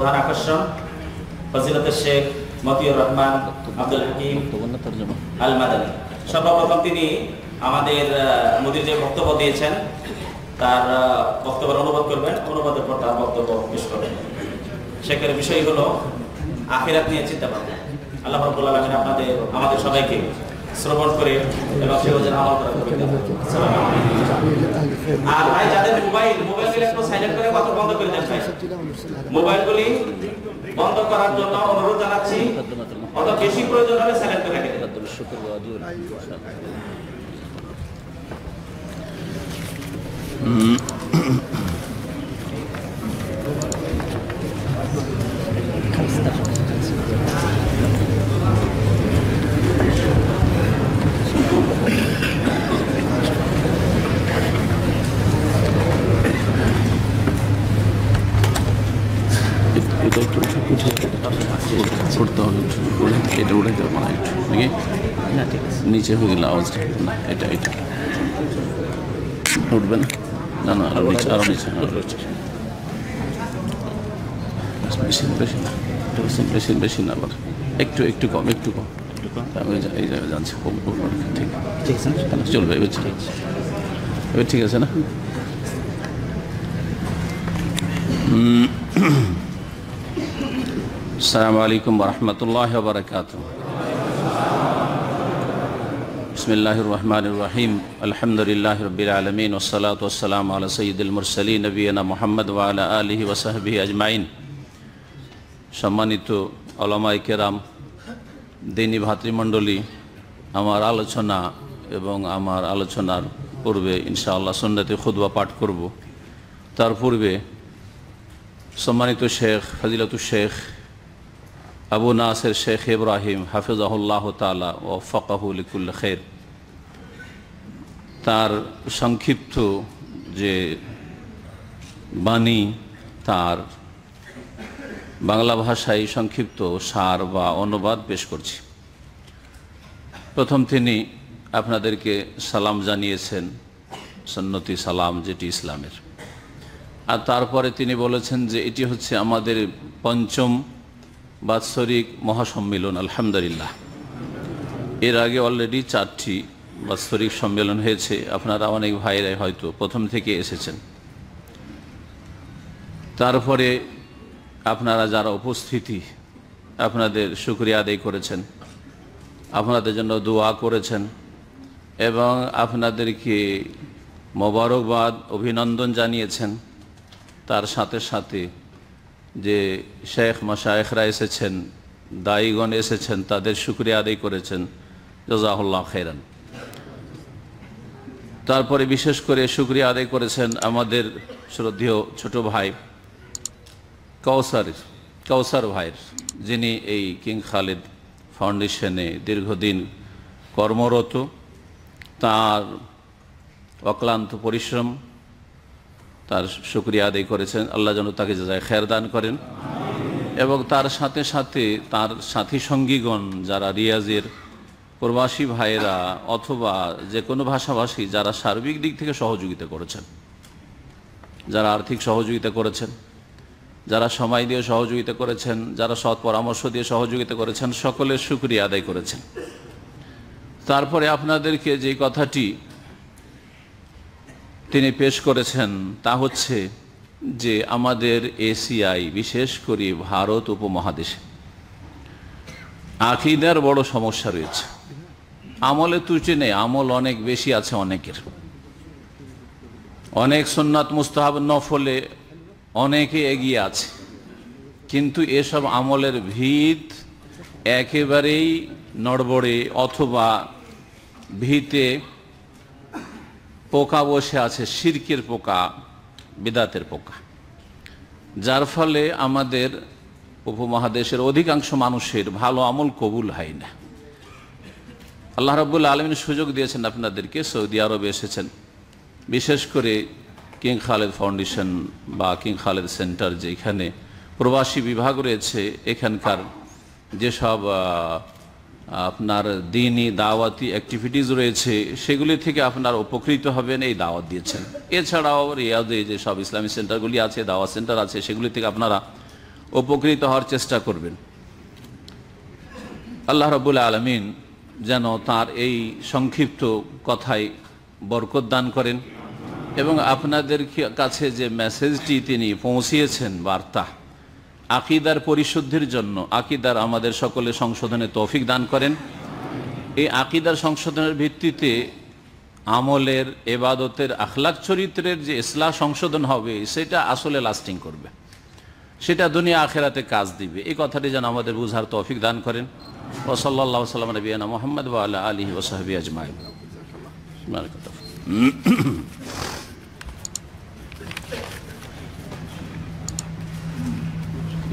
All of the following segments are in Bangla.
প্রধান আকর্ষণ ফজিলতের শেখ মতিউর রহমান আব্দুল হাকিম আল মাদানি সর্বপ্রথম তিনি আমাদের মোদীর যে বক্তব্য দিয়েছেন তার বক্তব্যের অনুবাদ করবেন অনুবাদের পর তার বক্তব্য পেশ করবেন শেখের বিষয় হলো আখেরাত নিয়ে চিন্তা ভাবনা আল্লাহ রবুল্লা আপনাদের আমাদের সবাইকে শ্রবণ করে আর ভাই যাদের মোবাইল মোবাইল একটু সাইলেন্ট করে কথা বন্ধ করে দেন ভাই গুলি বন্ধ করার জন্য অনুরোধ জানাচ্ছি অত বেশি প্রয়োজন হবে সাইলেন্ট করে রাখেন mm নিচে হয়ে গেলে আওয়াজটা এটা এটা উঠবে না না না নিচে আরও নিচে আরও নিচে বেশি বেশি না বেশি বেশি না আবার একটু একটু কম একটু কম আমি এই জায়গায় জানছি ঠিক ঠিক আছে চলবে এবার এবার ঠিক আছে না السلام عليكم ورحمة الله বিসমিল্লাহির রহমানির রহিম আলহামদুলিল্লাহ রবিল আলমিন ওসলাত ওসালাম আল সঈদুল মুরসলী নবীনা মোহাম্মদ ওয়ালা আলহি ওসাহবি আজমাইন সম্মানিত আলামাই কেরাম দিনী ভাতৃমণ্ডলী আমার আলোচনা এবং আমার আলোচনার পূর্বে ইনশাআল্লাহ সন্ধ্যাতে খুদবা পাঠ করব তার পূর্বে সম্মানিত শেখ ফাজিলাতু শেখ আবু নাসের শেখ ইব্রাহিম হাফিজাহুল্লাহ তালা ও ফকাহুলিকুল খের তার সংক্ষিপ্ত যে বাণী তার বাংলা ভাষায় সংক্ষিপ্ত সার বা অনুবাদ পেশ করছি প্রথম তিনি আপনাদেরকে সালাম জানিয়েছেন সন্নতি সালাম যেটি ইসলামের আর তারপরে তিনি বলেছেন যে এটি হচ্ছে আমাদের পঞ্চম বাৎসরিক মহাসম্মেলন আলহামদুলিল্লাহ এর আগে অলরেডি চারটি বাৎসরিক সম্মেলন হয়েছে আপনারা অনেক ভাইরাই হয়তো প্রথম থেকে এসেছেন তারপরে আপনারা যারা উপস্থিতি আপনাদের সুক্রিয়া আদায় করেছেন আপনাদের জন্য দোয়া করেছেন এবং আপনাদেরকে মোবারকবাদ অভিনন্দন জানিয়েছেন তার সাথে সাথে যে শেখ মশায়েখরা এসেছেন দায়ীগণ এসেছেন তাদের শুক্রিয়া আদায় করেছেন জজাহুল্লাহ খেরান তারপরে বিশেষ করে শুক্রিয়া আদায় করেছেন আমাদের শ্রদ্ধেয় ছোট ভাই কৌসার কৌসার ভাইয়ের যিনি এই কিং খালিদ ফাউন্ডেশনে দীর্ঘদিন কর্মরত তার অক্লান্ত পরিশ্রম তার সুক্রিয়া আদায় করেছেন আল্লাহ যেন তাকে যায় খ্যার দান করেন এবং তার সাথে সাথে তার সাথী সঙ্গীগণ যারা রিয়াজের প্রবাসী ভাইয়েরা অথবা যে কোনো ভাষাভাষী যারা সার্বিক দিক থেকে সহযোগিতা করেছেন যারা আর্থিক সহযোগিতা করেছেন যারা সময় দিয়ে সহযোগিতা করেছেন যারা সৎ পরামর্শ দিয়ে সহযোগিতা করেছেন সকলের সুক্রিয়া আদায় করেছেন তারপরে আপনাদেরকে যে কথাটি তিনি পেশ করেছেন তা হচ্ছে যে আমাদের এসিআই বিশেষ করে ভারত উপমহাদেশে আকিদার বড় সমস্যা রয়েছে আমলে তুচি নেই আমল অনেক বেশি আছে অনেকের অনেক সন্ন্যাত মুস্তাহাব নফলে অনেকে এগিয়ে আছে কিন্তু এসব আমলের ভিত একেবারেই নড়বড়ে অথবা ভিতে পোকা বসে আছে সিরকের পোকা বিদাতের পোকা যার ফলে আমাদের উপমহাদেশের অধিকাংশ মানুষের ভালো আমল কবুল হয় না আল্লাহ রব্বুল আলমিন সুযোগ দিয়েছেন আপনাদেরকে সৌদি আরবে এসেছেন বিশেষ করে কিং খালেদ ফাউন্ডেশন বা কিং খালেদ সেন্টার যেখানে প্রবাসী বিভাগ রয়েছে এখানকার যেসব আপনার দিনই দাওয়াতি অ্যাক্টিভিটিস রয়েছে সেগুলি থেকে আপনার উপকৃত হবেন এই দাওয়াত দিয়েছেন এছাড়াও রিয়াদে যে সব ইসলামী সেন্টারগুলি আছে দাওয়াত সেন্টার আছে সেগুলি থেকে আপনারা উপকৃত হওয়ার চেষ্টা করবেন আল্লাহ রবুল আলমিন যেন তার এই সংক্ষিপ্ত কথায় বরকত দান করেন এবং আপনাদের কাছে যে মেসেজটি তিনি পৌঁছিয়েছেন বার্তা আকিদার পরিশুদ্ধির জন্য আকিদার আমাদের সকলে সংশোধনে তৌফিক দান করেন এই আকিদার সংশোধনের ভিত্তিতে আমলের এবাদতের আখলাক চরিত্রের যে ইসলাহ সংশোধন হবে সেটা আসলে লাস্টিং করবে সেটা দুনিয়া আখেরাতে কাজ দিবে এই কথাটি যেন আমাদের বুঝার তৌফিক দান করেন ও সাল্লাহ সাল্লাম রবিয়ানা মোহাম্মদ আলী ওসাহাবি আজমাই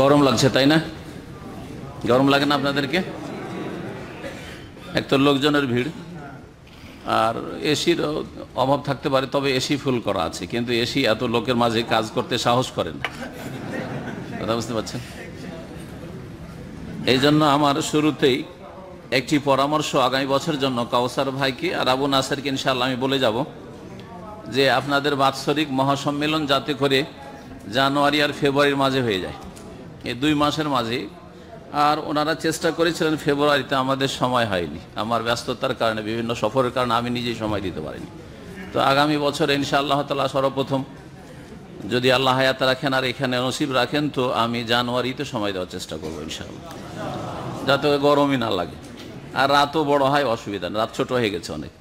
গরম লাগছে তাই না গরম লাগে না আপনাদেরকে এক তো লোকজনের ভিড় আর এসির অভাব থাকতে পারে তবে এসি ফুল করা আছে কিন্তু এসি এত লোকের মাঝে কাজ করতে সাহস করেন কথা বুঝতে পারছেন এই জন্য আমার শুরুতেই একটি পরামর্শ আগামী বছরের জন্য কাউসার ভাইকে আর আবু নাসেরকে ইনশাল্লাহ আমি বলে যাব যে আপনাদের বাৎসরিক মহাসম্মেলন যাতে করে জানুয়ারি আর ফেব্রুয়ারির মাঝে হয়ে যায় এই দুই মাসের মাঝে আর ওনারা চেষ্টা করেছিলেন ফেব্রুয়ারিতে আমাদের সময় হয়নি আমার ব্যস্ততার কারণে বিভিন্ন সফরের কারণে আমি নিজেই সময় দিতে পারিনি তো আগামী বছর ইনশাআল্লাহ তালা সর্বপ্রথম যদি আল্লাহ হায়াত রাখেন আর এখানে নসিব রাখেন তো আমি জানুয়ারিতে সময় দেওয়ার চেষ্টা করবো ইনশাআল্লাহ যাতে গরমই না লাগে আর রাতও বড় হয় অসুবিধা রাত ছোট হয়ে গেছে অনেক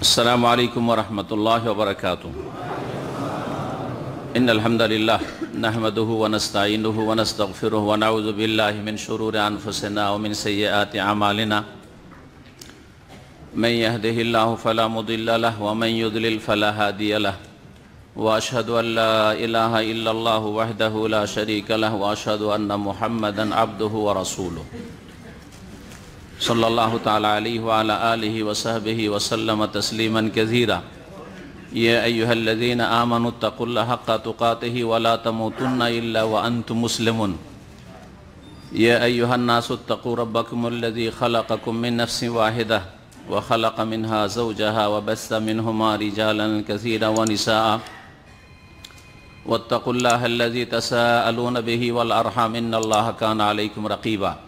السلام علیکم ورحمت اللہ وبرکاتہ ان الحمدللہ نحمده ونستعینه ونستغفره ونعوذ باللہ من شرور انفسنا ومن سیئات عمالنا من يهده اللہ فلا مضل له ومن يضلل فلا هادی له واشهد ان لا الہ الا اللہ وحده لا شریک له واشهد ان محمدًا عبده ورسوله صلى الله تعالى عليه وعلى آله وصحبه وسلم تسليما كثيرا يا أيها الذين آمنوا اتقوا الله حق تقاته ولا تموتن إلا وأنتم مسلمون يا أيها الناس اتقوا ربكم الذي خلقكم من نفس واحدة وخلق منها زوجها وبث منهما رجالا كثيرا ونساء واتقوا الله الذي تساءلون به والأرحم إن الله كان عليكم رقيباً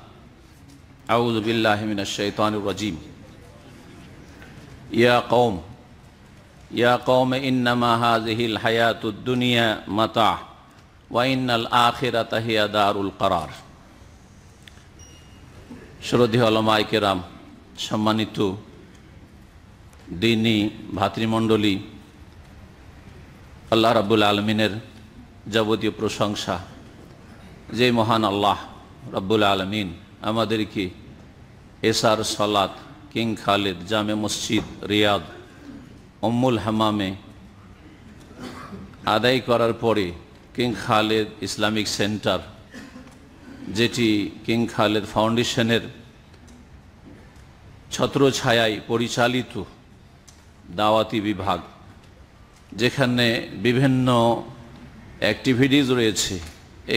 أعوذ بالله من الشيطان الرجيم يا قوم يا قوم إنما هذه الحياة الدنيا متاع وإن الآخرة هي دار القرار শ্রদ্ধি আলমায় কেরাম সম্মানিত দিনী ভাতৃমণ্ডলী আল্লাহ রাবুল আলমিনের যাবতীয় প্রশংসা যে মহান আল্লাহ রাব্বুল আলমিন আমাদেরকে এসার সলাত কিং খালেদ জামে মসজিদ রিয়াদ অম্মুল হামামে আদায় করার পরে কিং খালেদ ইসলামিক সেন্টার যেটি কিং খালেদ ফাউন্ডেশনের ছত্রছায়ায় পরিচালিত দাওয়াতি বিভাগ যেখানে বিভিন্ন অ্যাক্টিভিটিজ রয়েছে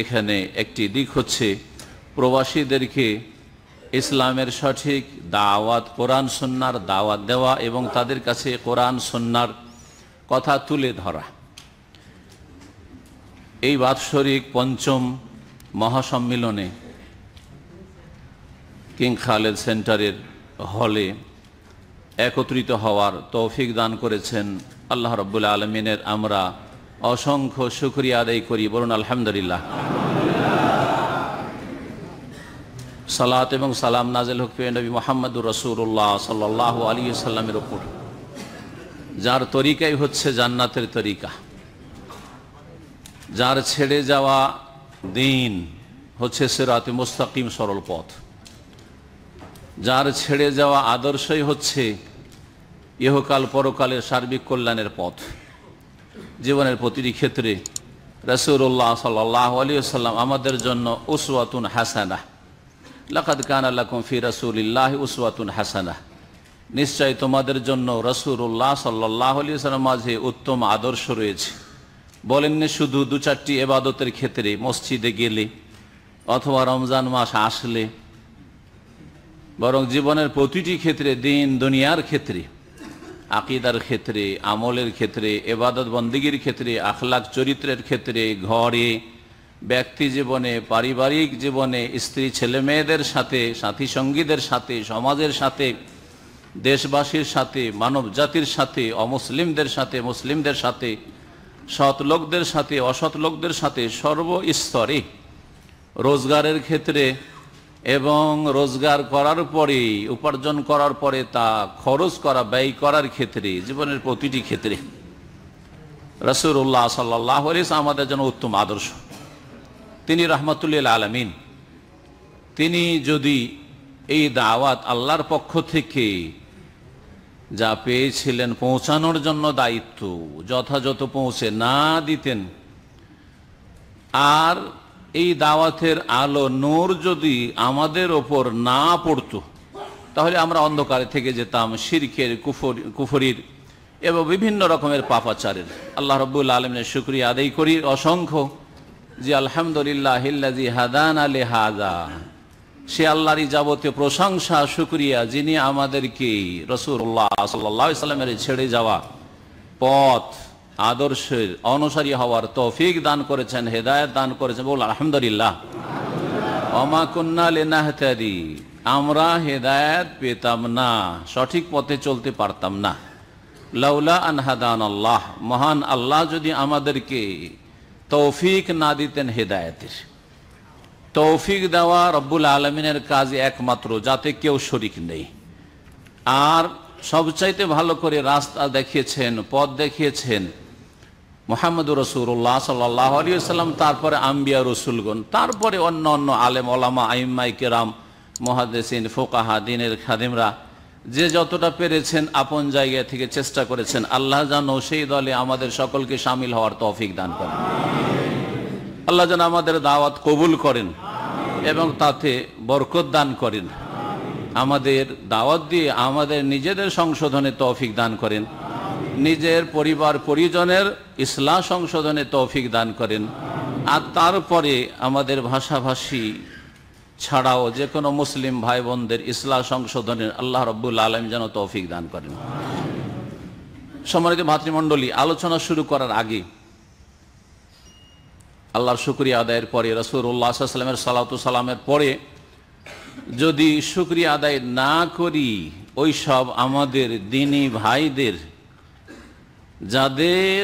এখানে একটি দিক হচ্ছে প্রবাসীদেরকে ইসলামের সঠিক দাওয়াত কোরআন সন্ন্যার দাওয়াত দেওয়া এবং তাদের কাছে কোরআন সন্ন্যার কথা তুলে ধরা এই বাৎসরিক পঞ্চম মহাসম্মিলনে কিং খালেদ সেন্টারের হলে একত্রিত হওয়ার তৌফিক দান করেছেন আল্লাহ রব্বুল আলমিনের আমরা অসংখ্য শুক্রিয়া আদায় করি বলুন আলহামদুলিল্লাহ সালাত এবং সালাম নাজেল হক নবী মোহাম্মদুর রসুল্লাহ সাল্লাহ আলী সাল্লামের ওপর যার তরিকাই হচ্ছে জান্নাতের তরিকা যার ছেড়ে যাওয়া দিন হচ্ছে সেরাতে মোস্তাকিম সরল পথ যার ছেড়ে যাওয়া আদর্শই হচ্ছে ইহকাল পরকালের সার্বিক কল্যাণের পথ জীবনের প্রতিটি ক্ষেত্রে রসুল্লাহ সাল্লাহ আলী সাল্লাম আমাদের জন্য উসওয়াতুন হাসানা লাকাদ কান লাকুম ফি রাসূলিল্লাহ উসওয়াতুন হাসানা নিশ্চয় তোমাদের জন্য রাসূলুল্লাহ সাল্লাল্লাহু আলাইহি সাল্লাম মাঝে উত্তম আদর্শ রয়েছে বলেননি শুধু দু চারটি এবাদতের ক্ষেত্রে মসজিদে গেলে অথবা রমজান মাস আসলে বরং জীবনের প্রতিটি ক্ষেত্রে দিন দুনিয়ার ক্ষেত্রে আকিদার ক্ষেত্রে আমলের ক্ষেত্রে এবাদত বন্দিগির ক্ষেত্রে আখলাক চরিত্রের ক্ষেত্রে ঘরে ব্যক্তি জীবনে পারিবারিক জীবনে স্ত্রী ছেলে মেয়েদের সাথে সাথী সঙ্গীদের সাথে সমাজের সাথে দেশবাসীর সাথে মানব জাতির সাথে অমুসলিমদের সাথে মুসলিমদের সাথে সৎ লোকদের সাথে অসৎ লোকদের সাথে সর্বস্তরে রোজগারের ক্ষেত্রে এবং রোজগার করার পরে উপার্জন করার পরে তা খরচ করা ব্যয় করার ক্ষেত্রে জীবনের প্রতিটি ক্ষেত্রে রসুল্লাহ সাল্লাহ আমাদের জন্য উত্তম আদর্শ তিনি রহমতুল্লিল আলমিন তিনি যদি এই দাওয়াত আল্লাহর পক্ষ থেকে যা পেয়েছিলেন পৌঁছানোর জন্য দায়িত্ব যথাযথ পৌঁছে না দিতেন আর এই দাওয়াতের আলো নূর যদি আমাদের ওপর না পড়ত তাহলে আমরা অন্ধকারে থেকে যেতাম সিরকের কুফর কুফরির এবং বিভিন্ন রকমের পাপাচারের আল্লাহ রব্বুল আলমের শুক্রিয়া আদায় করি অসংখ্য যে আলহামদুলিল্লাহ হাদান আলি হাজা সে আল্লাহর যাবতীয় প্রশংসা সুক্রিয়া যিনি আমাদেরকে রসুল্লাহ সাল্লামের ছেড়ে যাওয়া পথ আদর্শের অনুসারী হওয়ার তৌফিক দান করেছেন হেদায়ত দান করেছেন বল আলহামদুলিল্লাহ অমাকুন্না লেনাহতারি আমরা হেদায়ত পেতাম না সঠিক পথে চলতে পারতাম না লাউলা আনহাদান আল্লাহ মহান আল্লাহ যদি আমাদেরকে তৌফিক না দিতেন হেদায়তের তৌফিক দেওয়া রব্বুল আলমিনের কাজ একমাত্র যাতে কেউ শরিক নেই আর সবচাইতে ভালো করে রাস্তা দেখিয়েছেন পথ দেখিয়েছেন মোহাম্মদ রসুল্লাহ সাল্লাহ সাল্লাম তারপরে আম্বিয়া রসুলগন তারপরে অন্য অন্য আলেম ওলামা আইম্মাই কেরাম মহাদেসিন ফোকাহা দিনের খাদিমরা যে যতটা পেরেছেন আপন জায়গা থেকে চেষ্টা করেছেন আল্লাহ যেন সেই দলে আমাদের সকলকে সামিল হওয়ার তফিক দান করেন আল্লাহ যেন আমাদের দাওয়াত কবুল করেন এবং তাতে বরকত দান করেন আমাদের দাওয়াত দিয়ে আমাদের নিজেদের সংশোধনে তৌফিক দান করেন নিজের পরিবার পরিজনের ইসলাম সংশোধনে তৌফিক দান করেন আর তারপরে আমাদের ভাষাভাষী ছাড়াও যে কোনো মুসলিম ভাই বোনদের ইসলাম সংশোধনের আল্লাহ রব্বুল আলম যেন তৌফিক দান করেন সম্মানিত ভাতৃমণ্ডলী আলোচনা শুরু করার আগে আল্লাহর শুক্রিয়া আদায়ের পরে রসুল্লাহ সাল্লামের সালামের পরে যদি শুক্রিয়া আদায় না করি ওই সব আমাদের দিনী ভাইদের যাদের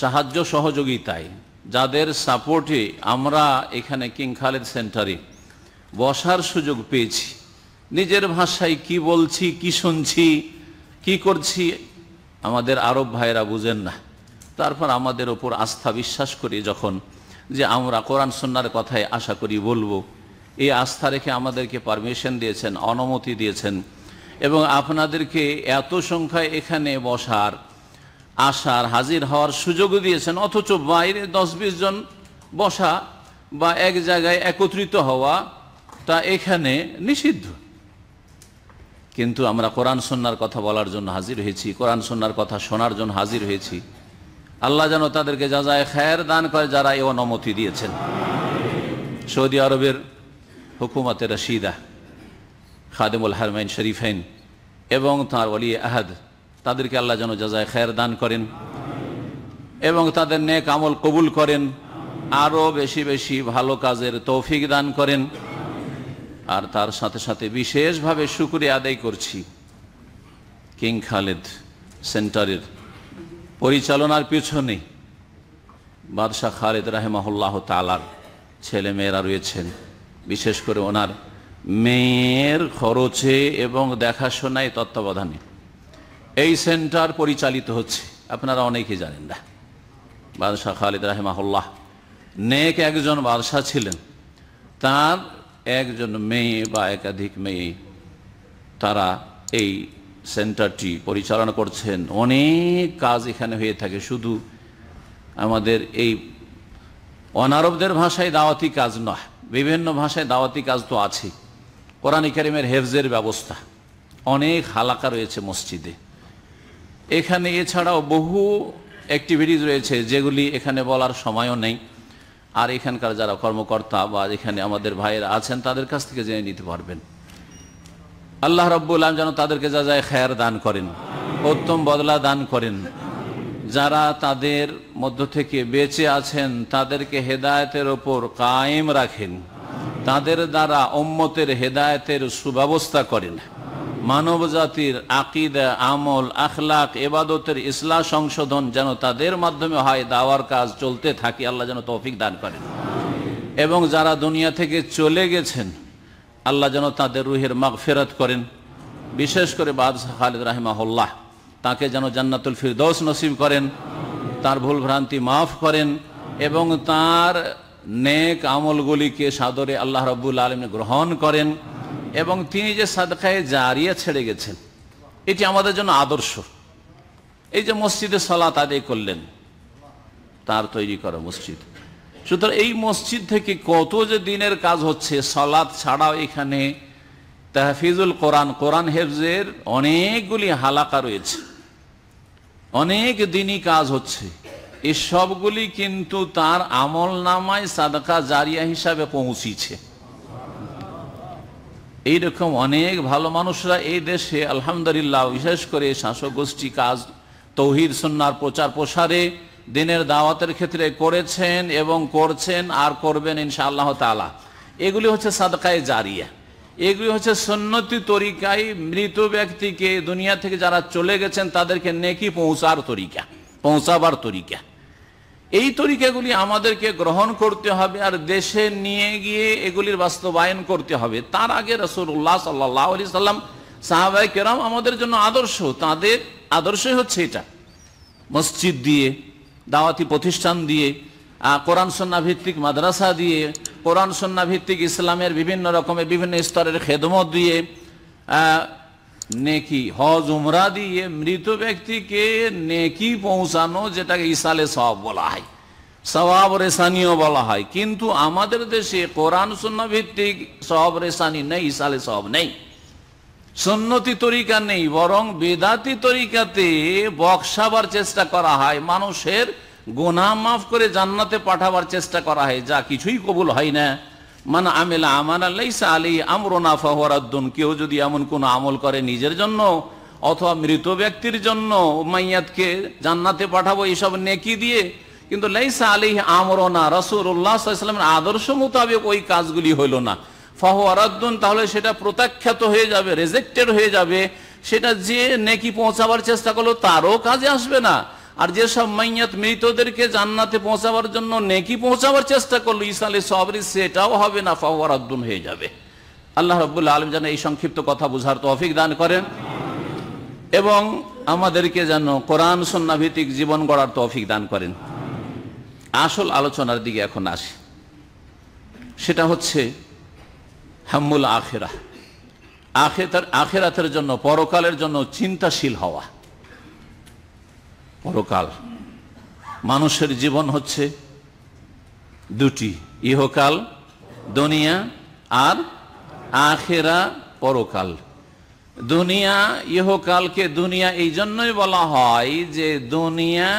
সাহায্য সহযোগিতায় যাদের সাপোর্টে আমরা এখানে কিং খালেদ সেন্টারে বসার সুযোগ পেয়েছি নিজের ভাষায় কি বলছি কি শুনছি কি করছি আমাদের আরব ভাইরা বুঝেন না তারপর আমাদের ওপর আস্থা বিশ্বাস করি যখন যে আমরা কোরআন সন্ন্যার কথায় আশা করি বলবো এই আস্থা রেখে আমাদেরকে পারমিশন দিয়েছেন অনুমতি দিয়েছেন এবং আপনাদেরকে এত সংখ্যায় এখানে বসার আসার হাজির হওয়ার সুযোগ দিয়েছেন অথচ বাইরে দশ বিশ জন বসা বা এক জায়গায় একত্রিত হওয়া তা এখানে নিষিদ্ধ কিন্তু আমরা কোরআন সন্ন্যার কথা বলার জন্য হাজির হয়েছি কোরআন সন্ন্যার কথা শোনার জন্য হাজির হয়েছি আল্লাহ যেন তাদেরকে যা যায় খায়ের দান করে যারা এ অনুমতি দিয়েছেন সৌদি আরবের হুকুমতের রশিদা খাদেমুল হারমাইন শরীফাইন এবং তাঁর অলি আহাদ তাদেরকে আল্লাহ যেন যাজায় খায়ের দান করেন এবং তাদের নেক আমল কবুল করেন আরও বেশি বেশি ভালো কাজের তৌফিক দান করেন আর তার সাথে সাথে বিশেষভাবে শুক্রিয়া আদায় করছি কিং খালেদ সেন্টারের পরিচালনার পিছনে বাদশাহ খালেদ রাহেমাহুল্লাহ তালার ছেলে মেয়েরা রয়েছেন বিশেষ করে ওনার মেয়ের খরচে এবং দেখাশোনায় তত্ত্বাবধানে এই সেন্টার পরিচালিত হচ্ছে আপনারা অনেকেই জানেন না বাদশাহ খালিদ রাহেমাহুল্লাহ নেক একজন বাদশাহ ছিলেন তার একজন মেয়ে বা একাধিক মেয়ে তারা এই সেন্টারটি পরিচালনা করছেন অনেক কাজ এখানে হয়ে থাকে শুধু আমাদের এই অনারবদের ভাষায় দাওয়াতি কাজ নয় বিভিন্ন ভাষায় দাওয়াতি কাজ তো আছে কোরআন করিমের হেফজের ব্যবস্থা অনেক হালাকা রয়েছে মসজিদে এখানে এছাড়াও বহু অ্যাক্টিভিটিজ রয়েছে যেগুলি এখানে বলার সময়ও নেই আর এখানকার যারা কর্মকর্তা বা এখানে আমাদের ভাইয়েরা আছেন তাদের কাছ থেকে জেনে নিতে পারবেন আল্লাহ রব্বুল আলম যেন তাদেরকে যা যায় খ্যার দান করেন উত্তম বদলা দান করেন যারা তাদের মধ্য থেকে বেঁচে আছেন তাদেরকে হেদায়তের ওপর কায়েম রাখেন তাদের দ্বারা ওম্মতের হেদায়তের সুব্যবস্থা করেন মানব জাতির আকিদা আমল আখলাক এবাদতের ইসলাম সংশোধন যেন তাদের মাধ্যমে হয় দাওয়ার কাজ চলতে থাকে আল্লাহ যেন তৌফিক দান করেন এবং যারা দুনিয়া থেকে চলে গেছেন আল্লাহ যেন তাদের রুহের মাগ ফেরত করেন বিশেষ করে বাদশাহ খালিদ রাহিমাহুল্লাহ তাকে যেন জান্নাতুল ফিরদৌস নসিব করেন তার ভুলভ্রান্তি মাফ করেন এবং তার নেক আমলগুলিকে সাদরে আল্লাহ রব্বুল আলম গ্রহণ করেন এবং তিনি যে সাদকায় জারিয়া ছেড়ে গেছেন এটি আমাদের জন্য আদর্শ এই যে মসজিদে সলাত আদায় করলেন তার তৈরি করা মসজিদ সুতরাং এই মসজিদ থেকে কত যে দিনের কাজ হচ্ছে সলাদ ছাড়াও এখানে তাহফিজুল কোরআন কোরআন হেফজের অনেকগুলি হালাকা রয়েছে অনেক দিনই কাজ হচ্ছে এই সবগুলি কিন্তু তার আমল নামায় সাদকা জারিয়া হিসাবে পৌঁছিছে এইরকম অনেক ভালো মানুষরা এই দেশে আলহামদুলিল্লাহ বিশেষ করে শাসক গোষ্ঠী কাজ তৌহিদ সন্ন্যার প্রচার প্রসারে দিনের দাওয়াতের ক্ষেত্রে করেছেন এবং করছেন আর করবেন আল্লাহ তালা এগুলি হচ্ছে সাদকায় জারিয়া এগুলি হচ্ছে সন্ন্যতি তরিকায় মৃত ব্যক্তিকে দুনিয়া থেকে যারা চলে গেছেন তাদেরকে নেকি পৌঁছার তরিকা পৌঁছাবার তরিকা এই তরিকাগুলি আমাদেরকে গ্রহণ করতে হবে আর দেশে নিয়ে গিয়ে এগুলির বাস্তবায়ন করতে হবে তার আগে রসুল্লাহ সাল্লাহ আলি সাল্লাম সাহাবাই কেরাম আমাদের জন্য আদর্শ তাদের আদর্শই হচ্ছে এটা মসজিদ দিয়ে দাওয়াতি প্রতিষ্ঠান দিয়ে কোরআন সন্না ভিত্তিক মাদ্রাসা দিয়ে কোরআন সন্না ভিত্তিক ইসলামের বিভিন্ন রকমের বিভিন্ন স্তরের খেদমত দিয়ে নেকি হজ উমরা দিয়ে মৃত ব্যক্তিকে নেকি পৌঁছানো যেটাকে ইসালে সব বলা হয় সবাব রেসানিও বলা হয় কিন্তু আমাদের দেশে কোরআন শূন্য ভিত্তিক সব রেসানি নেই ইসালে সব নেই সন্ন্যতি তরিকা নেই বরং বেদাতি তরিকাতে বক্সাবার চেষ্টা করা হয় মানুষের গোনা মাফ করে জান্নাতে পাঠাবার চেষ্টা করা হয় যা কিছুই কবুল হয় না মান আমেলা আমার লাইসা আলী আমরনা ফাহরাদ্দুন কেউ যদি এমন কোনো আমল করে নিজের জন্য অথবা মৃত ব্যক্তির জন্য মাইয়াতকে জান্নাতে পাঠাবো এইসব নেকি দিয়ে কিন্তু লাইসা আলী আমরনা রসুল্লাহামের আদর্শ মোতাবেক ওই কাজগুলি হইল না ফাহরাদ্দুন তাহলে সেটা প্রত্যাখ্যাত হয়ে যাবে রেজেক্টেড হয়ে যাবে সেটা যে নেকি পৌঁছাবার চেষ্টা করলো তারও কাজে আসবে না আর যেসব মাইয়াত মৃতদেরকে জান্নাতে পৌঁছাবার জন্য নেকি পৌঁছাবার চেষ্টা করলো ইসালে সবরি সেটাও হবে না আব্দুল হয়ে যাবে আল্লাহ রব্বুল্লা আলম যেন এই সংক্ষিপ্ত কথা বুঝার তৌফিক দান করেন এবং আমাদেরকে যেন কোরআন সন্ন্যাভিত্তিক জীবন গড়ার তৌফিক দান করেন আসল আলোচনার দিকে এখন আসি সেটা হচ্ছে হাম্মুল আখেরা আখেতার আখেরাতের জন্য পরকালের জন্য চিন্তাশীল হওয়া পরকাল মানুষের জীবন হচ্ছে দুটি ইহকাল দুনিয়া আর আখেরা পরকাল দুনিয়া ইহকালকে দুনিয়া এই জন্যই বলা হয় যে দুনিয়া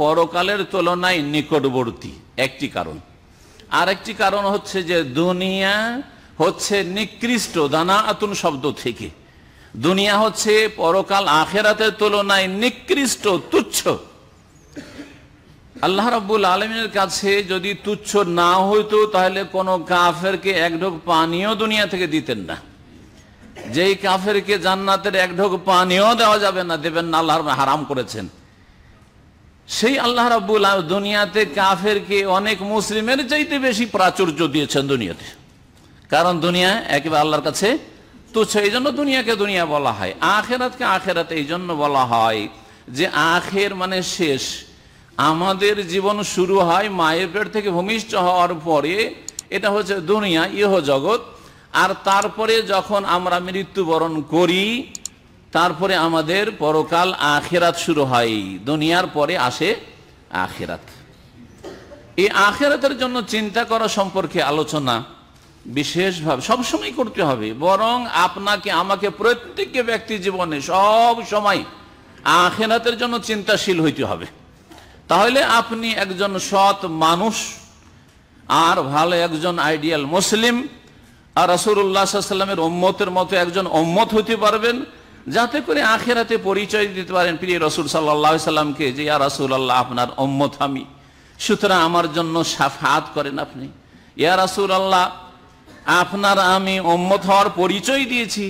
পরকালের তুলনায় নিকটবর্তী একটি কারণ আর একটি কারণ হচ্ছে যে দুনিয়া হচ্ছে নিকৃষ্ট দানা আতুন শব্দ থেকে দুনিয়া হচ্ছে পরকাল আখেরাতের তুলনায় নিকৃষ্ট তুচ্ছ আল্লাহ রাবুল আলমিনের কাছে যদি তুচ্ছ না হইতো তাহলে কোনো কাফেরকে এক ঢোক পানিও দুনিয়া থেকে দিতেন না যেই কাফেরকে জান্নাতের এক ঢোক পানিও দেওয়া যাবে না দেবেন না আল্লাহর হারাম করেছেন সেই আল্লাহ রাবুল দুনিয়াতে কাফেরকে অনেক মুসলিমের চাইতে বেশি প্রাচুর্য দিয়েছেন দুনিয়াতে কারণ দুনিয়া একেবারে আল্লাহর কাছে তো সেই জন্য দুনিয়াকে দুনিয়া বলা হয় আখেরাতকে আখেরাত এই জন্য বলা হয় যে আখের মানে শেষ আমাদের জীবন শুরু হয় মায়ের পেট থেকে ভূমিষ্ঠ হওয়ার পরে এটা হচ্ছে দুনিয়া ইহ জগৎ আর তারপরে যখন আমরা মৃত্যুবরণ করি তারপরে আমাদের পরকাল আখেরাত শুরু হয় দুনিয়ার পরে আসে আখেরাত এই আখেরাতের জন্য চিন্তা করা সম্পর্কে আলোচনা বিশেষভাবে সবসময় করতে হবে বরং আপনাকে আমাকে প্রত্যেককে ব্যক্তি জীবনে সব সময় আখেরাতের জন্য চিন্তাশীল হইতে হবে তাহলে আপনি একজন সৎ মানুষ আর ভালো একজন আইডিয়াল মুসলিম আর রসুল্লাহামের ওম্মতের মতো একজন ওম্মত হতে পারবেন যাতে করে আখেরাতে পরিচয় দিতে পারেন প্রিয় রসুল সাল্লা সাল্লামকে যে ইয়া রাসুল আল্লাহ আপনার ওম্মত আমি সুতরাং আমার জন্য সাফাত করেন আপনি ইয়া রাসুল আল্লাহ আপনার আমি অম্মত হওয়ার পরিচয় দিয়েছি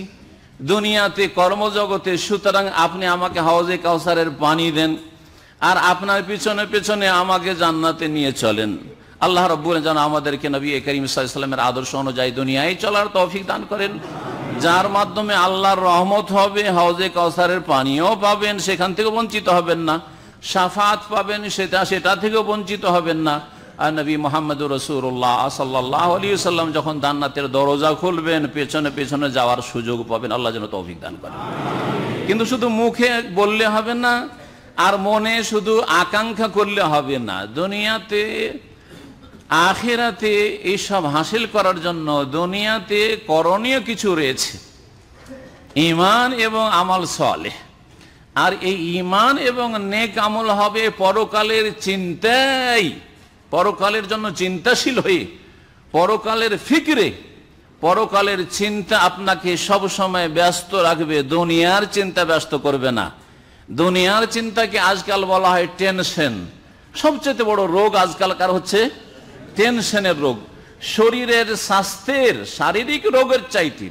দুনিয়াতে কর্মজগতে সুতরাং আপনি আমাকে হাউজে কাউসারের পানি দেন আর আপনার পিছনে পিছনে আমাকে জান্নাতে নিয়ে চলেন আল্লাহ রব্বুল যেন আমাদেরকে নবী করিম সাল্লামের আদর্শ অনুযায়ী দুনিয়ায় চলার তৌফিক দান করেন যার মাধ্যমে আল্লাহর রহমত হবে হাউজে কাউসারের পানিও পাবেন সেখান থেকে বঞ্চিত হবেন না সাফাত পাবেন সেটা সেটা থেকেও বঞ্চিত হবেন না নবী মোহাম্মদ রসুল্লাহ সাল্লাহ আলী সাল্লাম যখন দান্নাতের দরজা খুলবেন পেছনে পেছনে যাওয়ার সুযোগ পাবেন আল্লাহ যেন তৌফিক দান করেন কিন্তু শুধু মুখে বললে হবে না আর মনে শুধু আকাঙ্ক্ষা করলে হবে না দুনিয়াতে আখেরাতে এইসব হাসিল করার জন্য দুনিয়াতে করণীয় কিছু রয়েছে ইমান এবং আমল সলে আর এই ইমান এবং নেক আমল হবে পরকালের চিন্তাই পরকালের জন্য চিন্তাশীল হয়ে পরকালের ফিকরে পরকালের চিন্তা আপনাকে সব সময় ব্যস্ত রাখবে দুনিয়ার চিন্তা ব্যস্ত করবে না দুনিয়ার চিন্তাকে আজকাল বলা হয় টেনশন সবচেয়ে বড় রোগ আজকালকার হচ্ছে টেনশনের রোগ শরীরের স্বাস্থ্যের শারীরিক রোগের চাইতে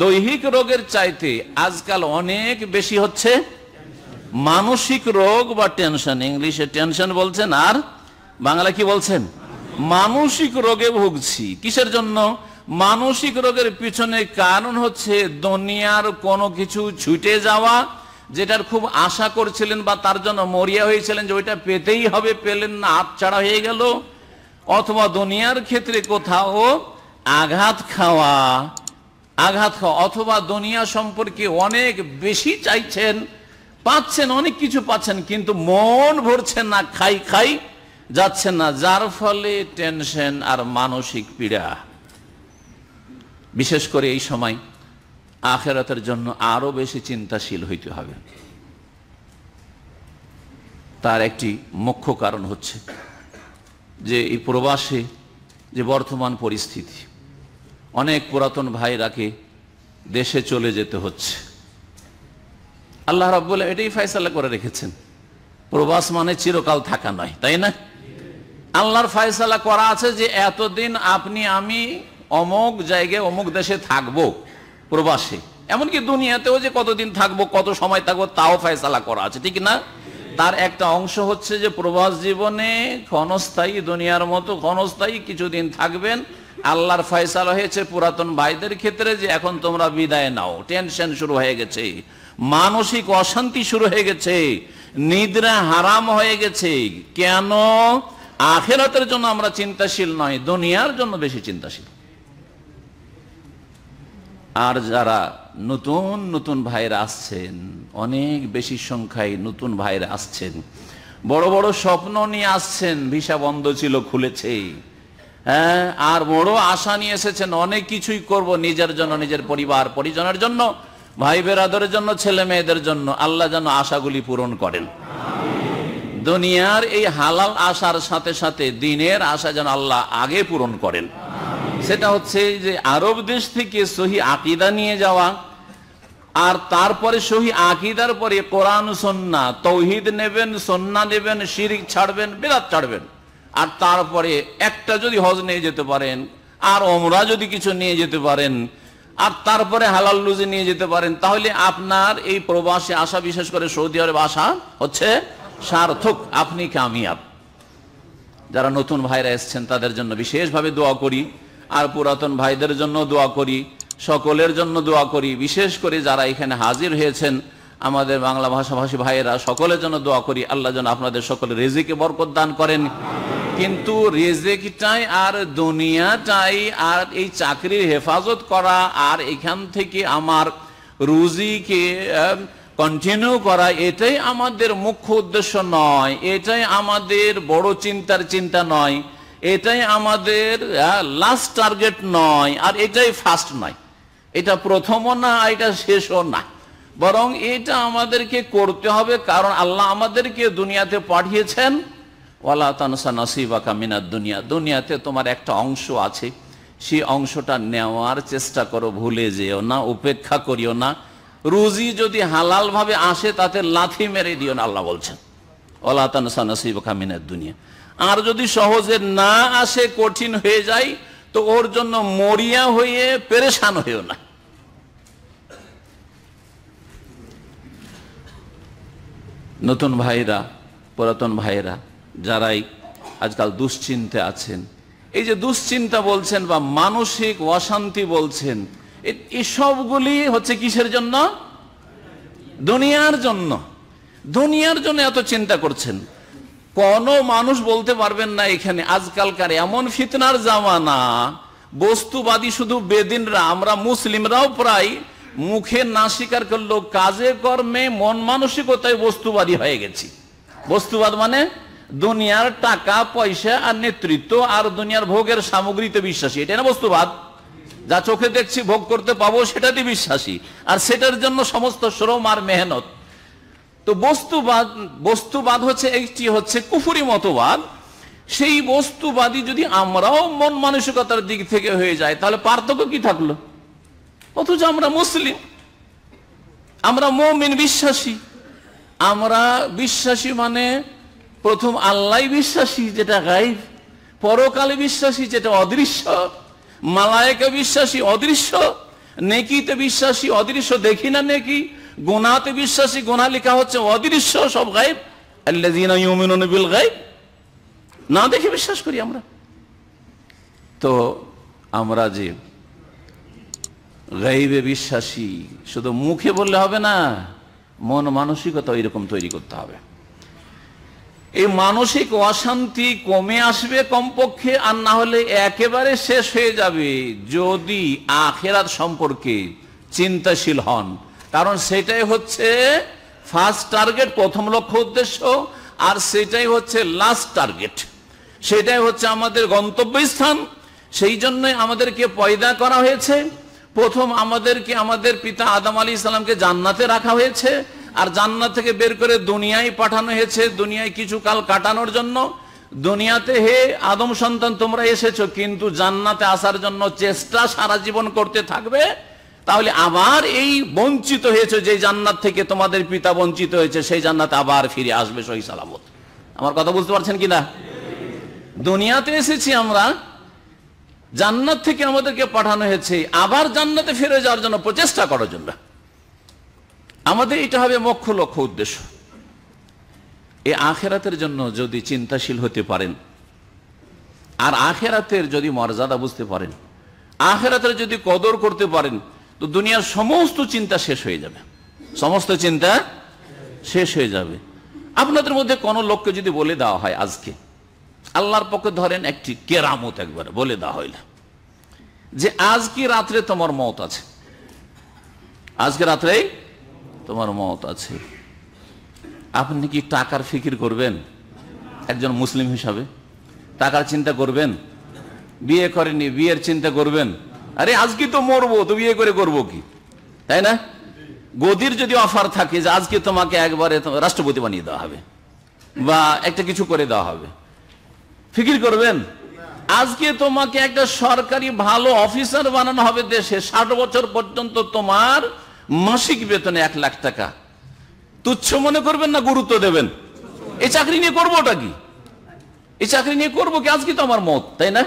দৈহিক রোগের চাইতে আজকাল অনেক বেশি হচ্ছে মানসিক রোগ বা টেনশন ইংলিশে টেনশন বলছেন আর বাংলা কি বলছেন মানসিক রোগে ভুগছি কিসের জন্য মানসিক রোগের পিছনে কারণ হচ্ছে দুনিয়ার কোনো কিছু ছুটে যাওয়া যেটার খুব আশা করছিলেন বা তার জন্য মরিয়া হয়েছিলেন যে ওইটা পেতেই হবে পেলেন না হাতছাড়া হয়ে গেল অথবা দুনিয়ার ক্ষেত্রে কোথাও আঘাত খাওয়া আঘাত খাওয়া অথবা দুনিয়া সম্পর্কে অনেক বেশি চাইছেন পাচ্ছেন অনেক কিছু পাচ্ছেন কিন্তু মন ভরছে না খাই খাই যাচ্ছে না যার ফলে টেনশন আর মানসিক পীড়া বিশেষ করে এই সময় আখেরাতের জন্য আরো বেশি চিন্তাশীল হইতে হবে তার একটি মুখ্য কারণ হচ্ছে যে এই প্রবাসে যে বর্তমান পরিস্থিতি অনেক পুরাতন ভাইরাকে দেশে চলে যেতে হচ্ছে আল্লাহ বলে এটাই ফাইসাল্লা করে রেখেছেন প্রবাস মানে চিরকাল থাকা নয় তাই না আল্লাহর ফয়সালা করা আছে যে এতদিন আপনি আমি অমুক জায়গায় অমুক দেশে থাকব প্রবাসে এমনকি দুনিয়াতেও যে কতদিন থাকবো কত সময় থাকবো তাও ফয়সালা করা আছে ঠিক না তার একটা অংশ হচ্ছে যে প্রবাস জীবনে ক্ষণস্থায়ী দুনিয়ার মতো ক্ষণস্থায়ী কিছুদিন থাকবেন আল্লাহর ফয়সালা হয়েছে পুরাতন ভাইদের ক্ষেত্রে যে এখন তোমরা বিদায় নাও টেনশন শুরু হয়ে গেছে মানসিক অশান্তি শুরু হয়ে গেছে নিদ্রা হারাম হয়ে গেছে কেন আখেরাতের জন্য আমরা চিন্তাশীল নয় দুনিয়ার জন্য বেশি চিন্তাশীল আর যারা নতুন নতুন ভাইরা আসছেন অনেক বেশি সংখ্যায় নতুন ভাইরা আসছেন বড় বড় স্বপ্ন নিয়ে আসছেন ভিসা বন্ধ ছিল খুলেছে হ্যাঁ আর বড় আশা নিয়ে এসেছেন অনেক কিছুই করব নিজের জন্য নিজের পরিবার পরিজনের জন্য ভাই বেরাদের জন্য ছেলে মেয়েদের জন্য আল্লাহ যেন আশাগুলি পূরণ করেন দুনিয়ার এই হালাল আশার সাথে সাথে দিনের আশা যেন আল্লাহ আগে পূরণ করেন সেটা হচ্ছে যে আরব দেশ থেকে সহি আকিদা নিয়ে যাওয়া আর তারপরে সহি আকিদার পরে কোরআন সন্না তৌহিদ নেবেন সন্না নেবেন শিরিক ছাড়বেন বেদাত ছাড়বেন আর তারপরে একটা যদি হজ নিয়ে যেতে পারেন আর ওমরা যদি কিছু নিয়ে যেতে পারেন আর তারপরে হালাল লুজি নিয়ে যেতে পারেন তাহলে আপনার এই প্রবাসে আসা বিশেষ করে সৌদি আরব আসা হচ্ছে সার্থক আপনি কামিয়াব যারা নতুন ভাইরা এসছেন তাদের জন্য বিশেষভাবে দোয়া করি আর পুরাতন ভাইদের জন্য দোয়া করি সকলের জন্য দোয়া করি বিশেষ করে যারা এখানে হাজির হয়েছেন আমাদের বাংলা ভাষাভাষী ভাইয়েরা সকলের জন্য দোয়া করি আল্লাহ যেন আপনাদের সকলে রেজিকে বরকত দান করেন কিন্তু রেজেকটাই আর দুনিয়াটাই আর এই চাকরির হেফাজত করা আর এখান থেকে আমার রুজিকে কন্টিনিউ করা এটাই আমাদের মুখ্য উদ্দেশ্য নয় এটাই আমাদের বড় চিন্তার চিন্তা নয় এটাই আমাদের লাস্ট টার্গেট নয় আর এটাই ফার্স্ট নয় এটা প্রথমও না এটা শেষও না বরং এটা আমাদেরকে করতে হবে কারণ আল্লাহ আমাদেরকে দুনিয়াতে পাঠিয়েছেন ওয়ালা তানসা নাসিবা কামিনা দুনিয়া দুনিয়াতে তোমার একটা অংশ আছে সেই অংশটা নেওয়ার চেষ্টা করো ভুলে যেও না উপেক্ষা করিও না রুজি যদি হালাল ভাবে আসে তাতে লাথি মেরে দিও না আল্লাহ বলছেন ওলা দুনিয়া আর যদি সহজে না আসে কঠিন হয়ে যায় তো ওর জন্য মরিয়া হয়ে পেরেশান হয়েও না নতুন ভাইরা পুরাতন ভাইরা যারাই আজকাল দুশ্চিন্তে আছেন এই যে দুশ্চিন্তা বলছেন বা মানসিক অশান্তি বলছেন এসবগুলি হচ্ছে কিসের জন্য দুনিয়ার জন্য দুনিয়ার জন্য এত চিন্তা করছেন কোন মানুষ বলতে পারবেন না এখানে আজকালকার এমন ফিতনার জামানা বস্তুবাদী শুধু বেদিনরা আমরা মুসলিমরাও প্রায় মুখে না স্বীকার করলো কাজে কর্মে মন মানসিকতায় বস্তুবাদী হয়ে গেছি বস্তুবাদ মানে দুনিয়ার টাকা পয়সা আর নেতৃত্ব আর দুনিয়ার ভোগের সামগ্রীতে বিশ্বাসী এটা না বস্তুবাদ যা চোখে দেখছি ভোগ করতে পাবো সেটাতে বিশ্বাসী আর সেটার জন্য সমস্ত শ্রম আর মেহনত তো বস্তুবাদ বস্তুবাদ হচ্ছে একটি হচ্ছে কুফুরি মতবাদ সেই বস্তুবাদী যদি আমরাও মন মানসিকতার দিক থেকে হয়ে যায় তাহলে পার্থক্য কি থাকলো অথচ আমরা মুসলিম আমরা মমিন বিশ্বাসী আমরা বিশ্বাসী মানে প্রথম আল্লাহ বিশ্বাসী যেটা গাইব পরকালে বিশ্বাসী যেটা অদৃশ্য মালায়কে বিশ্বাসী অদৃশ্য নেকিতে বিশ্বাসী অদৃশ্য দেখি না নেকি গোনাতে বিশ্বাসী গোনা লেখা হচ্ছে অদৃশ্য সব গাইব না দেখে বিশ্বাস করি আমরা তো আমরা যে গাইবে বিশ্বাসী শুধু মুখে বললে হবে না মন মানসিকতা ওইরকম তৈরি করতে হবে এই মানসিক অশান্তি কমে আসবে কমপক্ষে আর না হলে একেবারে শেষ হয়ে যাবে যদি আখেরাত সম্পর্কে চিন্তাশীল হন কারণ সেটাই হচ্ছে ফার্স্ট টার্গেট প্রথম লক্ষ্য উদ্দেশ্য আর সেটাই হচ্ছে লাস্ট টার্গেট সেটাই হচ্ছে আমাদের গন্তব্যস্থান সেই জন্য আমাদেরকে পয়দা করা হয়েছে প্রথম আমাদেরকে আমাদের পিতা আদম আলী ইসলামকে জান্নাতে রাখা হয়েছে আর জান্নাত থেকে বের করে দুনিয়ায় পাঠানো হয়েছে দুনিয়ায় কিছু কাল কাটানোর জন্য দুনিয়াতে হে আদম সন্তান তোমরা এসেছো কিন্তু জান্নাতে আসার জন্য চেষ্টা সারা জীবন করতে থাকবে তাহলে আবার এই বঞ্চিত হয়েছে যে জান্নাত থেকে তোমাদের পিতা বঞ্চিত হয়েছে সেই জান্নাতে আবার ফিরে আসবে সহি সালামত আমার কথা বুঝতে পারছেন কিনা দুনিয়াতে এসেছি আমরা জান্নাত থেকে আমাদেরকে পাঠানো হয়েছে আবার জান্নাতে ফিরে যাওয়ার জন্য প্রচেষ্টা করার জন্য আমাদের এটা হবে মুখ্য লক্ষ্য উদ্দেশ্য এই আখেরাতের জন্য যদি চিন্তাশীল হতে পারেন আর আখেরাতের যদি মর্যাদা বুঝতে পারেন আখেরাতের যদি কদর করতে পারেন তো দুনিয়ার সমস্ত চিন্তা শেষ হয়ে যাবে সমস্ত চিন্তা শেষ হয়ে যাবে আপনাদের মধ্যে কোনো লোককে যদি বলে দেওয়া হয় আজকে আল্লাহর পক্ষে ধরেন একটি কেরামত একবারে বলে দেওয়া হইল যে আজকে রাত্রে তোমার মত আছে আজকে রাত্রেই তোমার মত আছে আপনি কি টাকার ফিকির করবেন একজন মুসলিম হিসাবে টাকার চিন্তা করবেন বিয়ে করেনি বিয়ের চিন্তা করবেন আরে আজকে তো মরবো তো বিয়ে করে করব কি তাই না গদির যদি অফার থাকে যে আজকে তোমাকে একবারে রাষ্ট্রপতি বানিয়ে দেওয়া হবে বা একটা কিছু করে দেওয়া হবে ফিকির করবেন আজকে তোমাকে একটা সরকারি ভালো অফিসার বানানো হবে দেশে ষাট বছর পর্যন্ত তোমার মাসিক বেতনে এক লাখ টাকা তুচ্ছ মনে করবেন না গুরুত্ব দেবেন এই চাকরি নিয়ে করবো ওটা কি এই চাকরি নিয়ে করবো কি আজকে তো আমার মত তাই না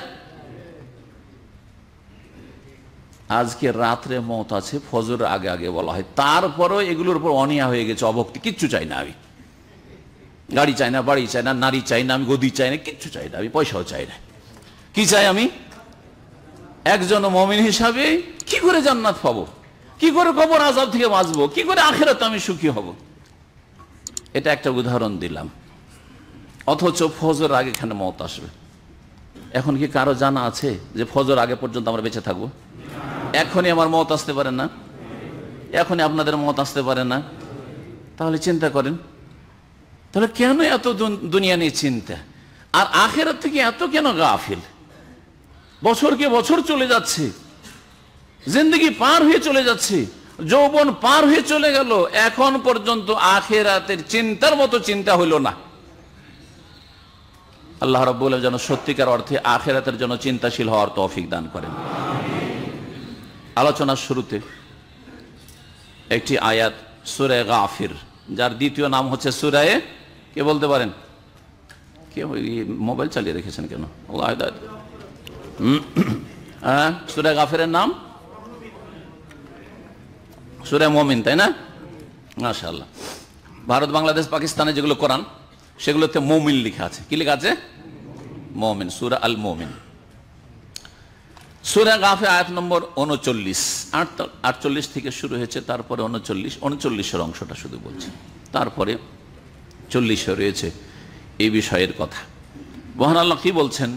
আজকে রাত্রে মত আছে ফজর আগে আগে বলা হয় তারপরেও এগুলোর উপর অনিয়া হয়ে গেছে অভক্তি কিচ্ছু চাই না আমি গাড়ি চাই না বাড়ি চাই না নারী চাই না আমি গদি চাই না কিচ্ছু চাই না আমি পয়সাও চাই না কি চাই আমি একজন মমিন হিসাবে কি করে জান্নাত পাবো কি করে কবর আজাব থেকে বাঁচবো কি করে আখেরাতে আমি সুখী হব এটা একটা উদাহরণ দিলাম অথচ ফজর আগে এখানে মত আসবে এখন কি কারো জানা আছে যে ফজর আগে পর্যন্ত আমরা বেঁচে থাকবো এখনই আমার মত আসতে পারে না এখনই আপনাদের মত আসতে পারে না তাহলে চিন্তা করেন তাহলে কেন এত দুনিয়া নিয়ে চিন্তা আর আখেরাত থেকে এত কেন গাফিল বছরকে বছর চলে যাচ্ছে জিন্দগি পার হয়ে চলে যাচ্ছে যৌবন পার হয়ে চলে গেল এখন পর্যন্ত আখেরাতের চিন্তার মতো চিন্তা হইল না আল্লাহ রব যেন সত্যিকার অর্থে আখেরাতের জন্য চিন্তাশীল হওয়ার তফিক দান করেন আলোচনার শুরুতে একটি আয়াত সুরে গাফির যার দ্বিতীয় নাম হচ্ছে সুরায়ে কে বলতে পারেন কে মোবাইল চালিয়ে রেখেছেন কেন হ্যাঁ সুরে গাফিরের নাম সুরে মমিন তাই না মাশাল্লাহ ভারত বাংলাদেশ পাকিস্তানে যেগুলো কোরআন সেগুলোতে মমিন লিখা আছে কি লেখা আছে মমিন সুরা আল মমিন সুরা গাফে আয়াত নম্বর উনচল্লিশ আটচল্লিশ থেকে শুরু হয়েছে তারপরে উনচল্লিশ উনচল্লিশের অংশটা শুধু বলছে তারপরে চল্লিশে রয়েছে এই বিষয়ের কথা মহান আল্লাহ কি বলছেন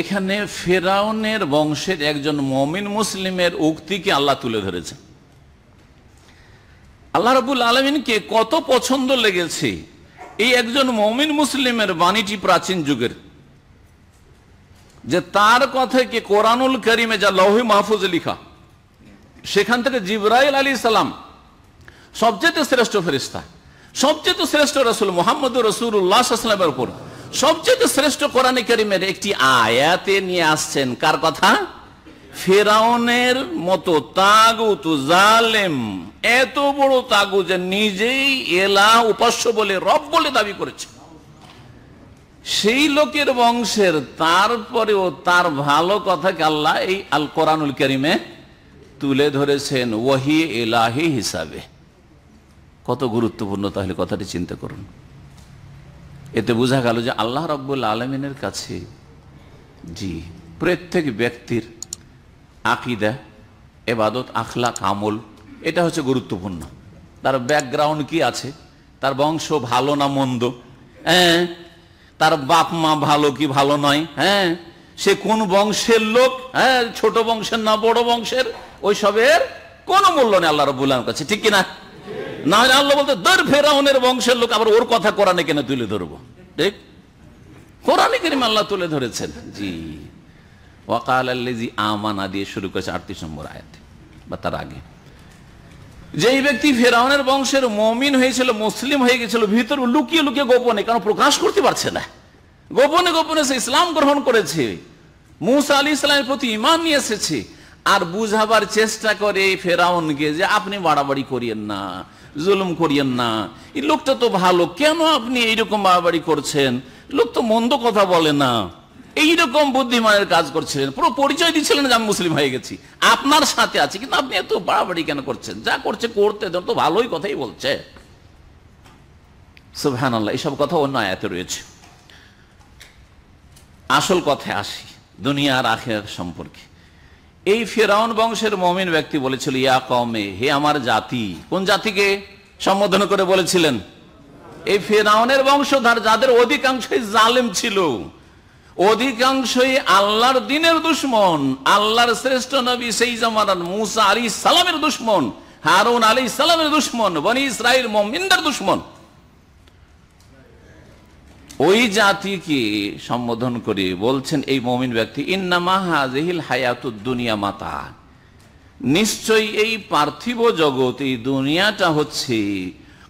এখানে ফেরাউনের বংশের একজন মমিন মুসলিমের উক্তিকে আল্লাহ তুলে ধরেছে আল্লাহ রবুল আলমিনকে কত পছন্দ লেগেছে এই একজন মমিন মুসলিমের বাণীটি প্রাচীন যুগের যে তার কথা কি কোরআনুল করিমে যা লৌহি মাহফুজ লিখা সেখান থেকে জিব্রাইল আলী সালাম সবচেয়ে শ্রেষ্ঠ ফেরিস্তা সবচেয়ে শ্রেষ্ঠ রসুল মোহাম্মদ রসুল উল্লাহামের উপর সবচেয়ে শ্রেষ্ঠ কোরআনে করিমের একটি আয়াতে নিয়ে আসছেন কার কথা ফেরাউনের মতো তাগুত জালেম এত বড় তাগু যে নিজেই এলা উপাস্য বলে রব বলে দাবি করেছে সেই লোকের বংশের তারপরেও তার ভালো কথাকে আল্লাহ এই আল কোরআনুল করিমে তুলে ধরেছেন ওহি এলাহি হিসাবে কত গুরুত্বপূর্ণ তাহলে কথাটি চিন্তা করুন এতে বোঝা গেল যে আল্লাহ রব্বুল আলমিনের কাছে জি প্রত্যেক ব্যক্তির আকিদা এবাদত আখলা আমল এটা হচ্ছে গুরুত্বপূর্ণ তার ব্যাকগ্রাউন্ড কি আছে তার বংশ ভালো না মন্দ হ্যাঁ তার বাপ মা ভালো কি ভালো নয় হ্যাঁ সে কোন বংশের লোক হ্যাঁ ছোট বংশের না বড় বংশের ওইসবের কোনো মূল্য নেই আল্লাহ রবুল্লাহর কাছে ঠিক কিনা না হলে আল্লাহ বলতে দর ফেরাউনের বংশের লোক আবার ওর কথা কোরআনে কেন তুলে ধরবো ঠিক কোরআনে কেন আল্লাহ তুলে ধরেছেন জি ওয়াকাল আমানা দিয়ে শুরু করেছে আটত্রিশ নম্বর বা তার আগে যেই ব্যক্তি ফেরাউনের বংশের মমিন হয়েছিল মুসলিম হয়ে গেছিল ভিতর লুকিয়ে লুকিয়ে গোপনে কারণ প্রকাশ করতে পারছে না গোপনে গোপনে সে ইসলাম গ্রহণ করেছে মুসা আলী ইসলামের প্রতি ইমান নিয়ে এসেছে আর বুঝাবার চেষ্টা করে ফেরাউনকে যে আপনি বাড়াবাড়ি করিয়েন না জুলুম করিয়েন না এই লোকটা তো ভালো কেন আপনি এইরকম বাড়াবাড়ি করছেন লোক তো মন্দ কথা বলে না এইরকম বুদ্ধিমানের কাজ করছিলেন পুরো পরিচয় দিচ্ছিলেন যে আমি মুসলিম হয়ে গেছি আপনার সাথে আছে কিন্তু আপনি এত বাড়াবাড়ি কেন করছেন যা করছে করতে তো ভালোই কথাই বলছে সুহান এইসব কথা অন্য আয়াতে রয়েছে আসল কথায় আসি দুনিয়া আর আখের সম্পর্কে এই ফেরাউন বংশের মমিন ব্যক্তি বলেছিল ইয়া কমে হে আমার জাতি কোন জাতিকে সম্বোধন করে বলেছিলেন এই ফেরাউনের বংশধার যাদের অধিকাংশই জালেম ছিল অধিকাংশই আল্লাহর দিনের দুশ্মন আল্লাহর শ্রেষ্ঠ নবী সেই জামানার মুসা আলী সালামের দুশ্মন হারুন আলী সালামের দুশ্মন বনি ইসরায়েল মমিনদের দুশ্মন ওই জাতিকে সম্বোধন করে বলছেন এই মমিন ব্যক্তি ইন্নামা হাজহিল হায়াতুদ দুনিয়া মাতা নিশ্চয়ই এই পার্থিব জগৎ এই দুনিয়াটা হচ্ছে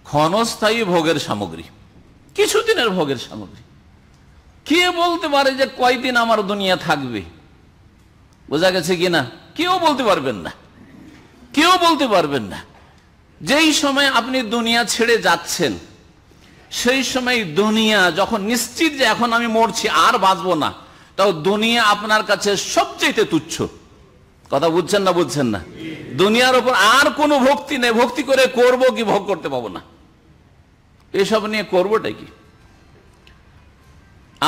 ক্ষণস্থায়ী ভোগের সামগ্রী কিছুদিনের ভোগের সামগ্রী কে বলতে পারে যে কয়দিন আমার দুনিয়া থাকবে বোঝা গেছে কিনা কেউ বলতে পারবেন না কেউ বলতে পারবেন না যেই সময় আপনি দুনিয়া ছেড়ে যাচ্ছেন সেই সময় দুনিয়া যখন নিশ্চিত যে এখন আমি মরছি আর বাঁচবো না তাও দুনিয়া আপনার কাছে সবচেয়ে তুচ্ছ কথা বুঝছেন না বুঝছেন না দুনিয়ার উপর আর কোনো ভক্তি নেই ভক্তি করে করব কি ভোগ করতে পাবো না এসব নিয়ে করবোটা কি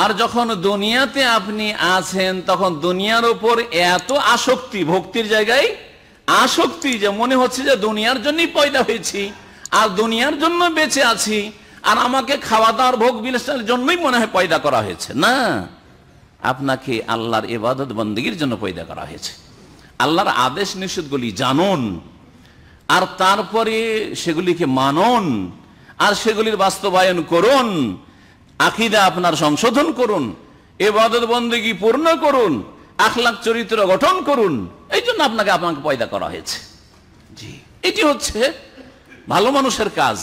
আর যখন দুনিয়াতে আপনি আছেন তখন দুনিয়ার উপর এত আসক্তি ভক্তির জায়গায় আসক্তি যে মনে হচ্ছে যে দুনিয়ার জন্যই পয়দা হয়েছি আর দুনিয়ার জন্য বেঁচে আছি আর আমাকে খাওয়া দাওয়ার ভোগ বিলাসের জন্যই মনে হয় পয়দা করা হয়েছে না আপনাকে আল্লাহর এবাদত বন্দীর জন্য পয়দা করা হয়েছে আল্লাহর আদেশ নিষেধগুলি জানুন আর তারপরে সেগুলিকে মানন আর সেগুলির বাস্তবায়ন করুন আকিদা আপনার সংশোধন করুন এবাদত বন্দীগী পূর্ণ করুন আখলাখ চরিত্র গঠন করুন এই জন্য আপনাকে আপনাকে পয়দা করা হয়েছে জি এটি হচ্ছে ভালো মানুষের কাজ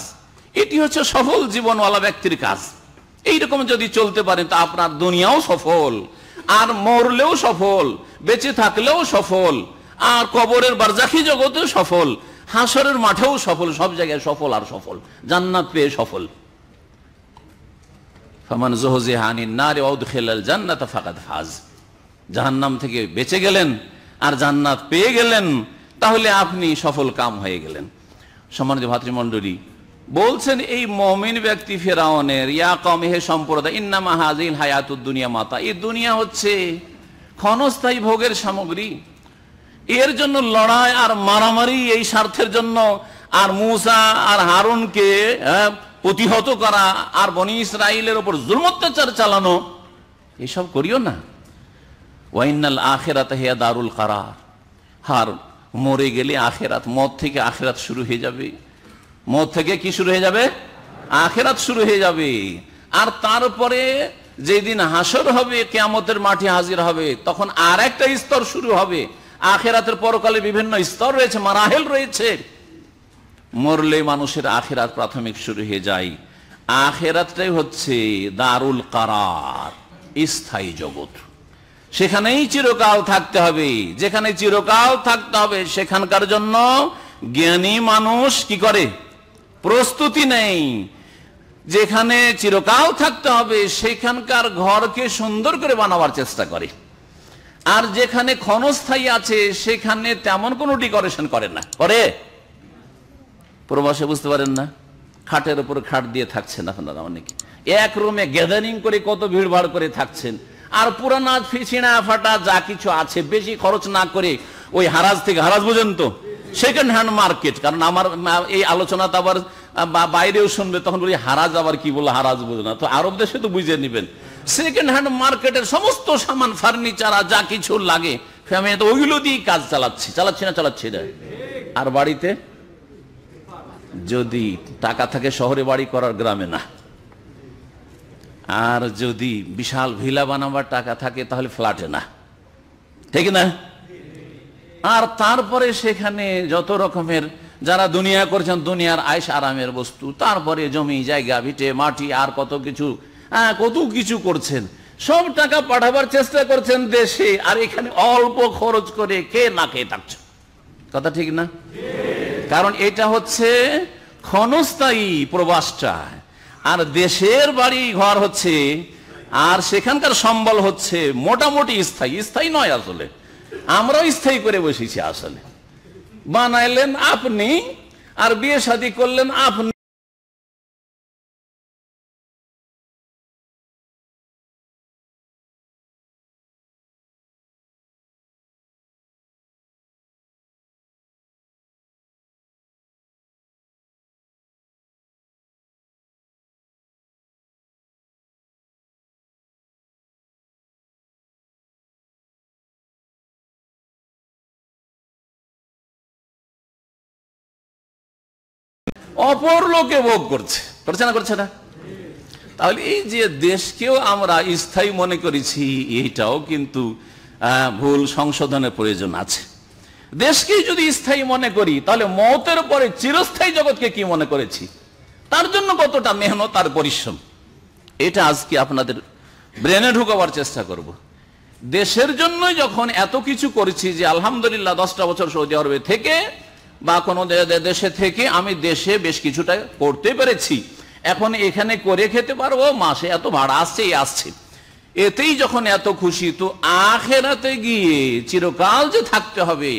এটি হচ্ছে সফল জীবনওয়ালা ব্যক্তির কাজ এইরকম যদি চলতে পারেন তা আপনার দুনিয়াও সফল আর মরলেও সফল বেঁচে থাকলেও সফল আর কবরের বারজাখি জগতেও সফল হাসরের মাঠেও সফল সব জায়গায় সফল আর সফল জান্নাত পেয়ে সফল ফামান জোহজিহানি নারে খেলাল জান্নাত ফাকাদ ফাজ জাহান্নাম থেকে বেঁচে গেলেন আর জান্নাত পেয়ে গেলেন তাহলে আপনি সফল কাম হয়ে গেলেন সম্মানিত ভাতৃমণ্ডলী বলছেন এই মমিন ব্যক্তি ফেরাউনের ইয়া হে সম্প্রদায় ইন্নামা হাজিল হায়াতুদ দুনিয়া মাতা এই দুনিয়া হচ্ছে ক্ষণস্থায়ী ভোগের সামগ্রী এর জন্য লড়াই আর মারামারি এই স্বার্থের জন্য আর মুসা আর হারুনকে হ্যাঁ, প্রতিহত করা আর বনি ইসরায়েলের ওপর জুলম অত্যাচার চালানো এসব করিও না ওয়াইনাল আখেরাত হেয়া দারুল কারার হার মরে গেলে আখেরাত মদ থেকে আখেরাত শুরু হয়ে যাবে মত থেকে কি শুরু হয়ে যাবে আখেরাত শুরু হয়ে যাবে আর তারপরে যেদিন হাসর হবে কেয়ামতের মাঠে হাজির হবে তখন আর একটা স্তর শুরু হবে আখেরাতের পরকালে বিভিন্ন স্তর রয়েছে মারাহেল রয়েছে মরলে মানুষের আখেরাত প্রাথমিক শুরু হয়ে যায় আখেরাতটাই হচ্ছে দারুল কারার স্থায়ী জগৎ সেখানেই চিরকাল থাকতে হবে যেখানে চিরকাল থাকতে হবে সেখানকার জন্য জ্ঞানী মানুষ কি করে প্রস্তুতি নেই যেখানে চিরকাল থাকতে হবে সেখানকার ঘরকে সুন্দর করে বানাবার চেষ্টা করে আর যেখানে ক্ষণস্থায়ী আছে সেখানে তেমন কোনো ডেকোরেশন করে না করে প্রবাসে বুঝতে পারেন না খাটের উপর খাট দিয়ে থাকছেন আপনারা অনেকে এক রুমে গ্যাদারিং করে কত ভিড় ভাড় করে থাকছেন আর পুরানা ফিছিনা ফাটা যা কিছু আছে বেশি খরচ না করে ওই হারাজ থেকে হারাজ পর্যন্ত তো সেকেন্ড হ্যান্ড মার্কেট কারণ আমার এই আলোচনা তো আবার বাইরেও শুনবে তখন বলি হারাজ আবার কি বলে হারাজ বুঝে না তো আরব দেশে তো বুঝে নেবেন সেকেন্ড হ্যান্ড মার্কেটের সমস্ত সামান ফার্নিচার যা কিছু লাগে আমি ওইগুলো দিয়ে কাজ চালাচ্ছি চালাচ্ছি না চালাচ্ছি না আর বাড়িতে যদি টাকা থাকে শহরে বাড়ি করার গ্রামে না আর যদি বিশাল ভিলা বানাবার টাকা থাকে তাহলে ফ্ল্যাটে না ঠিক না আর তারপরে সেখানে যত রকমের যারা দুনিয়া করছেন দুনিয়ার আয়স আরামের বস্তু তারপরে জমি জায়গা ভিটে মাটি আর কত কিছু হ্যাঁ কত কিছু করছেন সব টাকা পাঠাবার চেষ্টা করছেন দেশে আর এখানে অল্প খরচ করে কে না খেয়ে থাকছে কথা ঠিক না কারণ এটা হচ্ছে ক্ষণস্থায়ী প্রবাসটা আর দেশের বাড়ি ঘর হচ্ছে আর সেখানকার সম্বল হচ্ছে মোটামুটি স্থায়ী স্থায়ী নয় আসলে আমরাও স্থায়ী করে বসেছি আসলে বানাইলেন আপনি আর বিয়ে শাদী করলেন আপনি অপর লোকে ভোগ করছে করছে না করছে না তাহলে এই যে দেশকেও আমরা স্থায়ী মনে করেছি এইটাও কিন্তু ভুল সংশোধনের প্রয়োজন আছে দেশকেই যদি স্থায়ী মনে করি তাহলে মতের পরে চিরস্থায়ী জগৎকে কি মনে করেছি তার জন্য কতটা মেহনত আর পরিশ্রম এটা আজকে আপনাদের ব্রেনে ঢুকাবার চেষ্টা করব। দেশের জন্য যখন এত কিছু করেছি যে আলহামদুলিল্লাহ দশটা বছর সৌদি আরবে থেকে বা কোনো দেশে থেকে আমি দেশে বেশ কিছুটা করতে পেরেছি এখন এখানে করে খেতে পারবো মাসে এত ভাড়া আসছে আসছে এতেই যখন এত খুশি তো আখেরাতে গিয়ে চিরকাল যে থাকতে হবে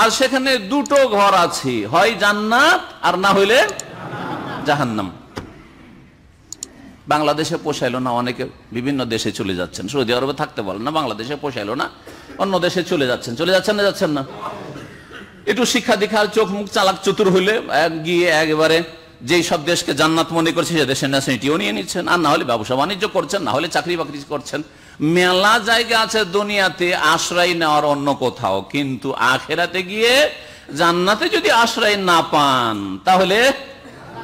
আর সেখানে দুটো ঘর আছে হয় জান্নাত আর না হইলে জাহান্নাম বাংলাদেশে পোষাইলো না অনেকে বিভিন্ন দেশে চলে যাচ্ছেন সৌদি আরবে থাকতে পারেন না বাংলাদেশে পোষাইলো না অন্য দেশে চলে যাচ্ছেন চলে যাচ্ছেন না যাচ্ছেন না একটু শিক্ষা দীক্ষার চোখ মুখ চালাক চতুর হলে গিয়ে একবারে যেই সব দেশকে জান্নাত মনে করছে সে দেশের ন্যাশনালিটিও নিয়ে নিচ্ছেন আর না হলে ব্যবসা বাণিজ্য করছেন না হলে চাকরি বাকরি করছেন মেলা জায়গা আছে দুনিয়াতে আশ্রয় নেওয়ার অন্য কোথাও কিন্তু আখেরাতে গিয়ে জান্নাতে যদি আশ্রয় না পান তাহলে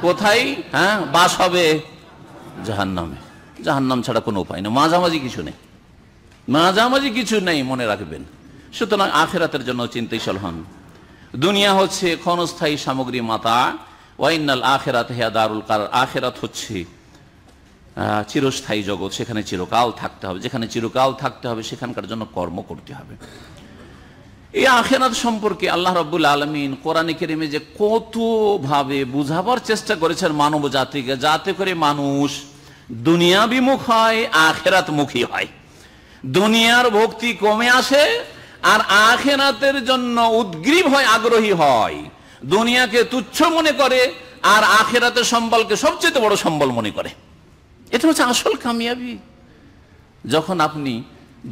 কোথায় হ্যাঁ বাস হবে জাহান্নামে জাহান্নাম ছাড়া কোনো উপায় নেই মাঝামাঝি কিছু নেই মাঝামাঝি কিছু নেই মনে রাখবেন সুতরাং আখেরাতের জন্য চিন্তাই হন দুনিয়া হচ্ছে ক্ষণস্থায়ী সামগ্রী মাতা ওয়াইনাল আখেরাত হেয়া দারুল কার আখেরাত হচ্ছে চিরস্থায়ী জগৎ সেখানে চিরকাল থাকতে হবে যেখানে চিরকাল থাকতে হবে সেখানকার জন্য কর্ম করতে হবে এই আখেরাত সম্পর্কে আল্লাহ রব্বুল আলমিন কোরআনে কেরিমে যে কতভাবে বুঝাবার চেষ্টা করেছেন মানব জাতিকে যাতে করে মানুষ দুনিয়া বিমুখ হয় আখেরাত মুখী হয় দুনিয়ার ভক্তি কমে আসে আর আখেরাতের জন্য উদ্গ্রীব হয় আগ্রহী হয় দুনিয়াকে তুচ্ছ মনে করে আর আখেরাতের সম্বলকে সবচেয়ে বড় সম্বল মনে করে এটা হচ্ছে আসল কামিয়াবি যখন আপনি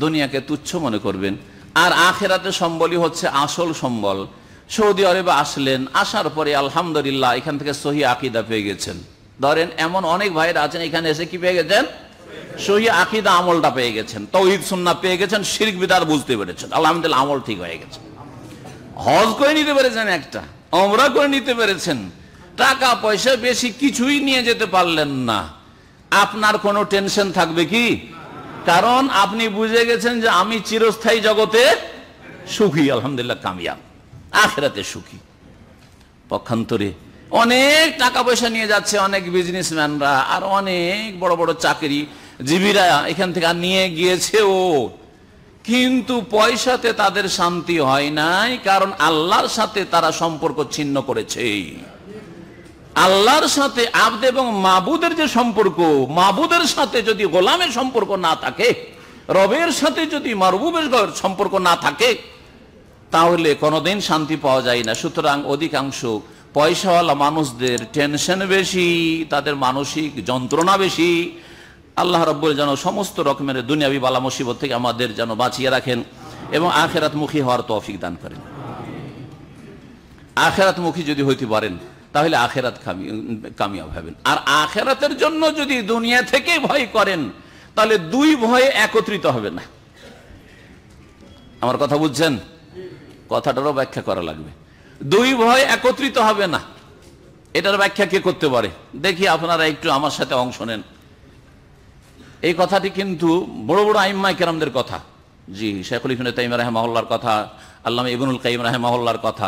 দুনিয়াকে তুচ্ছ মনে করবেন আর আখেরাতের সম্বলই হচ্ছে আসল সম্বল সৌদি আরবে আসলেন আসার পরে আলহামদুলিল্লাহ এখান থেকে সহি আকিদা পেয়ে গেছেন ধরেন এমন অনেক ভাইরা আছেন এখানে এসে কি পেয়ে গেছেন সহি আকিদা আমলটা পেয়ে গেছেন তৌহিদ সুন্না পেয়ে গেছেন শির্ক বিদার বুঝতে পেরেছেন আলহামদুলিল্লাহ আমল ঠিক হয়ে গেছে হজ করে নিতে পেরেছেন একটা অমরা করে নিতে পেরেছেন টাকা পয়সা বেশি কিছুই নিয়ে যেতে পারলেন না আপনার কোনো টেনশন থাকবে কি কারণ আপনি বুঝে গেছেন যে আমি চিরস্থায়ী জগতে সুখী আলহামদুলিল্লাহ কামিয়াব আখেরাতে সুখী পক্ষান্তরে অনেক টাকা পয়সা নিয়ে যাচ্ছে অনেক বিজনেসম্যানরা আর অনেক বড় বড় চাকরি জীবীরা এখান থেকে নিয়ে গিয়েছে ও কিন্তু পয়সাতে তাদের শান্তি হয় নাই কারণ আল্লাহর সাথে তারা সম্পর্ক ছিন্ন করেছে আল্লাহর সাথে আব্দ এবং মাবুদের যে সম্পর্ক মাবুদের সাথে যদি গোলামের সম্পর্ক না থাকে রবের সাথে যদি মারবুবের সম্পর্ক না থাকে তাহলে কোনোদিন শান্তি পাওয়া যায় না সুতরাং অধিকাংশ পয়সাওয়ালা মানুষদের টেনশন বেশি তাদের মানসিক যন্ত্রণা বেশি আল্লাহ রব্বুল যেন সমস্ত রকমের দুনিয়াবি বালা মুসিবত থেকে আমাদের যেন বাঁচিয়ে রাখেন এবং আখেরাত মুখী হওয়ার তৌফিক দান করেন আখেরাত মুখী যদি হইতে পারেন তাহলে আখেরাত কামিয়াব হবেন আর আখেরাতের জন্য যদি দুনিয়া থেকে ভয় করেন তাহলে দুই ভয়ে একত্রিত হবে না আমার কথা বুঝছেন কথাটারও ব্যাখ্যা করা লাগবে দুই ভয় একত্রিত হবে না এটার ব্যাখ্যা কে করতে পারে দেখি আপনারা একটু আমার সাথে অংশ নেন এই কথাটি কিন্তু বড় বড় আইম্মা কেরামদের কথা জি শেখুল ইফিন তাইম রাহেমাহল্লার কথা আল্লাহ ইবনুল কাইম মহল্লার কথা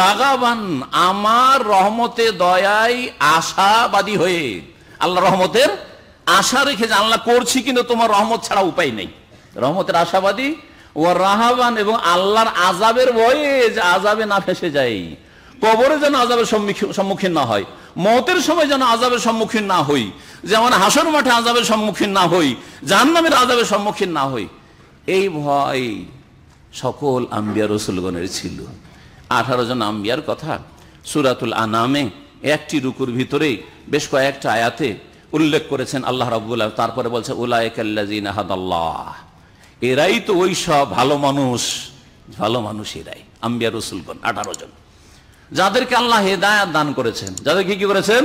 রাগাবান আমার রহমতে দয়াই আশাবাদী হয়ে আল্লাহ রহমতের আশা রেখে যে আল্লাহ করছি কিন্তু তোমার রহমত ছাড়া উপায় নেই রহমতের আশাবাদী ও রাহাবান এবং আল্লাহর আজাবের ভয়ে যে আজাবে না ফেসে যাই কবরে যেন আজাবের সম্মুখীন না হয় মতের সময় যেন আজাবের সম্মুখীন না হই যেমন হাসর মাঠে আজাবের সম্মুখীন না হই জাহান্নামের আজাবের সম্মুখীন না হই এই ভয় সকল আম্বিয়া রসুলগণের ছিল আঠারো জন আম্বিয়ার কথা সুরাতুল আনামে একটি রুকুর ভিতরে বেশ কয়েকটা আয়াতে উল্লেখ করেছেন আল্লাহ রবুল্লাহ তারপরে বলছে উল্লাহাদাল্লাহ এরাই তো ওই সব ভালো মানুষ ভালো মানুষ এরাই আম্বিয়া রসুলগণ আঠারো জন যাদেরকে আল্লাহ হেদায়াত দান করেছেন যাদেরকে কি করেছেন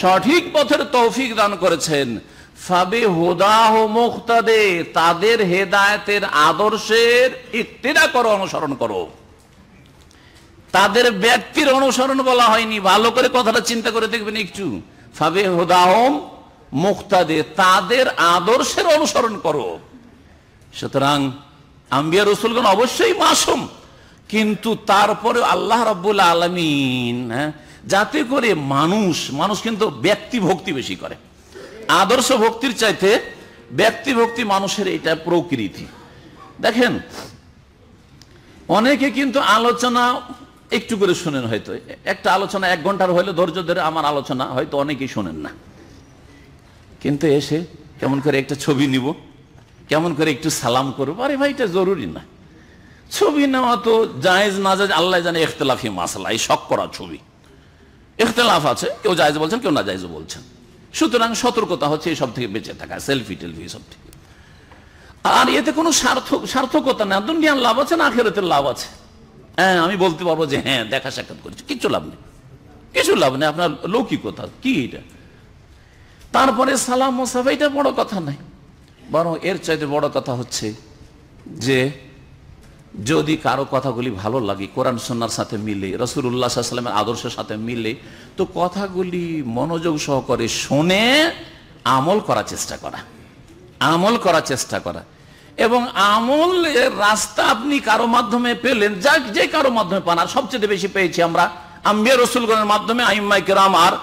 সঠিক পথের তৌফিক দান করেছেন ফাবে হোদাহ মুখতাদে তাদের হেদায়তের আদর্শের ইত্তেরা করো অনুসরণ করো তাদের ব্যক্তির অনুসরণ বলা হয়নি ভালো করে কথাটা চিন্তা করে দেখবেন একটু ফাবে হুদাহম মুক্তাদে তাদের আদর্শের অনুসরণ করো সুতরাং আম্বিয়া রসুলগণ অবশ্যই মাসুম কিন্তু তারপরে আল্লাহ রব্বুল আলমিন হ্যাঁ, যাতে করে মানুষ মানুষ কিন্তু ব্যক্তি ভক্তি বেশি করে আদর্শ ভক্তির চাইতে ব্যক্তি ভক্তি মানুষের এটা প্রকৃতি দেখেন অনেকে কিন্তু আলোচনা একটু করে শোনেন হয়তো একটা আলোচনা এক ঘন্টার হলে ধৈর্য ধরে আমার আলোচনা হয়তো অনেকেই শোনেন না কিন্তু এসে কেমন করে একটা ছবি নিব কেমন করে একটু সালাম করবো আরে ভাই এটা জরুরি না ছবি নেওয়া তো জায়েজ না যায় আল্লাহ জানে এখতলাফি মাসালা এই শখ করা ছবি এখতলাফ আছে কেউ জায়েজ বলছেন কেউ না জায়েজ বলছেন সুতরাং সতর্কতা হচ্ছে এইসব থেকে বেঁচে থাকা সেলফি টেলফি সব থেকে আর এতে কোনো সার্থক সার্থকতা না দুনিয়ার লাভ আছে না আখেরতের লাভ আছে হ্যাঁ আমি বলতে পারবো যে হ্যাঁ দেখা সাক্ষাৎ করেছি কিছু লাভ নেই কিছু লাভ নেই আপনার লৌকিকতা কি এটা তারপরে সালাম মোসাফা এটা বড় কথা নাই বরং এর চাইতে বড় কথা হচ্ছে যে যদি কারো কথাগুলি ভালো লাগে কোরআন সন্ন্যার সাথে মিলে রসুল্লাহ সাল্লামের আদর্শের সাথে মিলে তো কথাগুলি মনোযোগ সহকারে শুনে আমল করার চেষ্টা করা আমল করার চেষ্টা করা এবং আমলের রাস্তা আপনি কারো মাধ্যমে পেলেন যাক যে কারো মাধ্যমে পান আর সবচেয়ে বেশি পেয়েছি আমরা আম্বিয়া রসুলগণের মাধ্যমে আইম্মাই কেরাম আর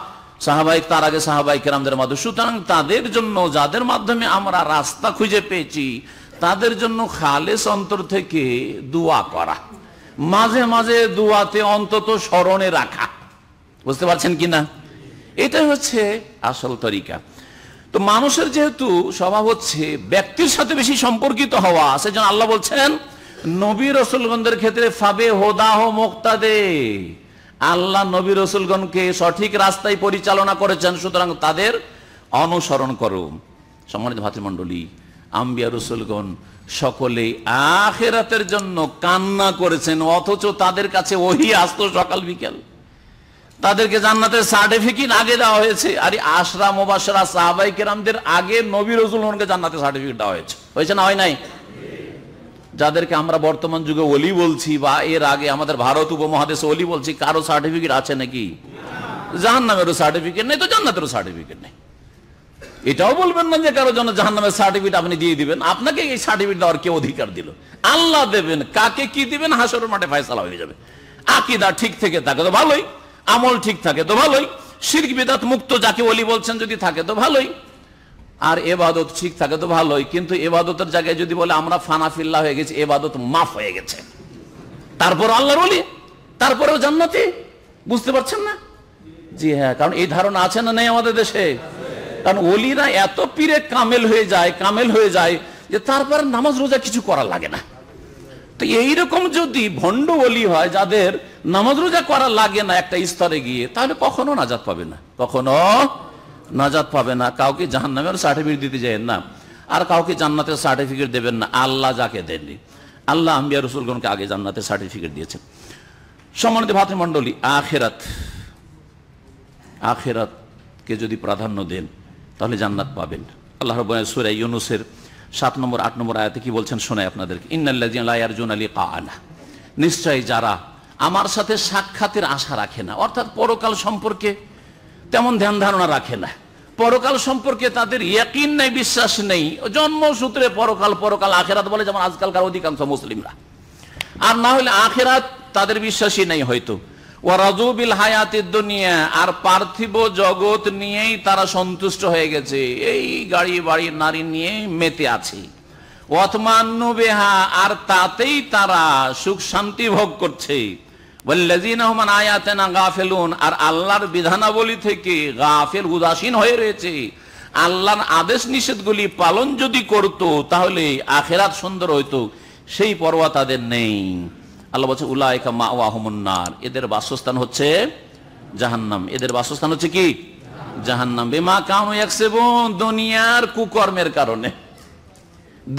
সাহাবাহিক তার আগে সাহাবাহিক কেরামদের মাধ্যমে সুতরাং তাদের জন্য যাদের মাধ্যমে আমরা রাস্তা খুঁজে পেয়েছি তাদের জন্য খালেস অন্তর থেকে দোয়া করা মাঝে মাঝে দোয়াতে অন্তত স্মরণে রাখা বুঝতে পারছেন কিনা এটা হচ্ছে আসল তরিকা তো মানুষের যেহেতু স্বভাব হচ্ছে ব্যক্তির সাথে বেশি সম্পর্কিত হওয়া যেন আল্লাহ বলছেন নবী রসুলগঞ্জের ক্ষেত্রে ফাবে হোদাহ মোক্তাদে আল্লাহ নবী রসুলগণকে সঠিক রাস্তায় পরিচালনা করেছেন সুতরাং তাদের অনুসরণ করো সম্মানিত ভাতৃমণ্ডলী আম্বিয়া রসুলগণ সকলে আখেরাতের জন্য কান্না করেছেন অথচ তাদের কাছে ওহি আসতো সকাল বিকেল তাদেরকে জান্নাতের সার্টিফিকেট আগে দেওয়া হয়েছে আর আশরা মোবাসরা সাহাবাই কেরামদের আগে নবী রসুলকে জান্নাতের সার্টিফিকেট দেওয়া হয়েছে হয়েছে না হয় নাই যাদেরকে আমরা বর্তমান যুগে অলি বলছি বা এর আগে আমাদের ভারত উপমহাদেশে অলি বলছি কারো সার্টিফিকেট আছে নাকি জাহান নামেরও সার্টিফিকেট নেই তো জান্নাতেরও সার্টিফিকেট নেই এটাও বলবেন না যে কারো জন্য জাহান নামের সার্টিফিকেট আপনি দিয়ে দিবেন আপনাকে এই সার্টিফিকেট দেওয়ার কেউ অধিকার দিল আল্লাহ দেবেন কাকে কি দিবেন হাসর মাঠে ফায়সালা হয়ে যাবে আকিদা ঠিক থেকে থাকে তো ভালোই আমল ঠিক থাকে তো ভালোই শির্ক বিদাত মুক্ত যাকে অলি বলছেন যদি থাকে তো ভালোই আর এবাদত ঠিক থাকে তো ভালোই কিন্তু এবাদতের জায়গায় যদি বলে আমরা ফানাফিল্লা হয়ে গেছি এবাদত মাফ হয়ে গেছে তারপর আল্লাহর অলি তারপরেও জান্নাতি বুঝতে পারছেন না জি হ্যাঁ কারণ এই ধারণা আছে না নেই আমাদের দেশে কারণ অলিরা এত পীরে কামেল হয়ে যায় কামেল হয়ে যায় যে তারপর নামাজ রোজা কিছু করা লাগে না তো এইরকম যদি ভণ্ড বলি হয় যাদের নামাজ রোজা করা লাগে না একটা স্তরে গিয়ে তাহলে কখনো নাজাদ পাবে না কখনো নাজাদ পাবে না কাউকে জাহান নামের সার্টিফিকেট দিতে যায় না আর কাউকে জান্নাতের সার্টিফিকেট দেবেন না আল্লাহ যাকে দেননি আল্লাহ আম্বিয়া রসুলগণকে আগে জান্নাতের সার্টিফিকেট দিয়েছেন সম্মানিত ভাতৃমণ্ডলী আখেরাত আখেরাতকে যদি প্রাধান্য দেন তাহলে জান্নাত পাবেন আল্লাহ রবাহ সুরাই ইউনুসের সাত নম্বর আট নম্বর আয়াতে কি বলছেন শোনায় আপনাদেরকে ইন্নাল্লাজিয়ান আলী যারা আমার সাথে সাক্ষাতের আশা রাখে না অর্থাৎ পরকাল সম্পর্কে তেমন ধ্যান ধারণা রাখে না পরকাল সম্পর্কে তাদের ইয়াকিন নেই বিশ্বাস নেই জন্মসূত্রে পরকাল পরকাল আখেরাত বলে যেমন আজকালকার অধিকাংশ মুসলিমরা আর না হলে আখেরাত তাদের বিশ্বাসই নেই হয়তো ওয়ারাজুবিল হায়াতের দুনিয়া আর পার্থিব জগৎ নিয়েই তারা সন্তুষ্ট হয়ে গেছে এই গাড়ি বাড়ি নারী নিয়ে মেতে আছে অতমান্য বেহা আর তাতেই তারা সুখ শান্তি ভোগ করছে বল্লাজিনহমান আয়াতেনা গাফেলুন আর আল্লাহর বিধানাবলী থেকে গাফেল উদাসীন হয়ে রয়েছে আল্লাহর আদেশ নিষেধগুলি পালন যদি করত তাহলে আখেরাত সুন্দর হইতো সেই পর্বা তাদের নেই আল্লাহ বলছে উলায়কা মা ওয়াহমুন্নার এদের বাসস্থান হচ্ছে জাহান্নাম এদের বাসস্থান হচ্ছে কি জাহান্নাম বেমা কাম দুনিয়ার কুকর্মের কারণে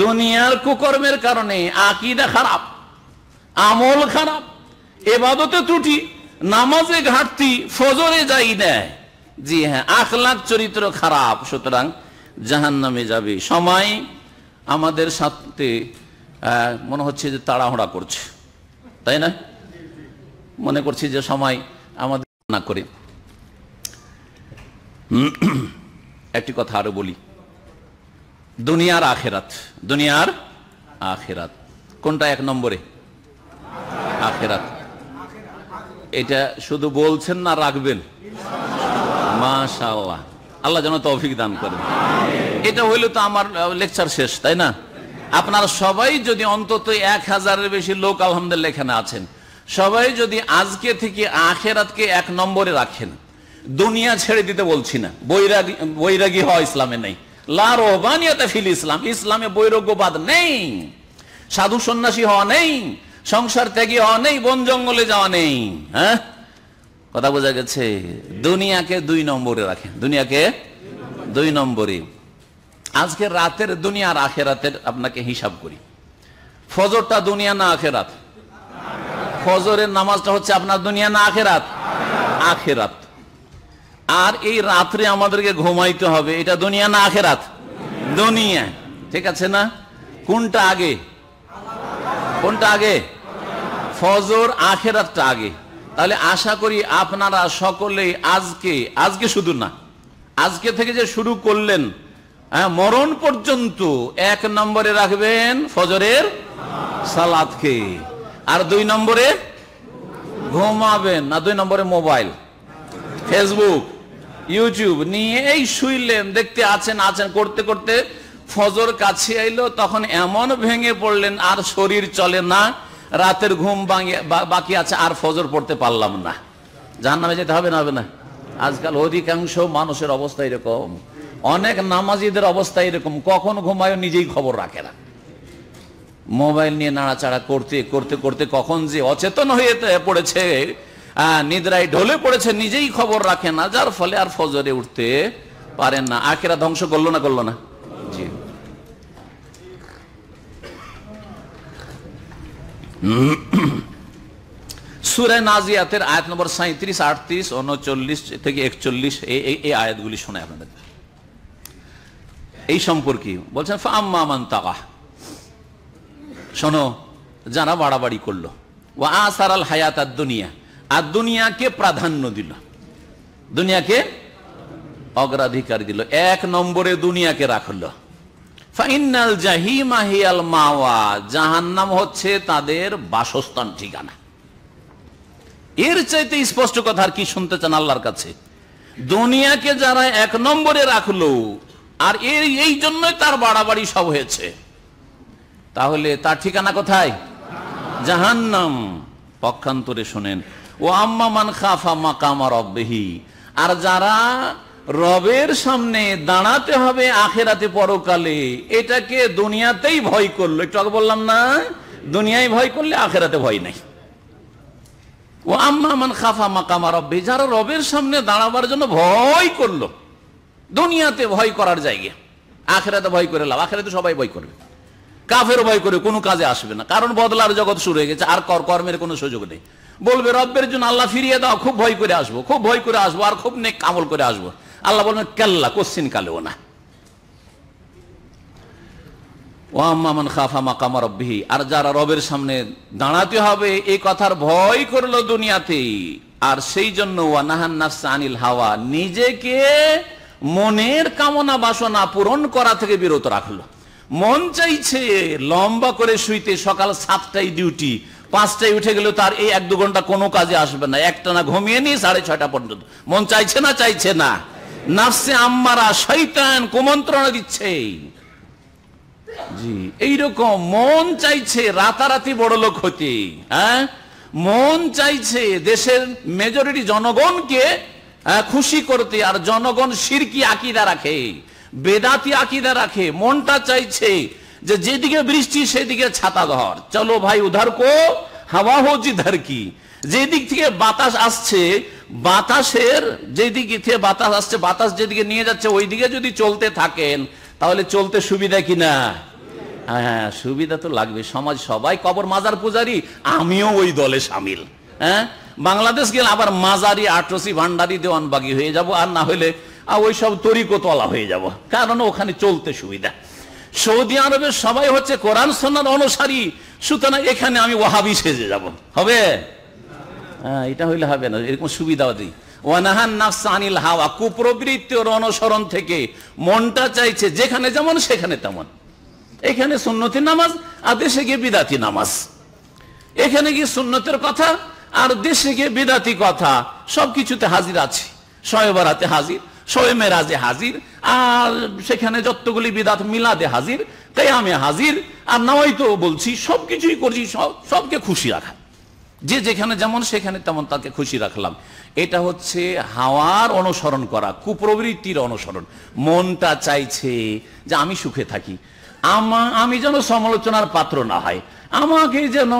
দুনিয়ার কুকর্মের কারণে আকিদা খারাপ আমল খারাপ এবাদতে ত্রুটি নামাজে ঘাটতি ফজরে যাই দেয় জি হ্যাঁ আখলাখ চরিত্র খারাপ সুতরাং জাহান্নামে যাবে সময় আমাদের সাথে মনে হচ্ছে যে তাড়াহুড়া করছে তাই না মনে করছি যে সময় আমাদের না করে একটি কথা আরো বলি দুনিয়ার আখেরাত দুনিয়ার আখেরাত কোনটা এক নম্বরে আখেরাত এটা শুধু বলছেন না রাখবেন মাশাল্লাহ আল্লাহ যেন তৌফিক দান করেন এটা হইলে তো আমার লেকচার শেষ তাই না আপনার সবাই যদি অন্তত এক হাজারের বেশি লোক আলহামদুলিল্লাহ এখানে আছেন সবাই যদি আজকে থেকে আখেরাতকে এক নম্বরে রাখেন দুনিয়া ছেড়ে দিতে বলছি না বৈরাগী বৈরাগী হওয়া ইসলামে নেই লারোবানিয়াতে ফিল ইসলাম ইসলামে বৈরোগ্যবাদ নেই সাধু সন্ন্যাসী হওয়া নেই সংসার ত্যাগী হওয়া নেই বন জঙ্গলে যাওয়া নেই হ্যাঁ কথা বোঝা গেছে দুনিয়াকে দুই নম্বরে রাখেন দুনিয়াকে দুই নম্বরে আজকে রাতের দুনিয়া আর আখেরাতের আপনাকে হিসাব করি ফজরটা দুনিয়া না আখেরাত ফজরের নামাজটা হচ্ছে আপনার দুনিয়া না আখেরাত আখেরাত আর এই রাত্রে আমাদেরকে ঘুমাইতে হবে এটা দুনিয়া না আখেরাত দুনিয়া ঠিক আছে না কোনটা আগে কোনটা আগে ফজর আখেরাতটা আগে তাহলে আশা করি আপনারা সকলে আজকে আজকে শুধু না আজকে থেকে যে শুরু করলেন হ্যাঁ, মরণ পর্যন্ত এক নম্বরে রাখবেন ফজরের সালাদকে আর দুই নম্বরে ঘুমাবেন না দুই নম্বরে মোবাইল ফেসবুক ইউটিউব নিয়ে এই শুইলেন দেখতে আছেন আছেন করতে করতে ফজর কাছে এলো তখন এমন ভেঙে পড়লেন আর শরীর চলে না রাতের ঘুম বাকি আছে আর ফজর পড়তে পারলাম না যার নামে যেতে হবে না হবে না আজকাল অধিকাংশ মানুষের অবস্থা এরকম অনেক নামাজিদের অবস্থা এরকম কখন ঘুমায় নিজেই খবর রাখে না মোবাইল নিয়ে নাড়াচাড়া করতে করতে করতে কখন যে অচেতন হয়ে পড়েছে নিদ্রায় ঢলে পড়েছে নিজেই খবর রাখে না যার ফলে আর ফজরে উঠতে পারেন না আখেরা ধ্বংস করলো না করলো না জি সুরে নাজিয়াতের আয়াত নম্বর সাঁত্রিশ আটত্রিশ উনচল্লিশ থেকে একচল্লিশ এই আয়াতগুলি শোনায় আপনাদের এই সম্পর্কে বলছেন ফাম্মা মান শোনো যারা বাড়াবাড়ি করলো ও আসার আল হায়াত আর দুনিয়া আর দুনিয়াকে প্রাধান্য দিল দুনিয়াকে অগ্রাধিকার দিল এক নম্বরে দুনিয়াকে রাখলো ফাইনাল জাহি মাহিয়াল মাওয়া জাহান্নাম হচ্ছে তাদের বাসস্থান ঠিকানা এর চাইতে স্পষ্ট কথা আর কি শুনতে চান আল্লাহর কাছে দুনিয়াকে যারা এক নম্বরে রাখলো আর এর এই জন্যই তার বাড়াবাড়ি সব হয়েছে তাহলে তার ঠিকানা কোথায় জাহান্নাম পক্ষান্তরে শোনেন ও আম্মা মান খাফা মাকামা রব্বেহি আর যারা রবের সামনে দাঁড়াতে হবে আখেরাতে পরকালে এটাকে দুনিয়াতেই ভয় করলো একটু আগে বললাম না দুনিয়ায় ভয় করলে আখেরাতে ভয় নাই ও আম্মা মান খাফা মাকামা রব্বে যারা রবের সামনে দাঁড়াবার জন্য ভয় করলো দুনিয়াতে ভয় করার জায়গা আখেরাতে ভয় করে লাভ আখেরাতে সবাই ভয় করবে কাফের ভয় করে কোনো কাজে আসবে না কারণ বদলার জগৎ শুরু হয়ে গেছে আর কর কর্মের কোনো সুযোগ নেই বলবে রব্বের জন্য আল্লাহ ফিরিয়ে দাও খুব ভয় করে আসবো খুব ভয় করে আসবো আর খুব নেক কামল করে আসবো আল্লাহ বলবেন কেল্লা কোশ্চিন কালেও না আর যারা রবের সামনে দাঁড়াতে হবে এই কথার ভয় করলো দুনিয়াতেই আর সেই জন্য নিজেকে মনের কামনা বাসনা পূরণ করা থেকে বিরত রাখলো মন চাইছে লম্বা করে শুইতে সকাল সাতটায় ডিউটি পাঁচটায় উঠে গেলে তার এই এক দু ঘন্টা কোনো কাজে আসবে না একটা না ঘুমিয়ে নিয়ে সাড়ে ছয়টা পর্যন্ত মন চাইছে না চাইছে না নাফসে আম্মারা শৈতান কুমন্ত্রণা দিচ্ছে জি এইরকম মন চাইছে রাতারাতি বড় লোক হতে হ্যাঁ মন চাইছে দেশের মেজরিটি জনগণকে খুশি করতে আর জনগণ সিরকি আকিদা রাখে বেদাতি আকিদা রাখে মনটা চাইছে যে যেদিকে বৃষ্টি সেদিকে ছাতা ধর চলো ভাই উধার কো হাওয়া হো ধর কি যেদিক থেকে বাতাস আসছে বাতাসের যেদিক থেকে বাতাস আসছে বাতাস যেদিকে নিয়ে যাচ্ছে ওই দিকে যদি চলতে থাকেন তাহলে চলতে সুবিধা কিনা হ্যাঁ, হ্যাঁ সুবিধা তো লাগবে সমাজ সবাই কবর মাজার পূজারি আমিও ওই দলে সামিল হ্যাঁ বাংলাদেশ গেলে আবার মাজারি আটরসি ভান্ডারি দেওয়ানবাগি হয়ে যাব আর না হলে ওই সব তরিকতলা হয়ে যাব কারণ ওখানে চলতে সুবিধা সৌদি আরবের সবাই হচ্ছে কোরআন সন্ন্যার অনুসারী সুতরাং এখানে আমি ওয়াহাবি সেজে যাব হবে হ্যাঁ এটা হইলে হবে না এরকম সুবিধাও দিই ওয়ানাহান নাফস আনিল হাওয়া কুপ্রবৃত্তির অনুসরণ থেকে মনটা চাইছে যেখানে যেমন সেখানে তেমন এখানে সুন্নতি নামাজ আর দেশে গিয়ে বিদাতি নামাজ এখানে গিয়ে সুন্নতের কথা আর দেশে গিয়ে বেদাতি কথা সবকিছুতে হাজির আছে শয়েবরাতে হাজির শোয়ে মেরাজে হাজির আর সেখানে যতগুলি বিদাত মিলাদে হাজির তাই আমি হাজির আর নাওয়াই তো বলছি সবকিছুই করছি সব সবকে খুশি রাখা যে যেখানে যেমন সেখানে তেমন তাকে খুশি রাখলাম এটা হচ্ছে হাওয়ার অনুসরণ করা কুপ্রবৃত্তির অনুসরণ মনটা চাইছে যে আমি সুখে থাকি আমা আমি যেন সমালোচনার পাত্র না হয় আমাকে যেন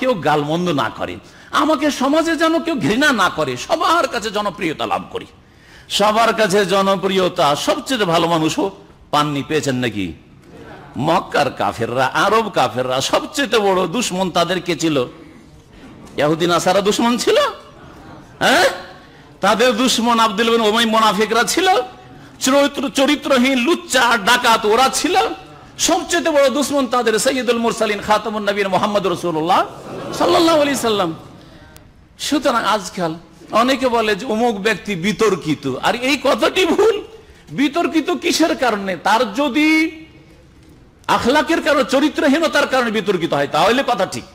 কেউ গালমন্দ না করে আমাকে সমাজে যেন কেউ ঘৃণা না করে সবার কাছে জনপ্রিয়তা লাভ করি সবার কাছে জনপ্রিয়তা সবচেয়ে ভালো মানুষও পাননি পেয়েছেন নাকি মক্কার কাফেররা আরব কাফেররা সবচেয়ে বড় দুশ্মন তাদের কে ছিল ইয়াহুদ্দিন আসারা দুশ্মন ছিল হ্যাঁ তাদের দুশ্মন আব্দুল ওমাই মোনাফিকরা ছিল চরিত্র চরিত্রহীন লুচ্চা ডাকাত ওরা ছিল সবচেয়ে বড় দুশ্মন তাদের সৈয়দুল মুরসালিন খাতামুন নবীর মোহাম্মদ রসুল্লাহ সাল্লাহ আলি সাল্লাম সুতরাং আজকাল অনেকে বলে যে অমুক ব্যক্তি বিতর্কিত আর এই কথাটি ভুল বিতর্কিত কিসের কারণে তার যদি আখলাকের কারণ চরিত্রহীনতার কারণে বিতর্কিত হয় তাহলে কথা ঠিক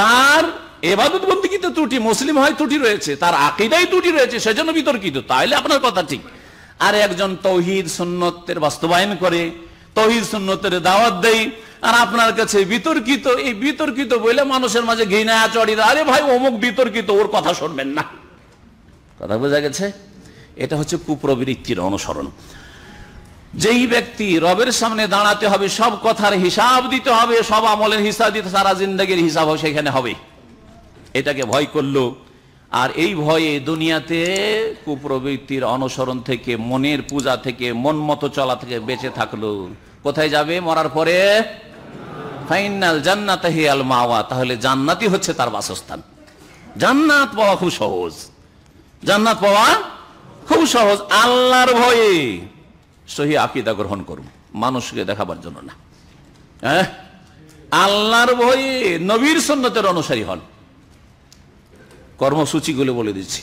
তার এবাদত কিন্তু ত্রুটি মুসলিম হয় ত্রুটি রয়েছে তার আকিদাই ত্রুটি রয়েছে সেজন্য বিতর্কিত তাহলে আপনার কথা ঠিক আর একজন তহিদ সুন্নতের বাস্তবায়ন করে তহিদ সুন্নতের দাওয়াত দেয় আর আপনার কাছে বিতর্কিত এই বিতর্কিত বলে মানুষের মাঝে ঘৃণা চড়ি আরে ভাই অমুক বিতর্কিত ওর কথা শুনবেন না কথা বোঝা গেছে এটা হচ্ছে কুপ্রবৃত্তির অনুসরণ যেই ব্যক্তি রবের সামনে দাঁড়াতে হবে সব কথার হিসাব দিতে হবে সব আমলের হিসাব দিতে সারা জিন্দগির হিসাব সেখানে হবে এটাকে ভয় করলো আর এই ভয়ে দুনিয়াতে কুপ্রবৃত্তির অনুসরণ থেকে মনের পূজা থেকে মন মতো চলা থেকে বেঁচে থাকলো কোথায় যাবে মরার পরে ফাইনাল জান্নাত মাওয়া তাহলে জান্নাতি হচ্ছে তার বাসস্থান জান্নাত পাওয়া খুব সহজ জান্নাত পাওয়া খুব সহজ আল্লাহর ভয়ে সহি আকিদা গ্রহণ করুন মানুষকে দেখাবার জন্য না হ্যাঁ? আল্লাহর ভয়ে নবীর সন্ন্যতের অনুসারী হন কর্মসূচিগুলো বলে দিচ্ছি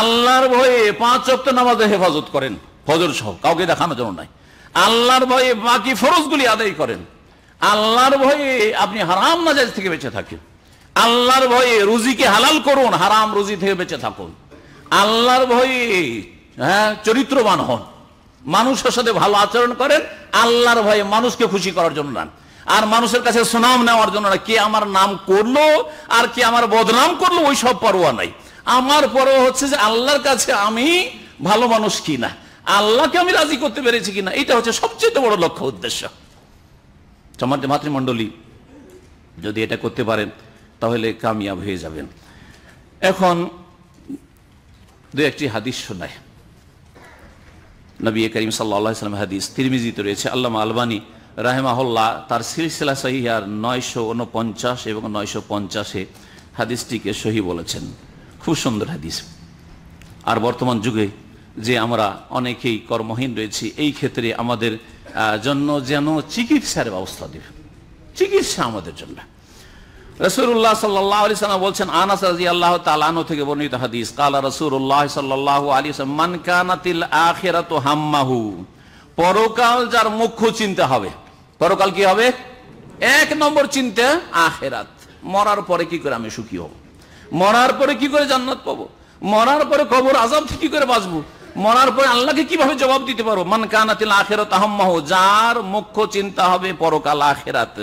আল্লাহর ভয়ে পাঁচ অক্ট নামাজে হেফাজত করেন ফজর সহ কাউকে দেখানো জন্য নাই আল্লাহর ভয়ে বাকি ফরজগুলি আদায় করেন আল্লাহর ভয়ে আপনি হারাম নাজাজ থেকে বেঁচে থাকেন আল্লাহর ভয়ে রুজিকে হালাল করুন হারাম রুজি থেকে বেঁচে থাকুন আল্লাহর ভয়ে হ্যাঁ চরিত্রবান হন মানুষের সাথে ভালো আচরণ করেন আল্লাহর ভয়ে মানুষকে খুশি করার জন্য না আর মানুষের কাছে সুনাম নেওয়ার জন্য না কে আমার নাম করলো আর কে আমার বদনাম করলো ওই সব পরোয়া নাই আমার পরোয়া হচ্ছে যে আল্লাহর কাছে আমি ভালো মানুষ কিনা আল্লাহকে আমি রাজি করতে পেরেছি কিনা এটা হচ্ছে সবচেয়ে বড় লক্ষ্য উদ্দেশ্য মাতৃমণ্ডলী যদি এটা করতে পারেন তাহলে কামিয়াব হয়ে যাবেন এখন দু একটি হাদিস শোনায় নবী করিম সাল্লাম হাদিস তিরমিজিতে রয়েছে আল্লামা আলবানী রাহেমাহল্লা তার সিলসিলা সহিয়ার নয়শো উনপঞ্চাশ এবং নয়শো পঞ্চাশে হাদিসটিকে সহি বলেছেন খুব সুন্দর হাদিস আর বর্তমান যুগে যে আমরা অনেকেই কর্মহীন রয়েছি এই ক্ষেত্রে আমাদের জন্য যেন চিকিৎসার ব্যবস্থা দিবে চিকিৎসা আমাদের জন্য থেকে বর্ণিত রসুল্লাহ পরকাল যার মুখ্য চিন্তা হবে পরকাল কি হবে এক নম্বর চিন্তা আখেরাত মরার পরে কি করে আমি সুখী হব মরার পরে কি করে জান্নাত পাবো মরার পরে কবর আজাব থেকে কি করে বাঁচবো মরার পরে আল্লাহকে কিভাবে জবাব দিতে পারো মান কানাতিল আখেরাত আহম্মাহ যার মুখ্য চিন্তা হবে পরকাল আখেরাত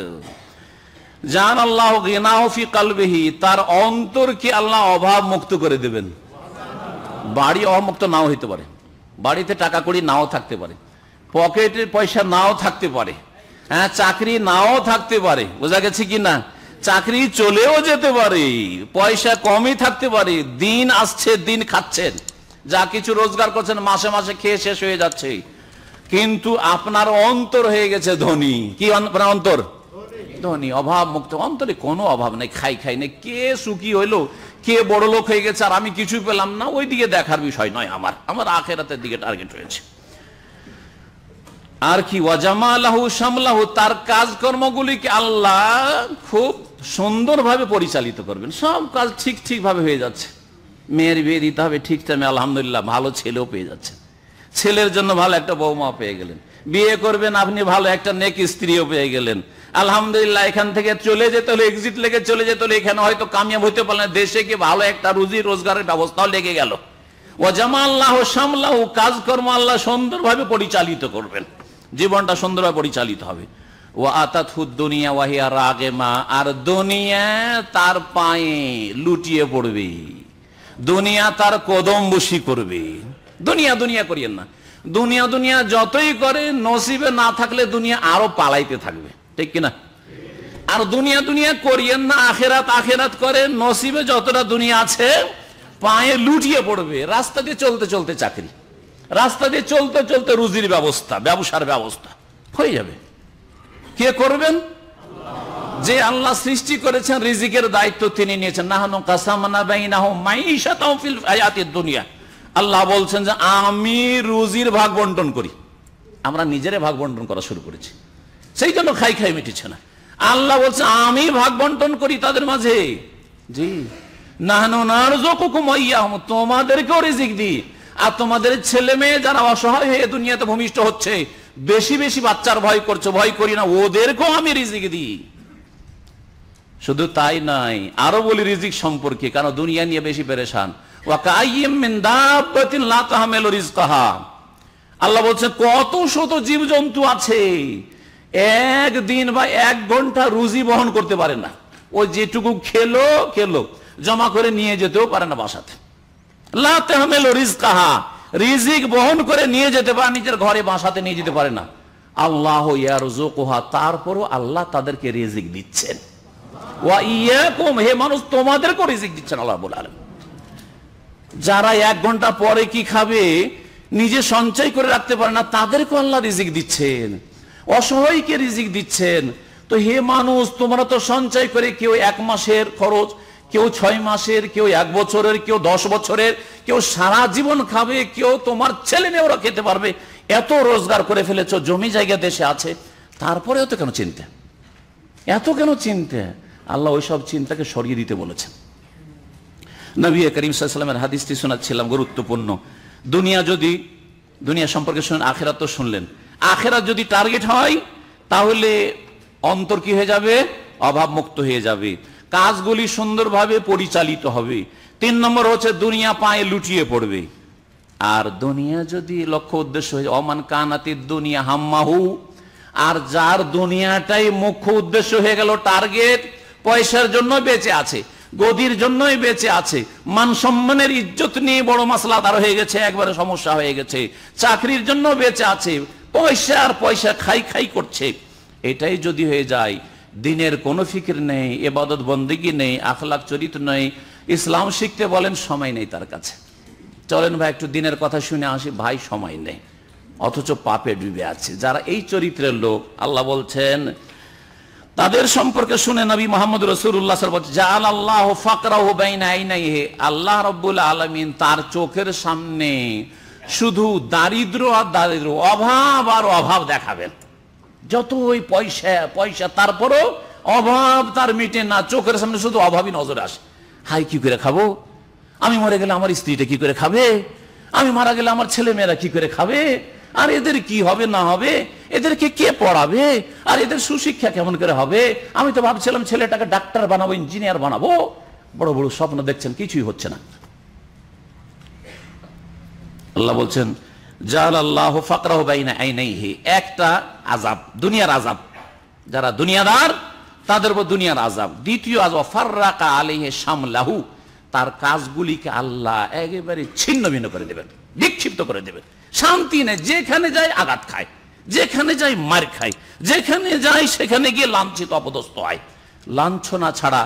যার আল্লাহ গেনাহফি কালবেহি তার অন্তরকে আল্লাহ অভাব মুক্ত করে দেবেন বাড়ি অমুক্ত নাও হইতে পারে বাড়িতে টাকা কড়ি নাও থাকতে পারে পকেটের পয়সা নাও থাকতে পারে হ্যাঁ চাকরি নাও থাকতে পারে বোঝা গেছে কি না চাকরি চলেও যেতে পারে পয়সা কমই থাকতে পারে দিন আসছে দিন খাচ্ছেন যা কিছু রোজগার করছেন মাসে মাসে খেয়ে শেষ হয়ে যাচ্ছে কিন্তু আপনার অন্তর হয়ে গেছে ধনী কি অন্তর ধনী অভাব মুক্ত অন্তরে কোনো অভাব নেই খাই খাই নেই কে সুখী হইলো কে বড় লোক হয়ে গেছে আর আমি কিছুই পেলাম না ওই দিকে দেখার বিষয় নয় আমার আমার আখেরাতের দিকে টার্গেট হয়েছে আর কি ওয়াজামালাহু সামলাহু তার কাজকর্মগুলিকে আল্লাহ খুব সুন্দরভাবে পরিচালিত করবেন সব কাজ ঠিক ঠিকভাবে হয়ে যাচ্ছে মেয়ের বিয়ে দিতে হবে ঠিক টাইমে আলহামদুলিল্লাহ ভালো ছেলেও পেয়ে যাচ্ছেন ছেলের জন্য ভালো একটা বৌমা পেয়ে গেলেন বিয়ে করবেন আপনি ভালো একটা নেক স্ত্রীও পেয়ে গেলেন আলহামদুলিল্লাহ এখান থেকে চলে যেতে হলে এক্সিট লেগে চলে যেতে হলে এখানে হয়তো কামিয়াব হইতে পারলেন দেশে কি ভালো একটা রুজি রোজগারের ব্যবস্থাও লেগে গেল ও জামা আল্লাহ সামলাহ কাজকর্ম আল্লাহ সুন্দরভাবে পরিচালিত করবেন জীবনটা সুন্দরভাবে পরিচালিত হবে ও আতাত দুনিয়া ওয়াহিয়া রাগে মা আর দুনিয়া তার পায়ে লুটিয়ে পড়বে দুনিয়া তার কদম বসি করবে দুনিয়া দুনিয়া করিয়েন না দুনিয়া দুনিয়া যতই করে নসিবে না থাকলে দুনিয়া আরো পালাইতে থাকবে ঠিক কিনা আর দুনিয়া দুনিয়া করিয়েন না আখেরাত আখেরাত করে নসিবে যতটা দুনিয়া আছে পায়ে লুটিয়ে পড়বে রাস্তা দিয়ে চলতে চলতে চাকরি রাস্তা দিয়ে চলতে চলতে রুজির ব্যবস্থা ব্যবসার ব্যবস্থা হয়ে যাবে কে করবেন যে আল্লাহ সৃষ্টি করেছেন রিজিকের দায়িত্ব তিনি নিয়েছেন নাহানু কাসামানা বাইনাহু মাইশাতাহু ফিল হায়াতিদ দুনিয়া আল্লাহ বলছেন যে আমি রুজির ভাগ বন্টন করি আমরা নিজেরে ভাগ বন্টন করা শুরু করেছি সেই জন্য খাই খাই মিটিছে না আল্লাহ বলছে আমি ভাগ বন্টন করি তাদের মাঝে জি নাহানু নারজুকুকুম ইয়াহুম তোমাদেরকেও রিজিক দিই আর তোমাদের ছেলে মেয়ে যারা অসহায় হয়ে দুনিয়াতে ভূমিষ্ঠ হচ্ছে বেশি বেশি বাচ্চার ভয় করছে ভয় করি না ওদেরকেও আমি রিজিক দিই শুধু তাই নাই আরো বলি রিজিক সম্পর্কে কারণ দুনিয়া নিয়ে বেশি পেরেশান আল্লাহ বলছে কত শত জীব জন্তু আছে একদিন বা এক ঘন্টা রুজি বহন করতে পারে না ও যেটুকু খেলো খেলো জমা করে নিয়ে যেতেও পারে না বাসাতে লাহমেল কাহা রিজিক বহন করে নিয়ে যেতে পারে নিজের ঘরে বাসাতে নিয়ে যেতে পারে না আল্লাহ ইয়ার জো কোহা তারপরও আল্লাহ তাদেরকে রিজিক দিচ্ছেন ওয়াইয়াকুম হে মানুষ তোমাদের করে দিচ্ছেন আল্লাহ রাব্বুল যারা এক ঘন্টা পরে কি খাবে নিজে সঞ্চয় করে রাখতে পারে না তাদেরকে আল্লাহ রিজিক দিচ্ছেন অসহায়কে রিজিক দিচ্ছেন তো হে মানুষ তোমরা তো সঞ্চয় করে কেউ এক মাসের খরচ কেউ ছয় মাসের কেউ এক বছরের কেউ দশ বছরের কেউ সারা জীবন খাবে কেউ তোমার ছেলে মেয়েরা খেতে পারবে এত রোজগার করে ফেলেছ জমি জায়গা দেশে আছে তারপরেও তো কেন চিন্তা এত কেন চিন্তা আল্লাহ ওই সব চিন্তাকে সরিয়ে দিতে বলেছেন নবী করিম সাল্লামের হাদিসটি শোনাচ্ছিলাম গুরুত্বপূর্ণ দুনিয়া যদি দুনিয়া সম্পর্কে শুনেন আখেরাত তো শুনলেন আখেরাত যদি টার্গেট হয় তাহলে অন্তর কি হয়ে যাবে অভাবমুক্ত হয়ে যাবে কাজগুলি সুন্দরভাবে পরিচালিত হবে তিন নম্বর হচ্ছে দুনিয়া পায়ে লুটিয়ে পড়বে আর দুনিয়া যদি লক্ষ্য উদ্দেশ্য হয়ে অমান কানাতির দুনিয়া হাম্মাহু আর যার দুনিয়াটাই মুখ্য উদ্দেশ্য হয়ে গেল টার্গেট পয়সার জন্য বেঁচে আছে গদির জন্যই বেঁচে আছে মান সম্মানের ইজ্জত নিয়ে বড় মাসলা তার হয়ে গেছে একবারে সমস্যা হয়ে গেছে চাকরির জন্য বেঁচে আছে পয়সা আর পয়সা খাই খাই করছে এটাই যদি হয়ে যায় দিনের কোনো ফিকির নেই এবাদত বন্দিগি নেই আখলাখ চরিত নেই ইসলাম শিখতে বলেন সময় নেই তার কাছে চলেন ভাই একটু দিনের কথা শুনে আসি ভাই সময় নেই অথচ পাপে ডুবে আছে যারা এই চরিত্রের লোক আল্লাহ বলছেন তাদের সম্পর্কে শুনে নবী মোহাম্মদ রসুল্লাহ জাল আল্লাহ ফাকরাহ বাইনাইনাইহে আল্লাহ রব্বুল আলমিন তার চোখের সামনে শুধু দারিদ্র আর দারিদ্র অভাব আর অভাব দেখাবেন যতই পয়সা পয়সা তারপরও অভাব তার মিটে না চোখের সামনে শুধু অভাবই নজর আসে হাই কি করে খাবো আমি মরে গেলে আমার স্ত্রীটা কি করে খাবে আমি মারা গেলে আমার ছেলে মেয়েরা কি করে খাবে আর এদের কি হবে না হবে এদেরকে কে পড়াবে আর এদের সুশিক্ষা কেমন করে হবে আমি তো ভাবছিলাম ছেলেটাকে ডাক্তার বানাবো ইঞ্জিনিয়ার বানাবো বড় বড় স্বপ্ন দেখছেন কিছুই হচ্ছে না আল্লাহ বলছেন জাল আল্লাহ ফাকরাহ বাইনা একটা আজাব দুনিয়ার আজাব যারা দুনিয়াদার তাদের উপর দুনিয়ার আজাব দ্বিতীয় আজাব ফার্রাকা আলিহে শামলাহু তার কাজগুলিকে আল্লাহ একেবারে ছিন্ন ভিন্ন করে দেবেন বিক্ষিপ্ত করে দেবেন শান্তি নেই যেখানে যায় আঘাত খায় যেখানে যায় মার খায় যেখানে যায় সেখানে গিয়ে লাঞ্ছিত অপদস্ত হয় লাঞ্ছনা ছাড়া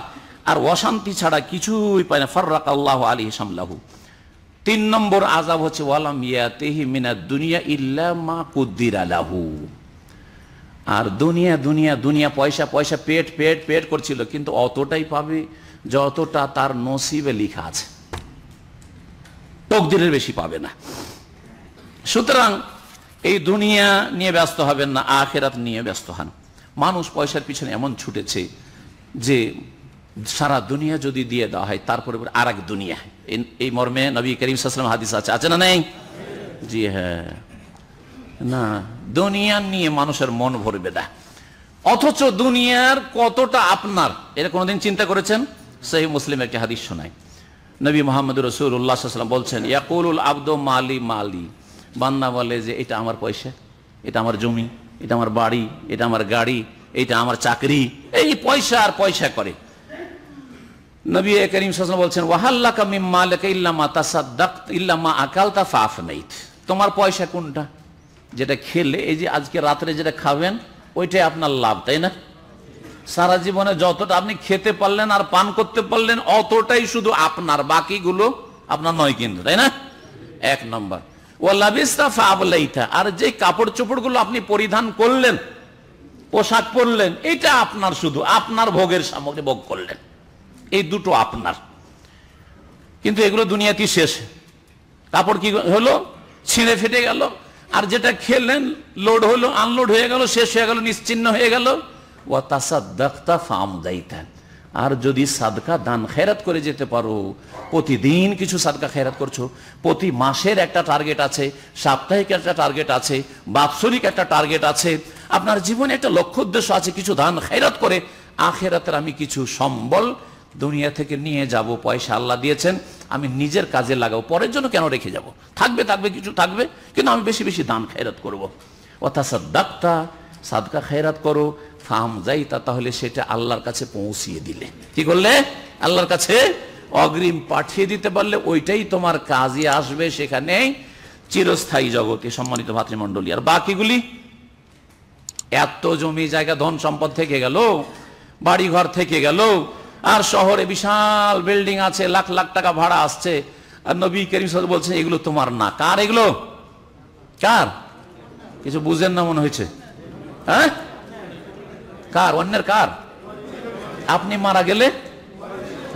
আর অশান্তি ছাড়া কিছুই পায় না ফর্রাক আল্লাহ আলী সামলাহু তিন নম্বর আজাব হচ্ছে ওয়ালাম ইয়াতেহি মিনা দুনিয়া ইল্লা মা কুদ্দির আলাহু আর দুনিয়া দুনিয়া দুনিয়া পয়সা পয়সা পেট পেট পেট করছিল কিন্তু অতটাই পাবে যতটা তার নসিবে লিখা আছে তকদিরের বেশি পাবে না সুতরাং এই দুনিয়া নিয়ে ব্যস্ত হবেন না আখেরাত নিয়ে ব্যস্ত হন মানুষ পয়সার পিছনে এমন ছুটেছে যে সারা দুনিয়া যদি দিয়ে দেওয়া হয় তারপরে আর এক দুনিয়া এই মর্মে নবী করিম সাল্লাম হাদিস আছে আছে না নেই জি হ্যাঁ না দুনিয়া নিয়ে মানুষের মন ভরবে না অথচ দুনিয়ার কতটা আপনার এটা কোনোদিন চিন্তা করেছেন সেই মুসলিম একটি হাদিস শোনায় নবী মোহাম্মদ রসুল উল্লাহাম বলছেন ইয়াকুল আব্দ মালি মালি বান্না বলে যে এটা আমার পয়সা এটা আমার জমি এটা আমার বাড়ি এটা আমার গাড়ি এটা আমার চাকরি এই পয়সা আর পয়সা করে নবী করিম সাসন বলছেন ওয়াহাল্লা কামিম মালেকে ইল্লামা তাসাদ্দাক ইল্লামা আকাল তা নেই তোমার পয়সা কোনটা যেটা খেলে এই যে আজকে রাত্রে যেটা খাবেন ওইটাই আপনার লাভ তাই না সারা জীবনে যতটা আপনি খেতে পারলেন আর পান করতে পারলেন অতটাই শুধু আপনার বাকিগুলো আপনার নয় কিন্তু তাই না এক নম্বর আর যে কাপড় চোপড়গুলো আপনি পরিধান করলেন পোশাক পরলেন এটা আপনার শুধু আপনার ভোগের সামগ্রী ভোগ করলেন এই দুটো আপনার কিন্তু এগুলো দুনিয়াতে শেষ কাপড় কি হলো ছিঁড়ে ফেটে গেল আর যেটা খেলেন লোড হলো আনলোড হয়ে গেল শেষ হয়ে গেল নিশ্চিন্ন হয়ে গেল ও তাসা ফাম দায়িতেন আর যদি সাদকা দান খেরাত করে যেতে পারো প্রতিদিন কিছু সাদকা খেরাত করছো প্রতি মাসের একটা টার্গেট আছে সাপ্তাহিক একটা টার্গেট আছে বাৎসরিক একটা টার্গেট আছে আপনার জীবনে একটা লক্ষ্য উদ্দেশ্য আছে কিছু দান খেরাত করে আখেরাতের আমি কিছু সম্বল দুনিয়া থেকে নিয়ে যাব পয়সা আল্লাহ দিয়েছেন আমি নিজের কাজে লাগাবো পরের জন্য কেন রেখে যাব থাকবে থাকবে কিছু থাকবে কিন্তু আমি বেশি বেশি দান খেরাত করবো অর্থাৎ সাদ্দাক্তা সাদকা খেরাত করো ফাম যাই তা তাহলে সেটা আল্লাহর কাছে পৌঁছিয়ে দিলে কি করলে আল্লাহর কাছে অগ্রিম পাঠিয়ে দিতে পারলে ওইটাই তোমার কাজে আসবে সেখানে চিরস্থায়ী জগতে সম্মানিত ভাতৃমণ্ডলী আর বাকিগুলি এত জমি জায়গা ধন সম্পদ থেকে গেল বাড়িঘর থেকে গেল আর শহরে বিশাল বিল্ডিং আছে লাখ লাখ টাকা ভাড়া আসছে আর নবী করিম সাল বলছে এগুলো তোমার না কার এগুলো কার কিছু বুঝেন না মনে হয়েছে হ্যাঁ কার অন্যের কার আপনি মারা গেলে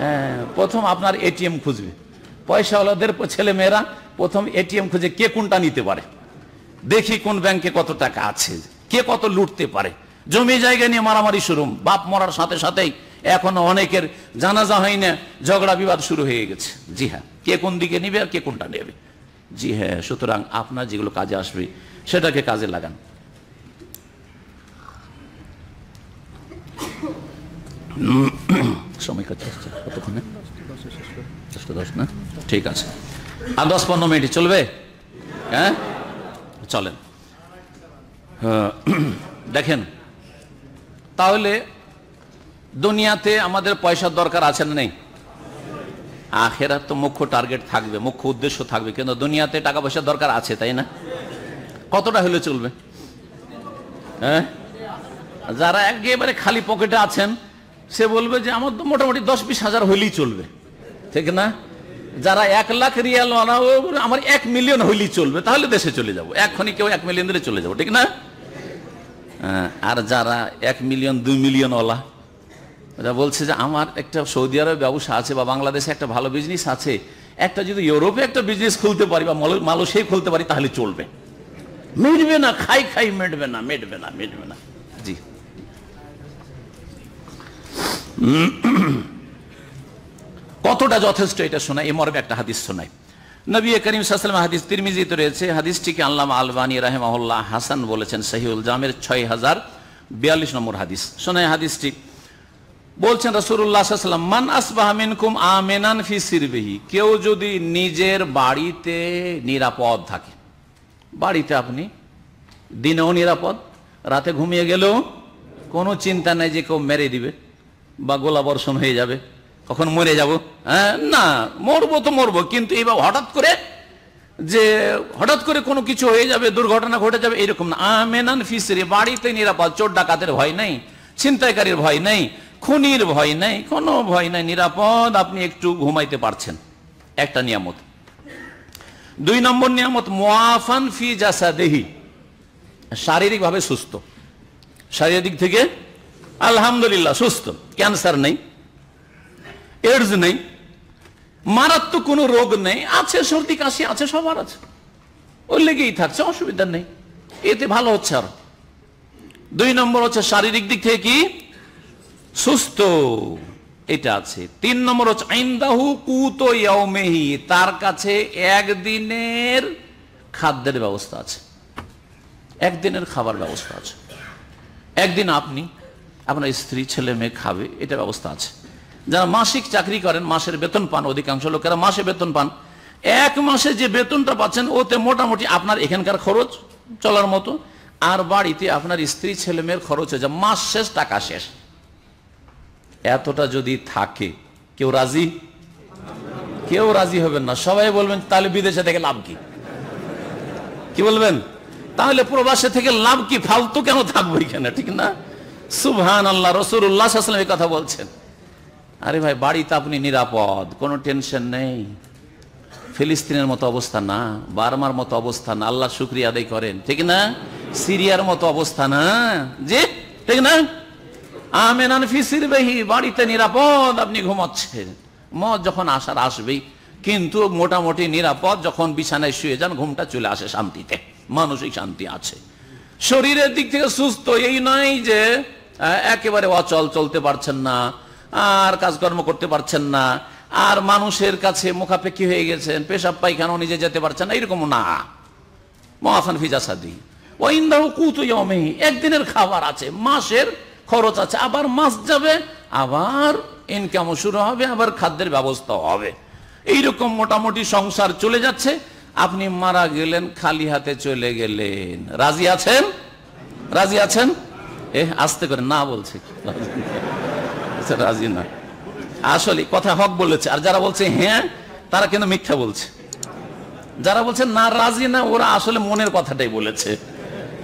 হ্যাঁ, প্রথম আপনার এটিএম খুঁজবে পয়সাওয়ালাদের ছেলে মেয়েরা প্রথম এটিএম খুঁজে কে কোনটা নিতে পারে দেখি কোন ব্যাংকে কত টাকা আছে কে কত লুটতে পারে জমি জায়গা নিয়ে মারামারি শুরু বাপ মরার সাথে সাথেই এখন অনেকের জানাজা হয় না ঝগড়া বিবাদ শুরু হয়ে গেছে জি হ্যাঁ কে কোন দিকে নিবে আর কে কোনটা নেবে জি হ্যাঁ সুতরাং আপনার যেগুলো কাজে আসবে সেটাকে কাজে লাগান সময় কাছে কতক্ষণে দশটা দশ না ঠিক আছে আর দশ পনেরো মিনিট চলবে হ্যাঁ চলেন দেখেন তাহলে দুনিয়াতে আমাদের পয়সার দরকার আছে না নেই আখেরা তো মুখ্য টার্গেট থাকবে মুখ্য উদ্দেশ্য থাকবে কিন্তু দুনিয়াতে টাকা পয়সার দরকার আছে তাই না কতটা হলে চলবে হ্যাঁ যারা একেবারে খালি পকেটে আছেন সে বলবে যে আমার তো মোটামুটি দশ বিশ হাজার হইলেই চলবে ঠিক না যারা এক লাখ রিয়াল আমার এক মিলিয়ন হইলেই চলবে তাহলে দেশে চলে যাবো এখনই কেউ এক মিলিয়ন দিলে চলে যাবো ঠিক না হ্যাঁ, আর যারা এক মিলিয়ন দুই মিলিয়ন ওলা ওরা বলছে যে আমার একটা সৌদি আরব ব্যবসা আছে বা বাংলাদেশে একটা ভালো বিজনেস আছে একটা যদি ইউরোপে একটা বিজনেস খুলতে পারি বা মালয়েশিয়ায় খুলতে পারি তাহলে চলবে মিটবে না খাই খাই মেটবে না মেটবে না মেটবে না জি কতটা যথেষ্ট এটা শোনা এ মর্মে একটা হাদিস শোনায় নবী করিম সাল্লাম হাদিস তিরমিজিতে রয়েছে হাদিসটিকে আল্লামা আলবানী রাহেমাহুল্লাহ হাসান বলেছেন সহিউল জামের ছয় হাজার বিয়াল্লিশ নম্বর হাদিস শোনাই হাদিসটি বলছেন রসুল্লাহাম মান আসবাহমিন কুম আমেনান ফি সিরবিহি কেউ যদি নিজের বাড়িতে নিরাপদ থাকে বাড়িতে আপনি দিনেও নিরাপদ রাতে ঘুমিয়ে গেলেও কোনো চিন্তা নাই যে কেউ মেরে দিবে বা গোলা বর্ষণ হয়ে যাবে কখন মরে যাব হ্যাঁ না মরবো তো মরবো কিন্তু এবার হঠাৎ করে যে হঠাৎ করে কোনো কিছু হয়ে যাবে দুর্ঘটনা ঘটে যাবে এরকম না আমেনান ফিসরে বাড়িতে নিরাপদ চোর ডাকাতের ভয় নাই ছিনতাইকারীর ভয় নাই খুনির ভয় নাই কোনো ভয় নাই নিরাপদ আপনি একটু ঘুমাইতে পারছেন একটা নিয়ামত দুই নম্বর নিয়ামত মোয়াফান ফি জাসা দেহি শারীরিকভাবে সুস্থ শারীরিক দিক থেকে আলহামদুলিল্লাহ সুস্থ ক্যান্সার নেই এডস নেই মারাত্মক কোনো রোগ নেই আছে সর্দি কাশি আছে সবার আছে ওর লেগেই থাকছে অসুবিধা নেই এতে ভালো হচ্ছে আর দুই নম্বর হচ্ছে শারীরিক দিক থেকে কি সুস্থ এটা আছে তিন নম্বর হচ্ছে আইন্দাহু কুতো তার কাছে একদিনের খাদ্যের ব্যবস্থা আছে একদিনের খাবার ব্যবস্থা আছে একদিন আপনি আপনার স্ত্রী ছেলে মেয়ে খাবে এটা ব্যবস্থা আছে যারা মাসিক চাকরি করেন মাসের বেতন পান অধিকাংশ লোকেরা মাসে বেতন পান এক মাসে যে বেতনটা পাচ্ছেন ওতে মোটামুটি আপনার এখানকার খরচ চলার মতো আর বাড়িতে আপনার স্ত্রী ছেলে মেয়ের খরচ হয়ে যায় মাস শেষ টাকা শেষ এতটা যদি থাকে কেউ রাজি কেউ রাজি হবেন না সবাই বলবেন তাহলে বিদেশে থেকে লাভ কি কি বলবেন তাহলে প্রবাসে থেকে লাভ কি ফালতু কেন থাকবো এখানে ঠিক না সুভান আল্লাহ আসলাম এই কথা বলছেন আরে ভাই বাড়িতে আপনি নিরাপদ কোনো টেনশন নেই ফিলিস্তিনের মতো অবস্থা না বার্মার মতো অবস্থা না আল্লাহ শুক্রিয়া আদায় করেন ঠিক না সিরিয়ার মতো অবস্থা না জি ঠিক না আমেনান ফিসির বেহি বাড়িতে নিরাপদ আপনি ঘুমাচ্ছেন মত যখন আসার আসবেই কিন্তু মোটামুটি নিরাপদ যখন বিছানায় শুয়ে যান ঘুমটা চলে আসে শান্তিতে মানসিক শান্তি আছে শরীরের দিক থেকে সুস্থ এই নয় যে একেবারে অচল চলতে পারছেন না আর কাজকর্ম করতে পারছেন না আর মানুষের কাছে মুখাপেক্ষি হয়ে গেছেন পেশাব পায়খানা নিজে যেতে পারছেন না এরকম না মহাসান ফিজা সাদি একদিনের খাবার আছে মাসের খরচ আছে আবার মাস যাবে আবার ইনকামও শুরু হবে আবার খাদ্যের ব্যবস্থা হবে এইরকম মোটামুটি সংসার চলে যাচ্ছে আপনি মারা গেলেন খালি হাতে চলে গেলেন রাজি আছেন রাজি আছেন এ আসতে করে না বলছে আচ্ছা, রাজি না আসলে কথা হক বলেছে আর যারা বলছে হ্যাঁ তারা কিন্তু মিথ্যা বলছে যারা বলছে না রাজি না ওরা আসলে মনের কথাটাই বলেছে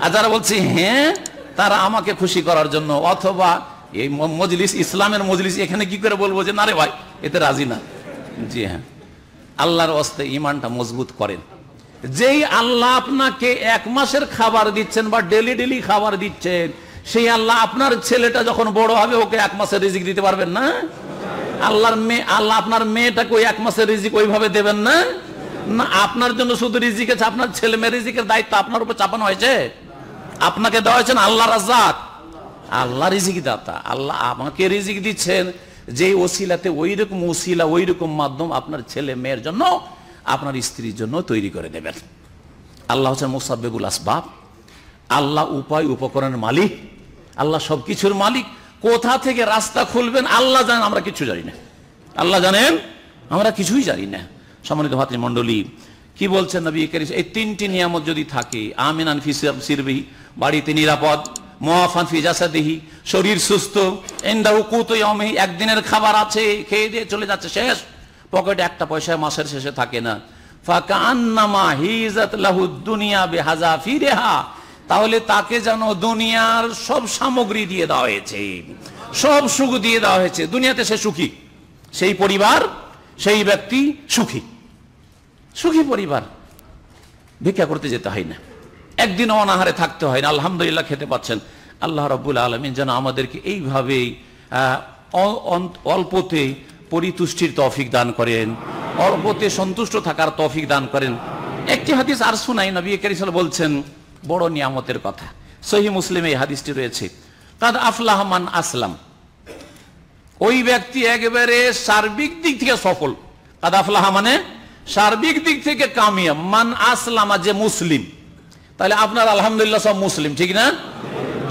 আর যারা বলছে হ্যাঁ তারা আমাকে খুশি করার জন্য অথবা এই মজলিস ইসলামের মজলিস এখানে কি করে বলবো যে না রে ভাই এতে রাজি না জি হ্যাঁ আল্লাহর অস্তে ইমানটা মজবুত করেন যেই আল্লাহ আপনাকে এক মাসের খাবার দিচ্ছেন বা ডেলি ডেলি খাবার দিচ্ছেন সেই আল্লাহ আপনার ছেলেটা যখন বড় হবে ওকে এক মাসের রিজিক দিতে পারবেন না আল্লাহর মেয়ে আল্লাহ আপনার মেয়েটাকে ওই এক মাসের রিজিক ওইভাবে দেবেন না না আপনার জন্য শুধু রিজিক আছে আপনার ছেলে মেয়ে রিজিকের দায়িত্ব আপনার উপর চাপানো হয়েছে আপনাকে দেওয়া হয়েছেন আল্লাহ রাজাক আল্লাহ রিজিক দাতা আল্লাহ আমাকে রিজিক দিচ্ছেন যে ওসিলাতে ওই রকম ওসিলা ওই রকম মাধ্যম আপনার ছেলে মেয়ের জন্য আপনার স্ত্রীর জন্য তৈরি করে দেবেন আল্লাহ হচ্ছেন মোসাব্বেগুল আসবাব আল্লাহ উপায় উপকরণের মালিক আল্লাহ সবকিছুর মালিক কোথা থেকে রাস্তা খুলবেন আল্লাহ জানেন আমরা কিছু জানি না আল্লাহ জানেন আমরা কিছুই জানি না সম্মানিত ভাতৃমণ্ডলী কি বলছেন নবী এই তিনটি নিয়ামত যদি থাকে আমিন আনফি সিরবিহি বাড়িতে নিরাপদ মোয়াফানফি জাসাদিহি শরীর সুস্থ এন্দাহু কুতয়মি একদিনের খাবার আছে খেয়ে দিয়ে চলে যাচ্ছে শেষ পকেটে একটা পয়সা মাসের শেষে থাকে না ফাকা আন্নামা হিজাত লাহু দুনিয়া বেহাজা ফিরেহা তাহলে তাকে যেন দুনিয়ার সব সামগ্রী দিয়ে দেওয়া হয়েছে সব সুখ দিয়ে দেওয়া হয়েছে দুনিয়াতে সে সুখী সেই পরিবার সেই ব্যক্তি সুখী সুখী পরিবার ভিক্ষা করতে যেতে হয় না একদিন অনাহারে থাকতে হয় না আলহামদুলিল্লাহ খেতে পাচ্ছেন আল্লাহ রব্বুল আলমিন যেন আমাদেরকে এইভাবেই অল্পতে পরিতুষ্টির তফিক দান করেন অল্পতে সন্তুষ্ট থাকার তফিক দান করেন একটি হাদিস আর শুনাই নবী কারিসাল বলছেন বড় নিয়ামতের কথা সহি মুসলিম এই হাদিসটি রয়েছে কাদ আফলাহমান আসলাম ওই ব্যক্তি একেবারে সার্বিক দিক থেকে সফল কাদ আফলাহা মানে সার্বিক দিক থেকে কামিয়া মান আসলামা যে মুসলিম তাহলে আপনার আলহামদুলিল্লাহ সব মুসলিম ঠিক না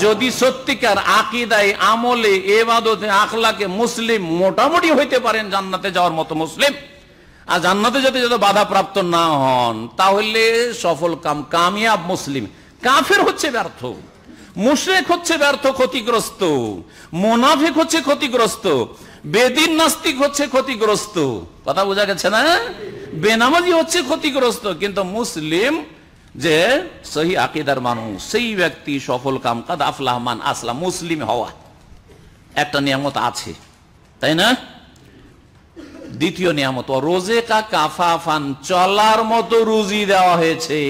যদি সত্যিকার আকিদায় আমলে এবাদতে আখলাকে মুসলিম মোটামুটি হইতে পারেন জান্নাতে যাওয়ার মতো মুসলিম আর জান্নাতে যাতে বাধা প্রাপ্ত না হন তাহলে সফল কাম কামিয়াব মুসলিম কাফের হচ্ছে ব্যর্থ মুশরেক হচ্ছে ব্যর্থ ক্ষতিগ্রস্ত মোনাফেক হচ্ছে ক্ষতিগ্রস্ত বেদিন নাস্তিক হচ্ছে ক্ষতিগ্রস্ত কথা বোঝা গেছে না বেনামাজি হচ্ছে ক্ষতিগ্রস্ত কিন্তু মুসলিম যে সহি আকিদার মানুষ সেই ব্যক্তি সফল কাম কাদ আফলাহমান আসলাম মুসলিম হওয়া একটা নিয়ামত আছে তাই না দ্বিতীয় নিয়ামত রোজে কা কাফাফান চলার মতো রুজি দেওয়া হয়েছে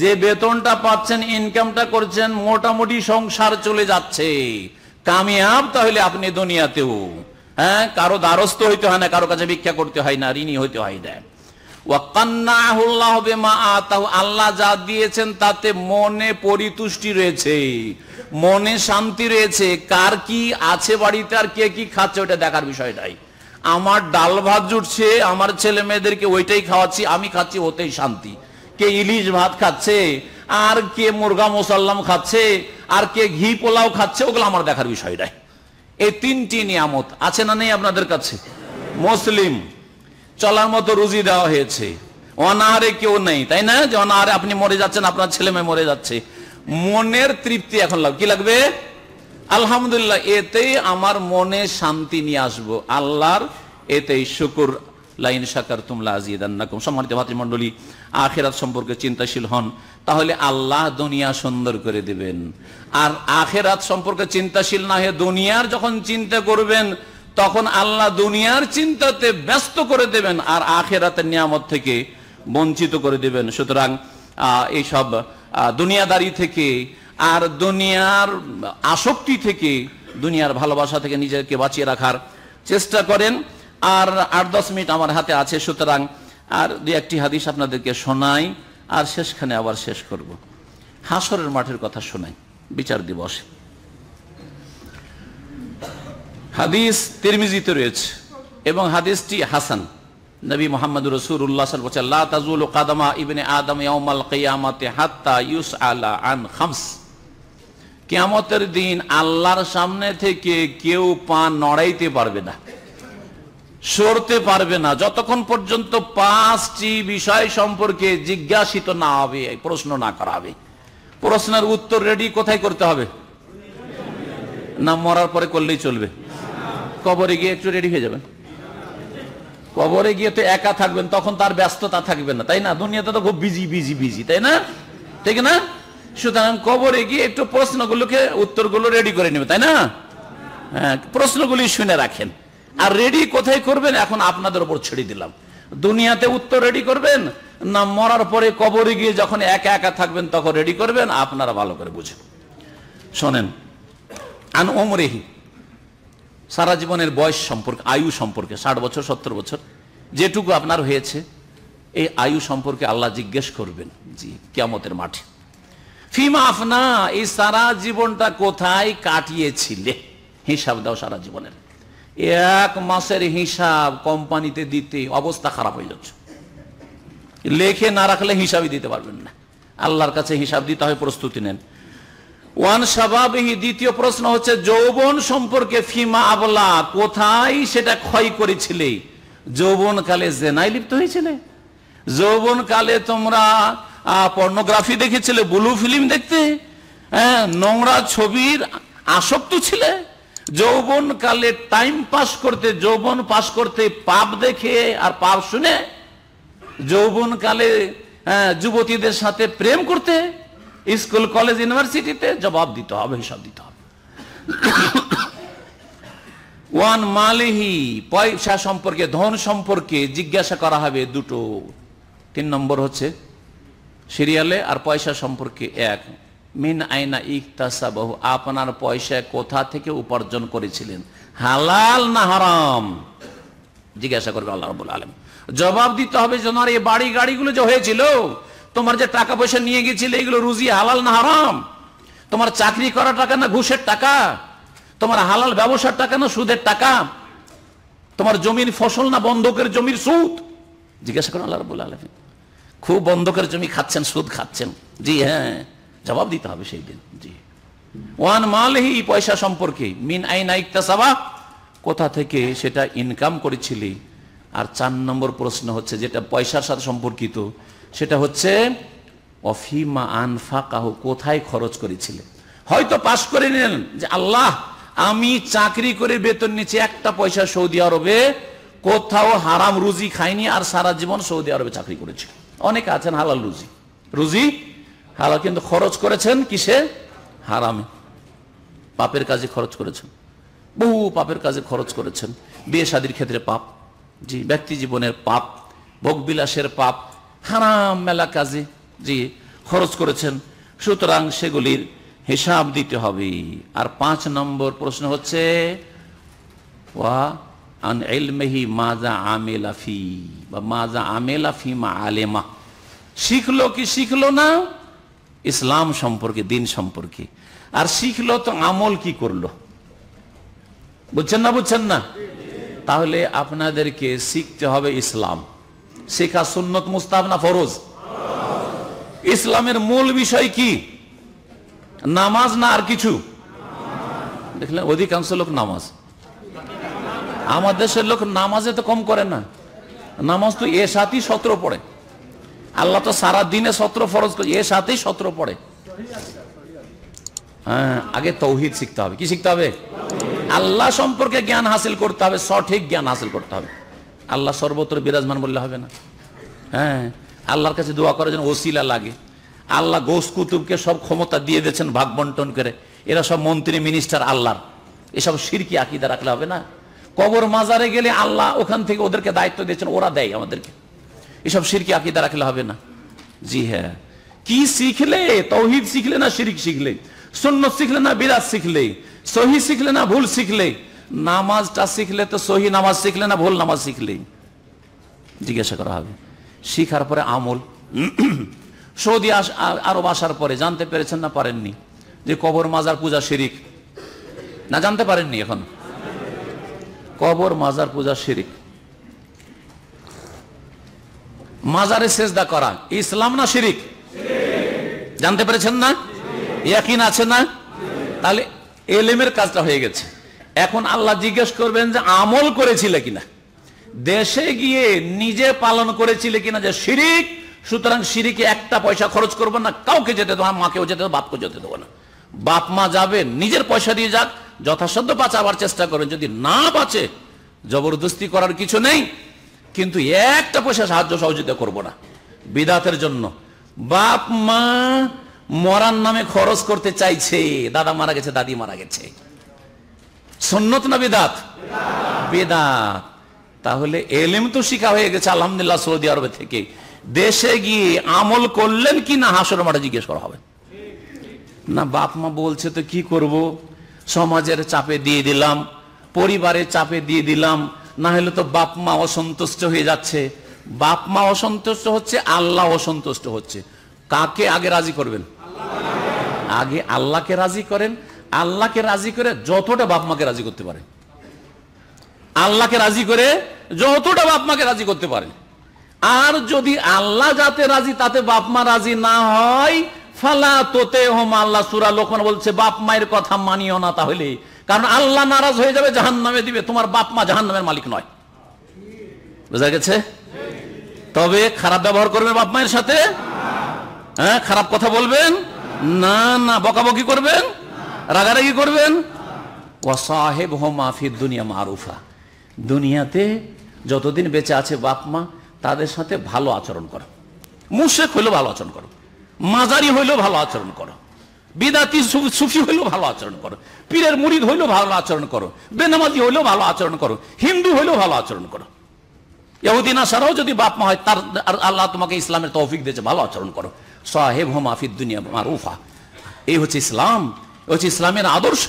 যে বেতনটা পাচ্ছেন ইনকামটা করছেন মোটামুটি সংসার চলে যাচ্ছে কামিয়াব তাহলে আপনি দুনিয়াতেও হ্যাঁ কারো দ্বারস্থ হইতে হয় না কারো কাছে ভিক্ষা করতে হয় না ঋণী হইতে হয় না আল্লাহ যা দিয়েছেন তাতে মনে পরিতুষ্টি রয়েছে মনে শান্তি রয়েছে কার কি আছে বাড়িতে আর কে কি খাচ্ছে ওটা দেখার বিষয়টাই আমার ডাল ভাত জুটছে আমার ছেলে মেয়েদেরকে ওইটাই খাওয়াচ্ছি আমি খাচ্ছি ওতেই শান্তি কে ইলিশ ভাত খাচ্ছে আর কে মুরগা মোসাল্লাম খাচ্ছে আর কে ঘি পোলাও খাচ্ছে ওগুলো আমার দেখার বিষয় নাই এই তিনটি নিয়ামত আছে না নেই আপনাদের কাছে মুসলিম চলার মতো রুজি দেওয়া হয়েছে অনাহারে কেউ নেই তাই না যে অনাহারে আপনি মরে যাচ্ছেন আপনার ছেলে মেয়ে মরে যাচ্ছে মনের তৃপ্তি এখন লাগবে কি লাগবে আলহামদুলিল্লাহ এতেই আমার মনে শান্তি নিয়ে আসবো আল্লাহর এতেই শুকুর লাইন সাকার তুমলা আজিদান্নাকুম সম্মানিত ভাতৃমণ্ডলী আখেরাত সম্পর্কে চিন্তাশীল হন তাহলে আল্লাহ দুনিয়া সুন্দর করে দিবেন আর আখেরাত সম্পর্কে চিন্তাশীল না হয়ে দুনিয়ার যখন চিন্তা করবেন তখন আল্লাহ দুনিয়ার চিন্তাতে ব্যস্ত করে দেবেন আর আখেরাতের নিয়ামত থেকে বঞ্চিত করে দেবেন সুতরাং এইসব দুনিয়াদারি থেকে আর দুনিয়ার আসক্তি থেকে দুনিয়ার ভালোবাসা থেকে নিজেকে বাঁচিয়ে রাখার চেষ্টা করেন আর আট দশ মিনিট আমার হাতে আছে সুতরাং আর দু একটি হাদিস আপনাদেরকে শোনাই আর শেষখানে আবার শেষ করব হাসরের মাঠের কথা শোনাই বিচার দিবস হাদিস তিরমিজিতে রয়েছে এবং হাদিসটি হাসান নবী মোহাম্মদ রসুর উল্লাহ বলছে আল্লাহ কাদামা আদম ইয়ামাল কিয়ামাতে হাত্তা ইউস আলা আন খামস কেমতের দিন আল্লাহর সামনে থেকে কেউ পা নড়াইতে পারবে না সরতে পারবে না যতক্ষণ পর্যন্ত পাঁচটি বিষয় সম্পর্কে জিজ্ঞাসিত না হবে প্রশ্ন না করা হবে প্রশ্নের উত্তর রেডি কোথায় করতে হবে না মরার পরে করলেই চলবে কবরে গিয়ে একটু রেডি হয়ে যাবেন কবরে গিয়ে তো একা থাকবেন তখন তার ব্যস্ততা থাকবে না তাই না দুনিয়াতে তো খুব বিজি বিজি বিজি তাই না ঠিক না সুতরাং কবরে গিয়ে একটু প্রশ্নগুলোকে উত্তরগুলো রেডি করে নেবে তাই না হ্যাঁ, প্রশ্নগুলি শুনে রাখেন আর রেডি কোথায় করবেন এখন আপনাদের উপর ছেড়ে দিলাম দুনিয়াতে উত্তর রেডি করবেন না মরার পরে কবরে গিয়ে যখন একা একা থাকবেন তখন রেডি করবেন আপনারা ভালো করে বুঝেন শোনেন আন ওমরেহি সারা জীবনের বয়স সম্পর্কে আয়ু সম্পর্কে ষাট বছর সত্তর বছর যেটুকু আপনার হয়েছে এই আয়ু সম্পর্কে আল্লাহ জিজ্ঞেস করবেন জি কেমতের মাঠে ফিমাফনা এই সারা জীবনটা কোথায় কাটিয়েছিলে হিসাব দাও সারা জীবনের এক মাসের হিসাব কোম্পানিতে দিতে অবস্থা খারাপ হয়ে যাচ্ছে লেখে না রাখলে হিসাবই দিতে পারবেন না আল্লাহর কাছে হিসাব দিতে হয় প্রস্তুতি নেন ওয়ান স্বাভাবিক দ্বিতীয় প্রশ্ন হচ্ছে যৌবন সম্পর্কে ফিমা আবলা কোথায় সেটা ক্ষয় করেছিলে যৌবনকালে জেনায় লিপ্ত হয়েছিলে যৌবনকালে তোমরা পর্নোগ্রাফি দেখেছিলে ব্লু ফিল্ম দেখতে হ্যাঁ নোংরা ছবির আসক্ত ছিলে যৌবন কালে টাইম পাস করতে যৌবন পাস করতে পাপ দেখে আর পাপ শুনে যৌবন কালে হ্যাঁ, যুবতীদের সাথে প্রেম করতে স্কুল কলেজ ইউনিভার্সিটিতে জবাব দিতে হবে হিসাব দিতে হবে ওয়ান মালিহি পয়সা সম্পর্কে ধন সম্পর্কে জিজ্ঞাসা করা হবে দুটো তিন নম্বর হচ্ছে সিরিয়ালে আর পয়সা সম্পর্কে এক মিন আইনা ইকতাসাবাহু আপনার পয়সা কোথা থেকে উপার্জন করেছিলেন হালাল না হারাম জিজ্ঞাসা করবে আল্লাহ রবুল আলম জবাব দিতে হবে যে তোমার এই বাড়ি গাড়িগুলো যে হয়েছিল তোমার যে টাকা পয়সা নিয়ে গেছিল এগুলো রুজি হালাল না হারাম তোমার চাকরি করা টাকা না ঘুষের টাকা তোমার হালাল ব্যবসার টাকা না সুদের টাকা তোমার জমির ফসল না বন্ধকের জমির সুদ জিজ্ঞাসা করুন আল্লাহ রবুল আলমিন খুব বন্ধকের জমি খাচ্ছেন সুদ খাচ্ছেন জি হ্যাঁ জবাব দিতে হবে সেই দিন জি ওয়ান মালহি পয়সা সম্পর্কে মিন আইন আইকতাসাবা কোথা থেকে সেটা ইনকাম করেছিলি আর চার নম্বর প্রশ্ন হচ্ছে যেটা পয়সার সাথে সম্পর্কিত সেটা হচ্ছে অফিমা আনফা কাহ কোথায় খরচ করেছিলে হয়তো পাশ করে নিলেন যে আল্লাহ আমি চাকরি করে বেতন নিচ্ছি একটা পয়সা সৌদি আরবে কোথাও হারাম রুজি খাইনি আর সারা জীবন সৌদি আরবে চাকরি করেছি অনেকে আছেন হালাল রুজি রুজি হালাল কিন্তু খরচ করেছেন কিসে হারামে পাপের কাজে খরচ করেছেন বহু পাপের কাজে খরচ করেছেন বিয়ে শাদির ক্ষেত্রে পাপ জি ব্যক্তি জীবনের পাপ ভোগবিলাসের পাপ হারাম মেলা কাজে জি খরচ করেছেন সুতরাং সেগুলির হিসাব দিতে হবে আর পাঁচ নম্বর প্রশ্ন হচ্ছে ওয়া আন এলমেহি মাজা আমেলাফি বা মাজা আমেলাফি মা আলেমা শিখলো কি শিখলো না ইসলাম সম্পর্কে দিন সম্পর্কে আর শিখলো তো আমল কি করলো বুঝছেন না বুঝছেন না তাহলে আপনাদেরকে শিখতে হবে ইসলাম শেখা সুন্নত মুস্তাব না ফরোজ ইসলামের মূল বিষয় কি নামাজ না আর কিছু দেখলেন অধিকাংশ লোক নামাজ আমার দেশের লোক নামাজে তো কম করে না নামাজ তো এ সাথেই সত্র পড়ে আল্লাহ তো সারা দিনে সত্র ফরজ করে এ সাথেই সত্র পড়ে হ্যাঁ আগে তৌহিদ শিখতে হবে কি শিখতে হবে আল্লাহ সম্পর্কে জ্ঞান হাসিল করতে হবে সঠিক জ্ঞান হাসিল করতে হবে আল্লাহ সর্বত্র বিরাজমান বললে হবে না হ্যাঁ আল্লাহর কাছে দোয়া করার জন্য ওসিলা লাগে আল্লাহ গোস কুতুবকে সব ক্ষমতা দিয়ে দিয়েছেন ভাগ বন্টন করে এরা সব মন্ত্রী মিনিস্টার আল্লাহর এসব সিরকি আকিদা রাখলে হবে না কবর মাজারে গেলে আল্লাহ ওখান থেকে ওদেরকে দায়িত্ব দিয়েছেন ওরা দেয় আমাদেরকে এসব সিরকি আকিদা রাখলে হবে না জি হ্যাঁ কি শিখলে তৌহিদ শিখলে না শিরিক শিখলে শূন্য শিখলে না বিরাজ শিখলে সহি শিখলে না ভুল শিখলে নামাজটা শিখলে তো সহি নামাজ শিখলে না ভুল নামাজ শিখলে জিজ্ঞাসা করা হবে শিখার পরে আমল সৌদি আরব আসার পরে জানতে পেরেছেন না পারেননি যে কবর মাজার পূজা শিরিক না জানতে পারেননি এখন কবর মাজার পূজা শিরিক মাজারে সেজদা করা ইসলাম না শিরিক জানতে পেরেছেন না ইয়াকিন আছে না তাহলে এলেমের কাজটা হয়ে গেছে এখন আল্লাহ জিজ্ঞেস করবেন যে আমল করেছিলে কিনা দেশে গিয়ে নিজে পালন করেছিলে কিনা যে শিরিক সুতরাং শিরিকে একটা পয়সা খরচ করবো না কাউকে যেতে দেবো মাকেও যেতে দেবো বাপকেও যেতে দেবো না বাপ মা যাবে নিজের পয়সা দিয়ে যাক যথাসাধ্য বাঁচাবার চেষ্টা করেন যদি না বাঁচে জবরদস্তি করার কিছু নেই কিন্তু একটা পয়সা সাহায্য সহযোগিতা করব না বিদাতের জন্য বাপ মা মরার নামে খরচ করতে চাইছে দাদা মারা গেছে দাদি মারা গেছে সন্নত না বেদাত বেদাত তাহলে এলেম তো শিখা হয়ে গেছে আলহামদুলিল্লাহ সৌদি আরবে থেকে দেশে গিয়ে আমল করলেন কি না হাসর মাঠে জিজ্ঞেস করা হবে না বাপ মা বলছে তো কি করব সমাজের চাপে দিয়ে দিলাম পরিবারের চাপে দিয়ে দিলাম না হলে তো বাপ মা অসন্তুষ্ট হয়ে যাচ্ছে বাপ মা অসন্তুষ্ট হচ্ছে আল্লাহ অসন্তুষ্ট হচ্ছে কাকে আগে রাজি করবেন আগে আল্লাহকে রাজি করেন আল্লাহকে রাজি করে যতটা বাপ মাকে রাজি করতে পারেন আল্লাহকে রাজি করে যতটা বাপ মাকে রাজি করতে পারে আর যদি আল্লাহ যাতে রাজি তাতে বাপ মা রাজি না হয় ফালা তোতে হোম আল্লাহ সুরা লোকমান বলছে বাপ মায়ের কথা মানিও না তাহলে কারণ আল্লাহ নারাজ হয়ে যাবে জাহান নামে দিবে তোমার বাপ মা জাহান নামের মালিক নয় বোঝা গেছে তবে খারাপ ব্যবহার করবে বাপ মায়ের সাথে হ্যাঁ খারাপ কথা বলবেন না না বকাবকি করবেন রাগারাগি করবেন ওয়াসাহেব হোমা ফির দুনিয়া মারুফা দুনিয়াতে যতদিন বেঁচে আছে বাপ মা তাদের সাথে ভালো আচরণ করো মুশেক হলেও ভালো আচরণ করো মাজারি হইলেও ভালো আচরণ করো বিদাতি সুফি হইলেও ভালো আচরণ করো পীরের মুরিদ হইলেও ভালো আচরণ করো বেনামাজি হইলেও ভালো আচরণ করো হিন্দু হইলেও ভালো আচরণ করো ইহুদিন আসারাও যদি বাপ মা হয় তার আল্লাহ তোমাকে ইসলামের তৌফিক দিয়েছে ভালো আচরণ করো সাহেব হোম আফিদ দুনিয়া মারুফা এই হচ্ছে ইসলাম হচ্ছে ইসলামের আদর্শ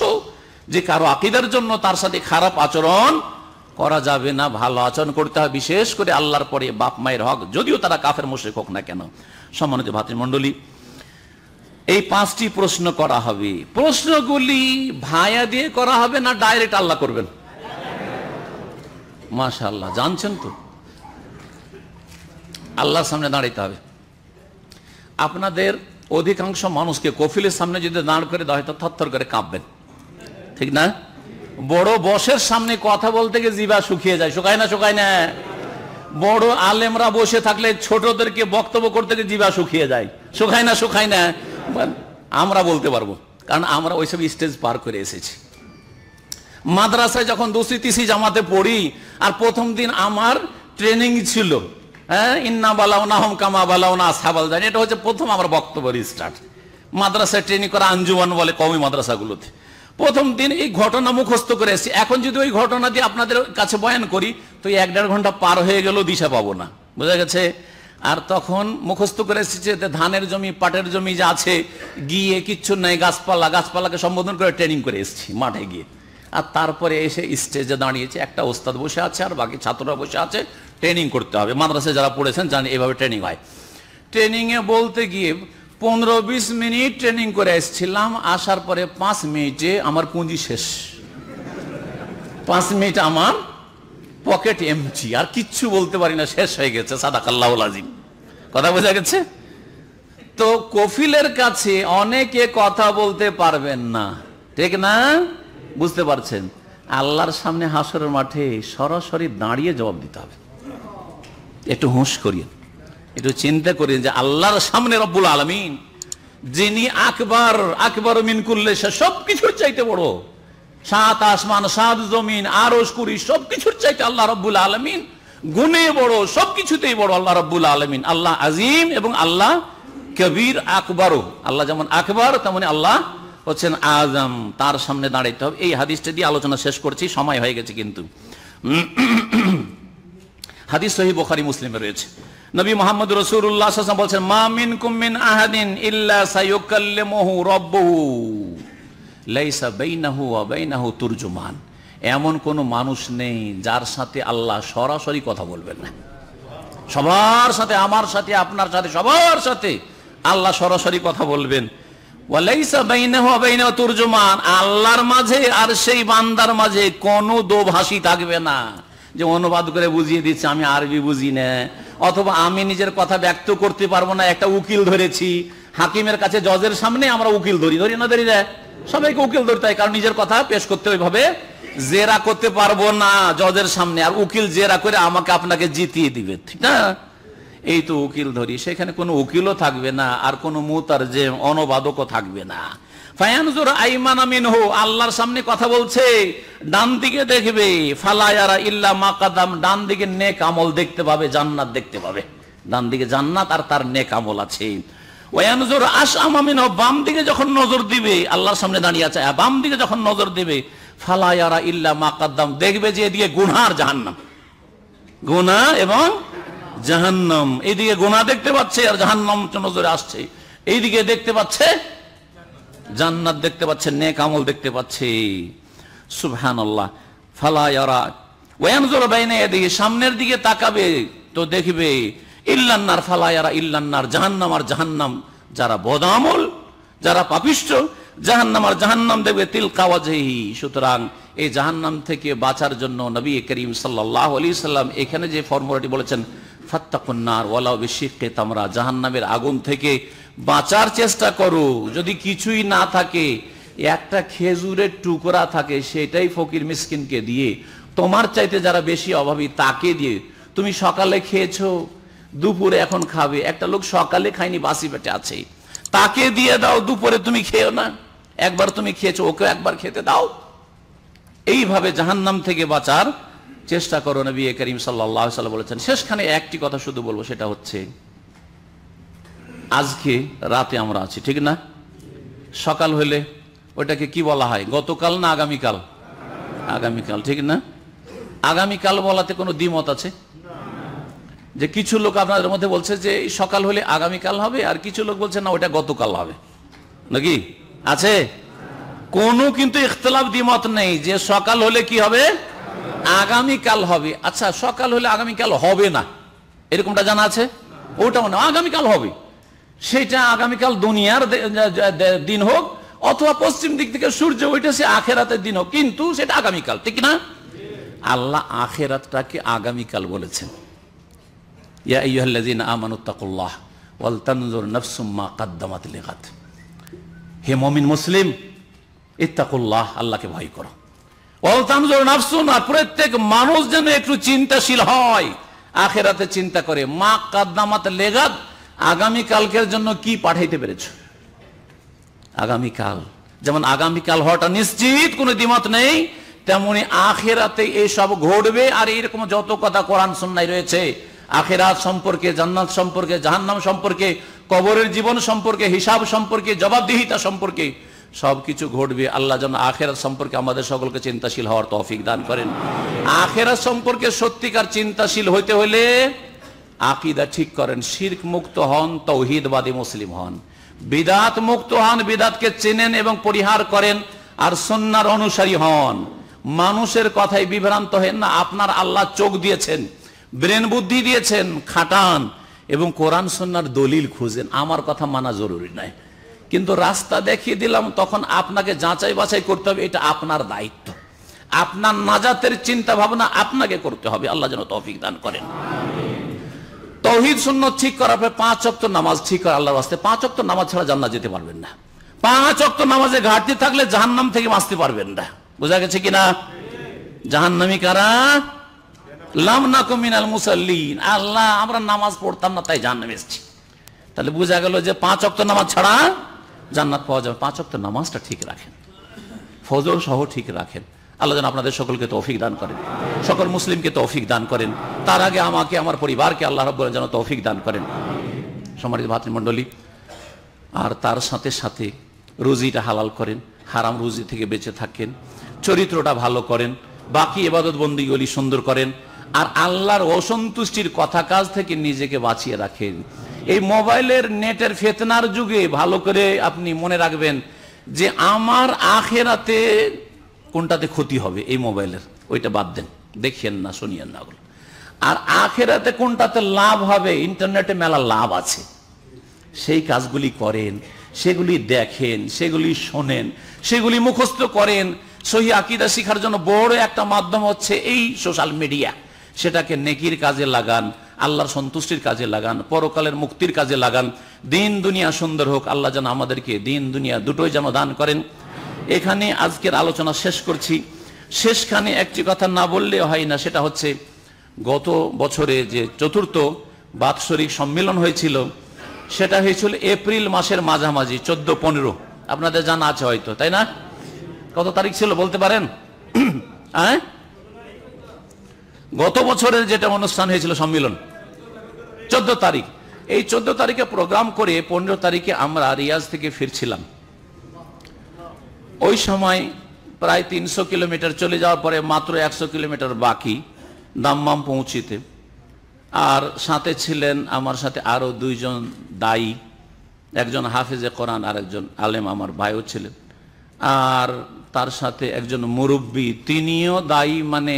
যে কারো আকিদের জন্য তার সাথে খারাপ আচরণ করা যাবে না ভালো আচরণ করতে হবে বিশেষ করে আল্লাহর পরে বাপ মায়ের হক যদিও তারা কাফের মশেক হোক না কেন সম্মানিত ভাতৃমণ্ডলী এই পাঁচটি প্রশ্ন করা হবে প্রশ্নগুলি ভায়া দিয়ে করা হবে না ডাইরেক্ট আল্লাহ করবেন মাশা আল্লাহ জানছেন তো আল্লাহর সামনে দাঁড়াইতে হবে আপনাদের অধিকাংশ মানুষকে কফিলের সামনে যদি দাঁড় করে দেওয়া হয় তো থরথর করে কাঁপবেন ঠিক না বড় বসের সামনে কথা বলতে গিয়ে জিবা শুকিয়ে যায় শুকায় না শুকায় না বড় আলেমরা বসে থাকলে ছোটদেরকে বক্তব্য করতে গিয়ে জিবা শুকিয়ে যায় শুকায় না শুকায় না আমরা বলতে পারবো কারণ আমরা ওইসব স্টেজ পার করে এসেছি মাদ্রাসায় যখন দুসি তিসি জামাতে পড়ি আর প্রথম দিন আমার ট্রেনিং ছিল হ্যাঁ ইন্না বালাও না হম কামা বালাও না সাবাল জানি এটা হচ্ছে প্রথম আমার বক্তব্য স্টার্ট মাদ্রাসায় ট্রেনিং করা আঞ্জুমান বলে কমই মাদ্রাসাগুলোতে প্রথম দিন এই ঘটনা মুখস্থ করে এসেছি এখন যদি ওই ঘটনা দিয়ে আপনাদের কাছে বয়ান করি তো এক দেড় ঘন্টা পার হয়ে গেল দিশা পাবো না বোঝা গেছে আর তখন মুখস্থ করে এসেছে ধানের জমি পাটের জমি যা আছে গিয়ে কিচ্ছু নাই গাছপালা গাছপালাকে সম্বোধন করে ট্রেনিং করে এসেছি মাঠে গিয়ে আর তারপরে এসে স্টেজে দাঁড়িয়েছে একটা ওস্তাদ বসে আছে আর বাকি ছাত্ররা বসে আছে ট্রেনিং করতে হবে মাদ্রাসে যারা পড়েছেন জানি এভাবে ট্রেনিং হয় ট্রেনিংয়ে বলতে গিয়ে পনেরো বিশ মিনিট ট্রেনিং করে এসেছিলাম আসার পরে পাঁচ মিনিটে আমার পুঁজি শেষ পাঁচ মিনিট আমার পকেট এমচি আর কিচ্ছু বলতে পারি না শেষ হয়ে গেছে কাল্লা আজিম কথা বোঝা গেছে তো কফিলের কাছে অনেকে কথা বলতে পারবেন না ঠিক না বুঝতে পারছেন আল্লাহর সামনে হাসরের মাঠে সরাসরি দাঁড়িয়ে জবাব দিতে হবে একটু হুঁশ করিয়ে একটু চিন্তা করি যে আল্লাহর সামনে রব্বুল আলমিন যিনি আকবর আকবর করলে সে সবকিছুর চাইতে বড় সাত আসমান সাত জমিন আরো কুড়ি সবকিছুর চাইতে আল্লাহ রব্বুল আলমিন গুনে বড় সবকিছুতেই বড় আল্লাহ রব্বুল আলমিন আল্লাহ আজিম এবং আল্লাহ কবির আকবর আল্লাহ যেমন আকবর তেমনি আল্লাহ হচ্ছেন আজম তার সামনে দাঁড়াইতে হবে এই হাদিসটা দিয়ে আলোচনা শেষ করছি সময় হয়ে গেছে কিন্তু হাদিস সহি বোখারি মুসলিমে রয়েছে নবী মোহাম্মদ রসুল্লাহ বলছেন মামিন কুমিন আহাদিন ইল্লা সাইকাল্লেমহু রব্বহু লাইসা বেইনাহু অবেইনাহু তুর্জুমান এমন কোন মানুষ নেই যার সাথে আল্লাহ সরাসরি কথা বলবেন না সবার সাথে আমার সাথে আপনার সাথে সবার সাথে আল্লাহ সরাসরি কথা বলবেন তুর্জুমান আল্লাহর মাঝে আর সেই বান্দার মাঝে কোনো দোভাষী থাকবে না যে অনুবাদ করে বুঝিয়ে দিচ্ছে আমি আরবি বুঝি না অথবা আমি নিজের কথা ব্যক্ত করতে পারবো না একটা উকিল ধরেছি হাকিমের কাছে জজের সামনে আমরা উকিল ধরি ধরি না ধরি না সবাইকে উকিল ধরতে হয় কারণ নিজের কথা পেশ করতে ওইভাবে জেরা করতে পারবো না জজের সামনে আর উকিল জেরা করে আমাকে আপনাকে জিতিয়ে দিবে ঠিক না এই তো উকিল ধরি সেখানে কোনো উকিলও থাকবে না আর কোনো মুতার যে অনুবাদকও থাকবে না ফায়ানজুর আইমানা মিনহু আল্লাহর সামনে কথা বলছে ডান দিকে দেখবে ফালায়ারা ইল্লা মাকাদাম ডান দিকে নেক আমল দেখতে পাবে জান্নাত দেখতে পাবে ডান দিকে জান্নাত আর তার নেক আমল আছে ওয়ানজুর বাম দিকে যখন নজর দিবে সামনে দাঁড়িয়ে আছে বাম দিকে যখন নজর ফালায়ারা ইল্লা মাকাদাম দেখবে যে এদিকে জাহান্নাম এবং এদিকে দেখতে পাচ্ছে আর জাহান্নাম নজরে আসছে এইদিকে দেখতে পাচ্ছে জান্নাত দেখতে পাচ্ছে নেক আমল দেখতে পাচ্ছে সুবহান আল্লাহ ফালায়ারা ওয়ানজুর বাইনে এদিকে সামনের দিকে তাকাবে তো দেখবে ইল্লান্নার ফালায়ারা ইল্লান্নার জাহান্নাম আর জাহান্নাম যারা বদামল যারা পাপিষ্ট জাহান্নাম আর জাহান্নাম দেখবে তিলকাওয়াজেহি সুতরাং এই জাহান্নাম থেকে বাঁচার জন্য নবী করিম সাল্লাহ আলি সাল্লাম এখানে যে ফর্মুলাটি বলেছেন ফাত্তাকুন্নার ওয়ালাউ বেশি তামরা জাহান্নামের আগুন থেকে বাঁচার চেষ্টা করো যদি কিছুই না থাকে একটা খেজুরের টুকরা থাকে সেটাই ফকির মিসকিনকে দিয়ে তোমার চাইতে যারা বেশি অভাবী তাকে দিয়ে তুমি সকালে খেয়েছো দুপুরে এখন খাবে একটা লোক সকালে খায়নি বাসি পেটে আছে তাকে দিয়ে দাও দুপুরে তুমি খেয়েও না একবার তুমি খেয়েছো ওকে একবার খেতে দাও এইভাবে জাহান্নাম থেকে বাঁচার চেষ্টা করো নবী করিম সাল্লাহ সাল্লাম বলেছেন শেষখানে একটি কথা শুধু বলবো সেটা হচ্ছে আজকে রাতে আমরা আছি ঠিক না সকাল হলে ওটাকে কি বলা হয় গতকাল না আগামীকাল আগামীকাল ঠিক না আগামীকাল বলাতে কোনো দ্বিমত আছে যে কিছু লোক আপনাদের মধ্যে বলছে যে সকাল হলে আগামীকাল হবে আর কিছু লোক বলছে না ওটা গতকাল হবে নাকি আছে কোনো কিন্তু ইখতলাফ দ্বিমত নেই যে সকাল হলে কি হবে আগামীকাল হবে আচ্ছা সকাল হলে আগামীকাল হবে না এরকমটা জানা আছে ওটাও না আগামীকাল হবে সেটা আগামীকাল দুনিয়ার দিন হোক অথবা পশ্চিম দিক থেকে সূর্য ওইটা সে আখেরাতের দিন হোক কিন্তু সেটা আগামীকাল ঠিক না আল্লাহ আখেরাতটাকে আগামীকাল বলেছেন মা হে মুসলিম আল্লাহকে ভয় করো প্রত্যেক মানুষ যেন একটু চিন্তাশীল হয় আখেরাতে চিন্তা করে মা কাদ্দামাত লেগাত আগামী কালকের জন্য কি পাঠাইতে পেরেছ আগামীকাল যেমন আগামীকাল হওয়াটা নিশ্চিত কোনো দ্বিমত নেই তেমনি আখেরাতে এসব ঘটবে আর এরকম যত কথা কোরআন সন্ন্যায় রয়েছে আখেরাত সম্পর্কে জান্নাত সম্পর্কে জাহান্নাম সম্পর্কে কবরের জীবন সম্পর্কে হিসাব সম্পর্কে জবাবদিহিতা সম্পর্কে সবকিছু ঘটবে আল্লাহ যেন আখেরাত সম্পর্কে আমাদের সকলকে চিন্তাশীল হওয়ার তফিক দান করেন আখেরাত সম্পর্কে সত্যিকার চিন্তাশীল হইতে হলে আকিদা ঠিক করেন শির্ক মুক্ত হন তৌহিদবাদী মুসলিম হন বিদাত মুক্ত হন বিদাতকে চেনেন এবং পরিহার করেন আর সন্ন্যার অনুসারী হন মানুষের কথায় বিভ্রান্ত হেন না আপনার আল্লাহ চোখ দিয়েছেন ব্রেন বুদ্ধি দিয়েছেন খাটান এবং কোরআন সন্ন্যার দলিল খুঁজেন আমার কথা মানা জরুরি নাই কিন্তু রাস্তা দেখিয়ে দিলাম তখন আপনাকে যাচাই বাছাই করতে হবে এটা আপনার দায়িত্ব আপনার নাজাতের চিন্তা ভাবনা আপনাকে করতে হবে আল্লাহ যেন তফিক দান করেন তহিদ শূন্য ঠিক করার পরে পাঁচ অক্ত নামাজ ঠিক করা আল্লাহর আসতে পাঁচ অক্ত নামাজ ছাড়া জান্নাত যেতে পারবেন না পাঁচ অক্ত নামাজে ঘাটতি থাকলে জাহান্নাম থেকে বাঁচতে পারবেন না বোঝা গেছে কিনা জাহান্নামি কারা লামনা কমিনাল মুসাল্লিন আল্লাহ আমরা নামাজ পড়তাম না তাই জাহান্নামে এসেছি তাহলে বোঝা গেল যে পাঁচ অক্ত নামাজ ছাড়া জান্নাত পাওয়া যাবে পাঁচ অক্ত নামাজটা ঠিক রাখেন ফজর সহ ঠিক রাখেন আল্লাহ যেন আপনাদের সকলকে তৌফিক দান করেন সকল মুসলিমকে তৌফিক দান করেন তার আগে আমাকে আমার পরিবারকে আল্লাহ রব যেন তৌফিক দান করেন সম্মানিত ভাতৃমণ্ডলী আর তার সাথে সাথে রুজিটা হালাল করেন হারাম রুজি থেকে বেঁচে থাকেন চরিত্রটা ভালো করেন বাকি এবাদত বন্দিগুলি সুন্দর করেন আর আল্লাহর অসন্তুষ্টির কথা কাজ থেকে নিজেকে বাঁচিয়ে রাখেন এই মোবাইলের নেটের ফেতনার যুগে ভালো করে আপনি মনে রাখবেন যে আমার আখেরাতে কোনটাতে ক্ষতি হবে এই মোবাইলের ওইটা বাদ দেন দেখিয়েন না শুনিয়েন না ওগুলো আর আখেরাতে কোনটাতে লাভ হবে ইন্টারনেটে মেলা লাভ আছে সেই কাজগুলি করেন সেগুলি দেখেন সেগুলি শোনেন সেগুলি মুখস্থ করেন সহি আকিদা শিখার জন্য বড় একটা মাধ্যম হচ্ছে এই সোশ্যাল মিডিয়া সেটাকে নেকির কাজে লাগান আল্লাহর সন্তুষ্টির কাজে লাগান পরকালের মুক্তির কাজে লাগান দিন দুনিয়া সুন্দর হোক আল্লাহ যেন আমাদেরকে দিন দুনিয়া দুটোই যেন দান করেন এখানে আজকের আলোচনা শেষ করছি শেষখানে একটি কথা না বললে হয় না সেটা হচ্ছে গত বছরে যে চতুর্থ বাৎসরিক সম্মেলন হয়েছিল সেটা হয়েছিল এপ্রিল মাসের মাঝামাঝি চোদ্দ পনেরো আপনাদের জানা আছে হয়তো তাই না কত তারিখ ছিল বলতে পারেন হ্যাঁ গত বছরের যেটা অনুষ্ঠান হয়েছিল সম্মেলন চোদ্দ তারিখ এই চোদ্দ তারিখে প্রোগ্রাম করে পনেরো তারিখে আমরা রিয়াজ থেকে ফিরছিলাম ওই সময় প্রায় তিনশো কিলোমিটার চলে যাওয়ার পরে মাত্র একশো কিলোমিটার বাকি দাম্মাম পৌঁছিতে আর সাথে ছিলেন আমার সাথে আরও দুইজন দায়ী একজন হাফেজে কোরআন আর একজন আলেম আমার ভাইও ছিলেন আর তার সাথে একজন মুরব্বী তিনিও দায়ী মানে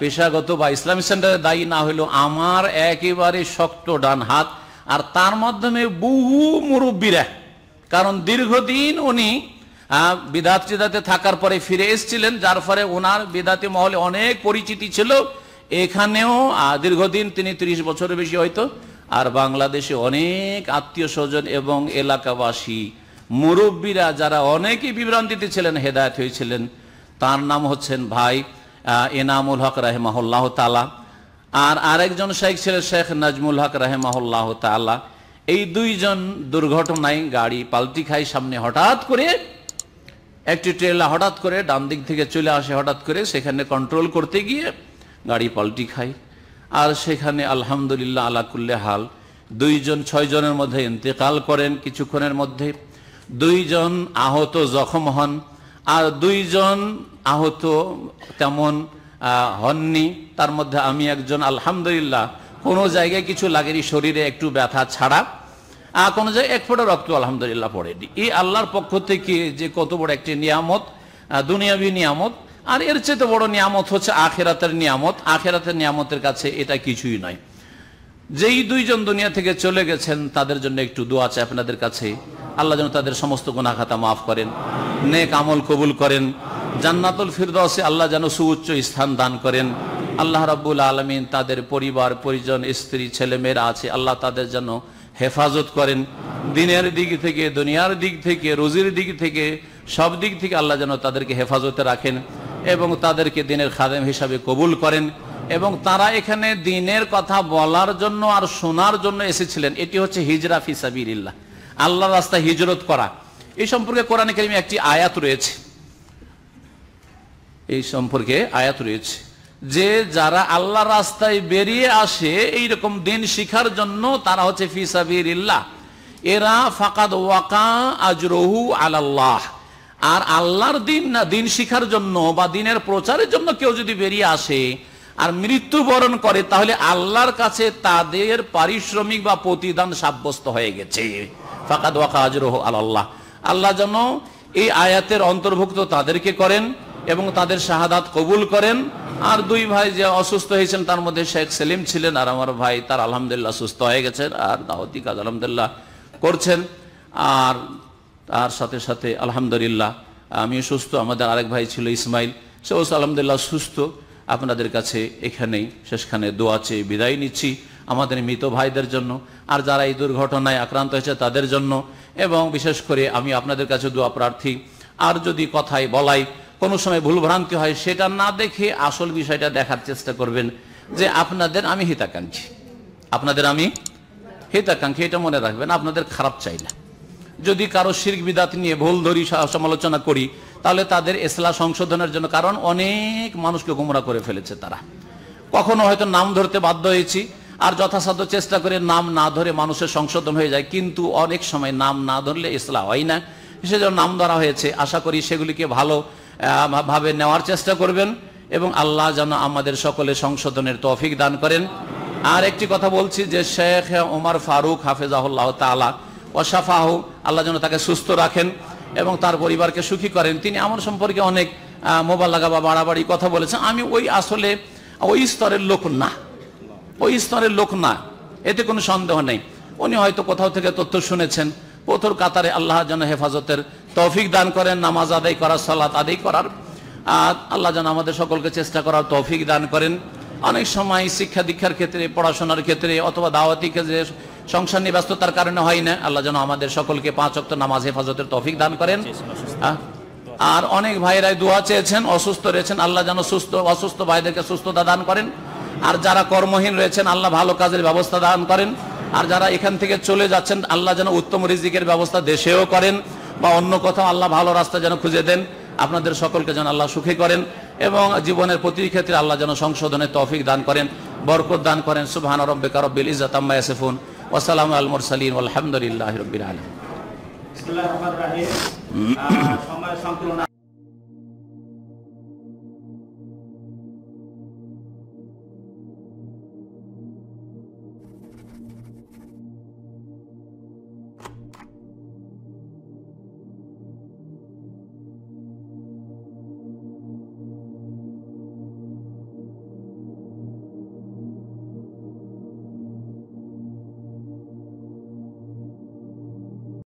পেশাগত বা ইসলামী সেন্টারে দায়ী না হলেও আমার একেবারে শক্ত ডান হাত আর তার মাধ্যমে বহু মুরব্বীরা কারণ দীর্ঘদিন উনি হ্যাঁ, বিধাত চিদাতে থাকার পরে ফিরে এসেছিলেন যার ফলে ওনার বিধাতি মহলে অনেক পরিচিতি ছিল এখানেও দীর্ঘদিন তিনি ৩০ বছরের বেশি হয়তো আর বাংলাদেশে অনেক আত্মীয় স্বজন এবং এলাকাবাসী মুরব্বীরা যারা অনেকই বিভ্রান্তিতে ছিলেন হেদায়ত হয়েছিলেন তার নাম হচ্ছেন ভাই এনামুল হক রাহেমাহুল্লাহ তালা আর আরেকজন শেখ ছিলেন শেখ নাজমুল হক রাহেমাহুল্লাহ তালা এই দুইজন দুর্ঘটনায় গাড়ি পাল্টি খায় সামনে হঠাৎ করে একটি ট্রেলা হঠাৎ করে ডান দিক থেকে চলে আসে হঠাৎ করে সেখানে কন্ট্রোল করতে গিয়ে গাড়ি পাল্টি খায় আর সেখানে আলহামদুলিল্লাহ আলাকুল্লে হাল দুইজন ছয়জনের মধ্যে ইন্তেকাল করেন কিছুক্ষণের মধ্যে দুইজন আহত জখম হন আর দুইজন আহত তেমন হননি তার মধ্যে আমি একজন আলহামদুলিল্লাহ কোনো জায়গায় কিছু লাগেনি শরীরে একটু ব্যথা ছাড়া কোনো জায়গায় এক ফোটা রক্ত আলহামদুলিল্লাহ পড়েনি এই আল্লাহর পক্ষ থেকে যে কত বড় একটি নিয়ামত দুনিয়াবী নিয়ামত আর এর চেয়ে বড় নিয়ামত হচ্ছে আখেরাতের নিয়ামত আখেরাতের নিয়ামতের কাছে এটা কিছুই নয় যেই দুইজন দুনিয়া থেকে চলে গেছেন তাদের জন্য একটু দোয়া আছে আপনাদের কাছে আল্লাহ যেন তাদের সমস্ত গুণাখাতা মাফ করেন নেক আমল কবুল করেন জান্নাতুল ফিরদসে আল্লাহ যেন সুউচ্চ স্থান দান করেন আল্লাহ রাবুল আলমিন তাদের পরিবার পরিজন স্ত্রী ছেলেমেয়েরা আছে আল্লাহ তাদের জন্য হেফাজত করেন দিনের দিক থেকে দুনিয়ার দিক থেকে রুজির দিক থেকে সব দিক থেকে আল্লাহ যেন তাদেরকে হেফাজতে রাখেন এবং তাদেরকে দিনের খাদেম হিসাবে কবুল করেন এবং তারা এখানে দিনের কথা বলার জন্য আর শোনার জন্য এসেছিলেন এটি হচ্ছে হিজরা ফিসাবিল্লাহ আল্লাহ রাস্তা হিজরত করা এই সম্পর্কে কোরআন করিমে একটি আয়াত রয়েছে এই সম্পর্কে আয়াত রয়েছে যে যারা আল্লাহ রাস্তায় বেরিয়ে আসে এই রকম দিন শিখার জন্য তারা হচ্ছে ইল্লাহ এরা ফাকাদ ওয়াকা আজরহু আল্লাহ আর আল্লাহর দিন না দিন শিখার জন্য বা দিনের প্রচারের জন্য কেউ যদি বেরিয়ে আসে আর মৃত্যুবরণ করে তাহলে আল্লাহর কাছে তাদের পারিশ্রমিক বা প্রতিদান সাব্যস্ত হয়ে গেছে ফাকাদ ওয়াকা আজরহু আল্লাহ আল্লাহ যেন এই আয়াতের অন্তর্ভুক্ত তাদেরকে করেন এবং তাদের শাহাদাত কবুল করেন আর দুই ভাই যে অসুস্থ হয়েছেন তার মধ্যে শেখ সেলিম ছিলেন আর আমার ভাই তার আলহামদুলিল্লাহ সুস্থ হয়ে গেছেন আর দাওয়াতি কাজ আলহামদুলিল্লাহ করছেন আর তার সাথে সাথে আলহামদুলিল্লাহ আমি সুস্থ আমাদের আরেক ভাই ছিল ইসমাইল সেও আলহামদুলিল্লাহ সুস্থ আপনাদের কাছে এখানেই শেষখানে দোয়া চেয়ে বিদায় নিচ্ছি আমাদের মৃত ভাইদের জন্য আর যারা এই দুর্ঘটনায় আক্রান্ত হয়েছে তাদের জন্য এবং বিশেষ করে আমি আপনাদের কাছে দোয়া প্রার্থী আর যদি কথায় বলাই কোনো সময় ভুলভ্রান্তি হয় সেটা না দেখে আসল বিষয়টা দেখার চেষ্টা করবেন যে আপনাদের আমি হিতাকাঙ্ক্ষী আপনাদের আমি হিতাকাঙ্ক্ষী এটা মনে রাখবেন আপনাদের খারাপ চাই না যদি কারো শির্ক বিদাত নিয়ে ভুল ধরি সমালোচনা করি তাহলে তাদের এসলা সংশোধনের জন্য কারণ অনেক মানুষকে গুমরা করে ফেলেছে তারা কখনো হয়তো নাম ধরতে বাধ্য হয়েছি আর যথাসাধ্য চেষ্টা করে নাম না ধরে মানুষের সংশোধন হয়ে যায় কিন্তু অনেক সময় নাম না ধরলে ইসলা হয় না সেজন্য নাম ধরা হয়েছে আশা করি সেগুলিকে ভালো ভাবে নেওয়ার চেষ্টা করবেন এবং আল্লাহ যেন আমাদের সকলে সংশোধনের তৌফিক দান করেন আর একটি কথা বলছি যে শেখ ওমর ফারুক হাফেজাহুল্লাহ তালা ওসাফাহ আল্লাহ যেন তাকে সুস্থ রাখেন এবং তার পরিবারকে সুখী করেন তিনি আমার সম্পর্কে অনেক মোবাইল লাগা বা বাড়াবাড়ি কথা বলেছেন আমি ওই আসলে ওই স্তরের লোক না ওই স্তরের লোক না এতে কোনো সন্দেহ নেই উনি হয়তো কোথাও থেকে তথ্য শুনেছেন প্রথম কাতারে আল্লাহ যেন হেফাজতের তৌফিক দান করেন নামাজ আদায় করার সালাত আদায় করার আল্লাহ যেন আমাদের সকলকে চেষ্টা করার তৌফিক দান করেন অনেক সময় শিক্ষা দীক্ষার ক্ষেত্রে পড়াশোনার ক্ষেত্রে অথবা দাওয়াতি ক্ষেত্রে সংসার নিয়ে ব্যস্ততার কারণে হয় না আল্লাহ যেন আমাদের সকলকে পাঁচ অক্ত নামাজ হেফাজতের তৌফিক দান করেন আর অনেক ভাইরাই দোয়া চেয়েছেন অসুস্থ রয়েছেন আল্লাহ যেন সুস্থ অসুস্থ ভাইদেরকে সুস্থতা দান করেন আর যারা কর্মহীন রয়েছেন আল্লাহ ভালো কাজের ব্যবস্থা দান করেন আর যারা এখান থেকে চলে যাচ্ছেন আল্লাহ যেন উত্তম রিজিকের ব্যবস্থা দেশেও করেন বা অন্য কোথাও আল্লাহ ভালো রাস্তা যেন খুঁজে দেন আপনাদের সকলকে যেন আল্লাহ সুখী করেন এবং জীবনের প্রতি ক্ষেত্রে আল্লাহ যেন সংশোধনের তফিক দান করেন বরকত দান করেন সুবহান রব্বিকা রব্বিল ইজ্জাত আম্মা ইয়াসিফুন ওয়া সালামু মুরসালিন আলামিন বিসমিল্লাহির রহমানির রহিম সময়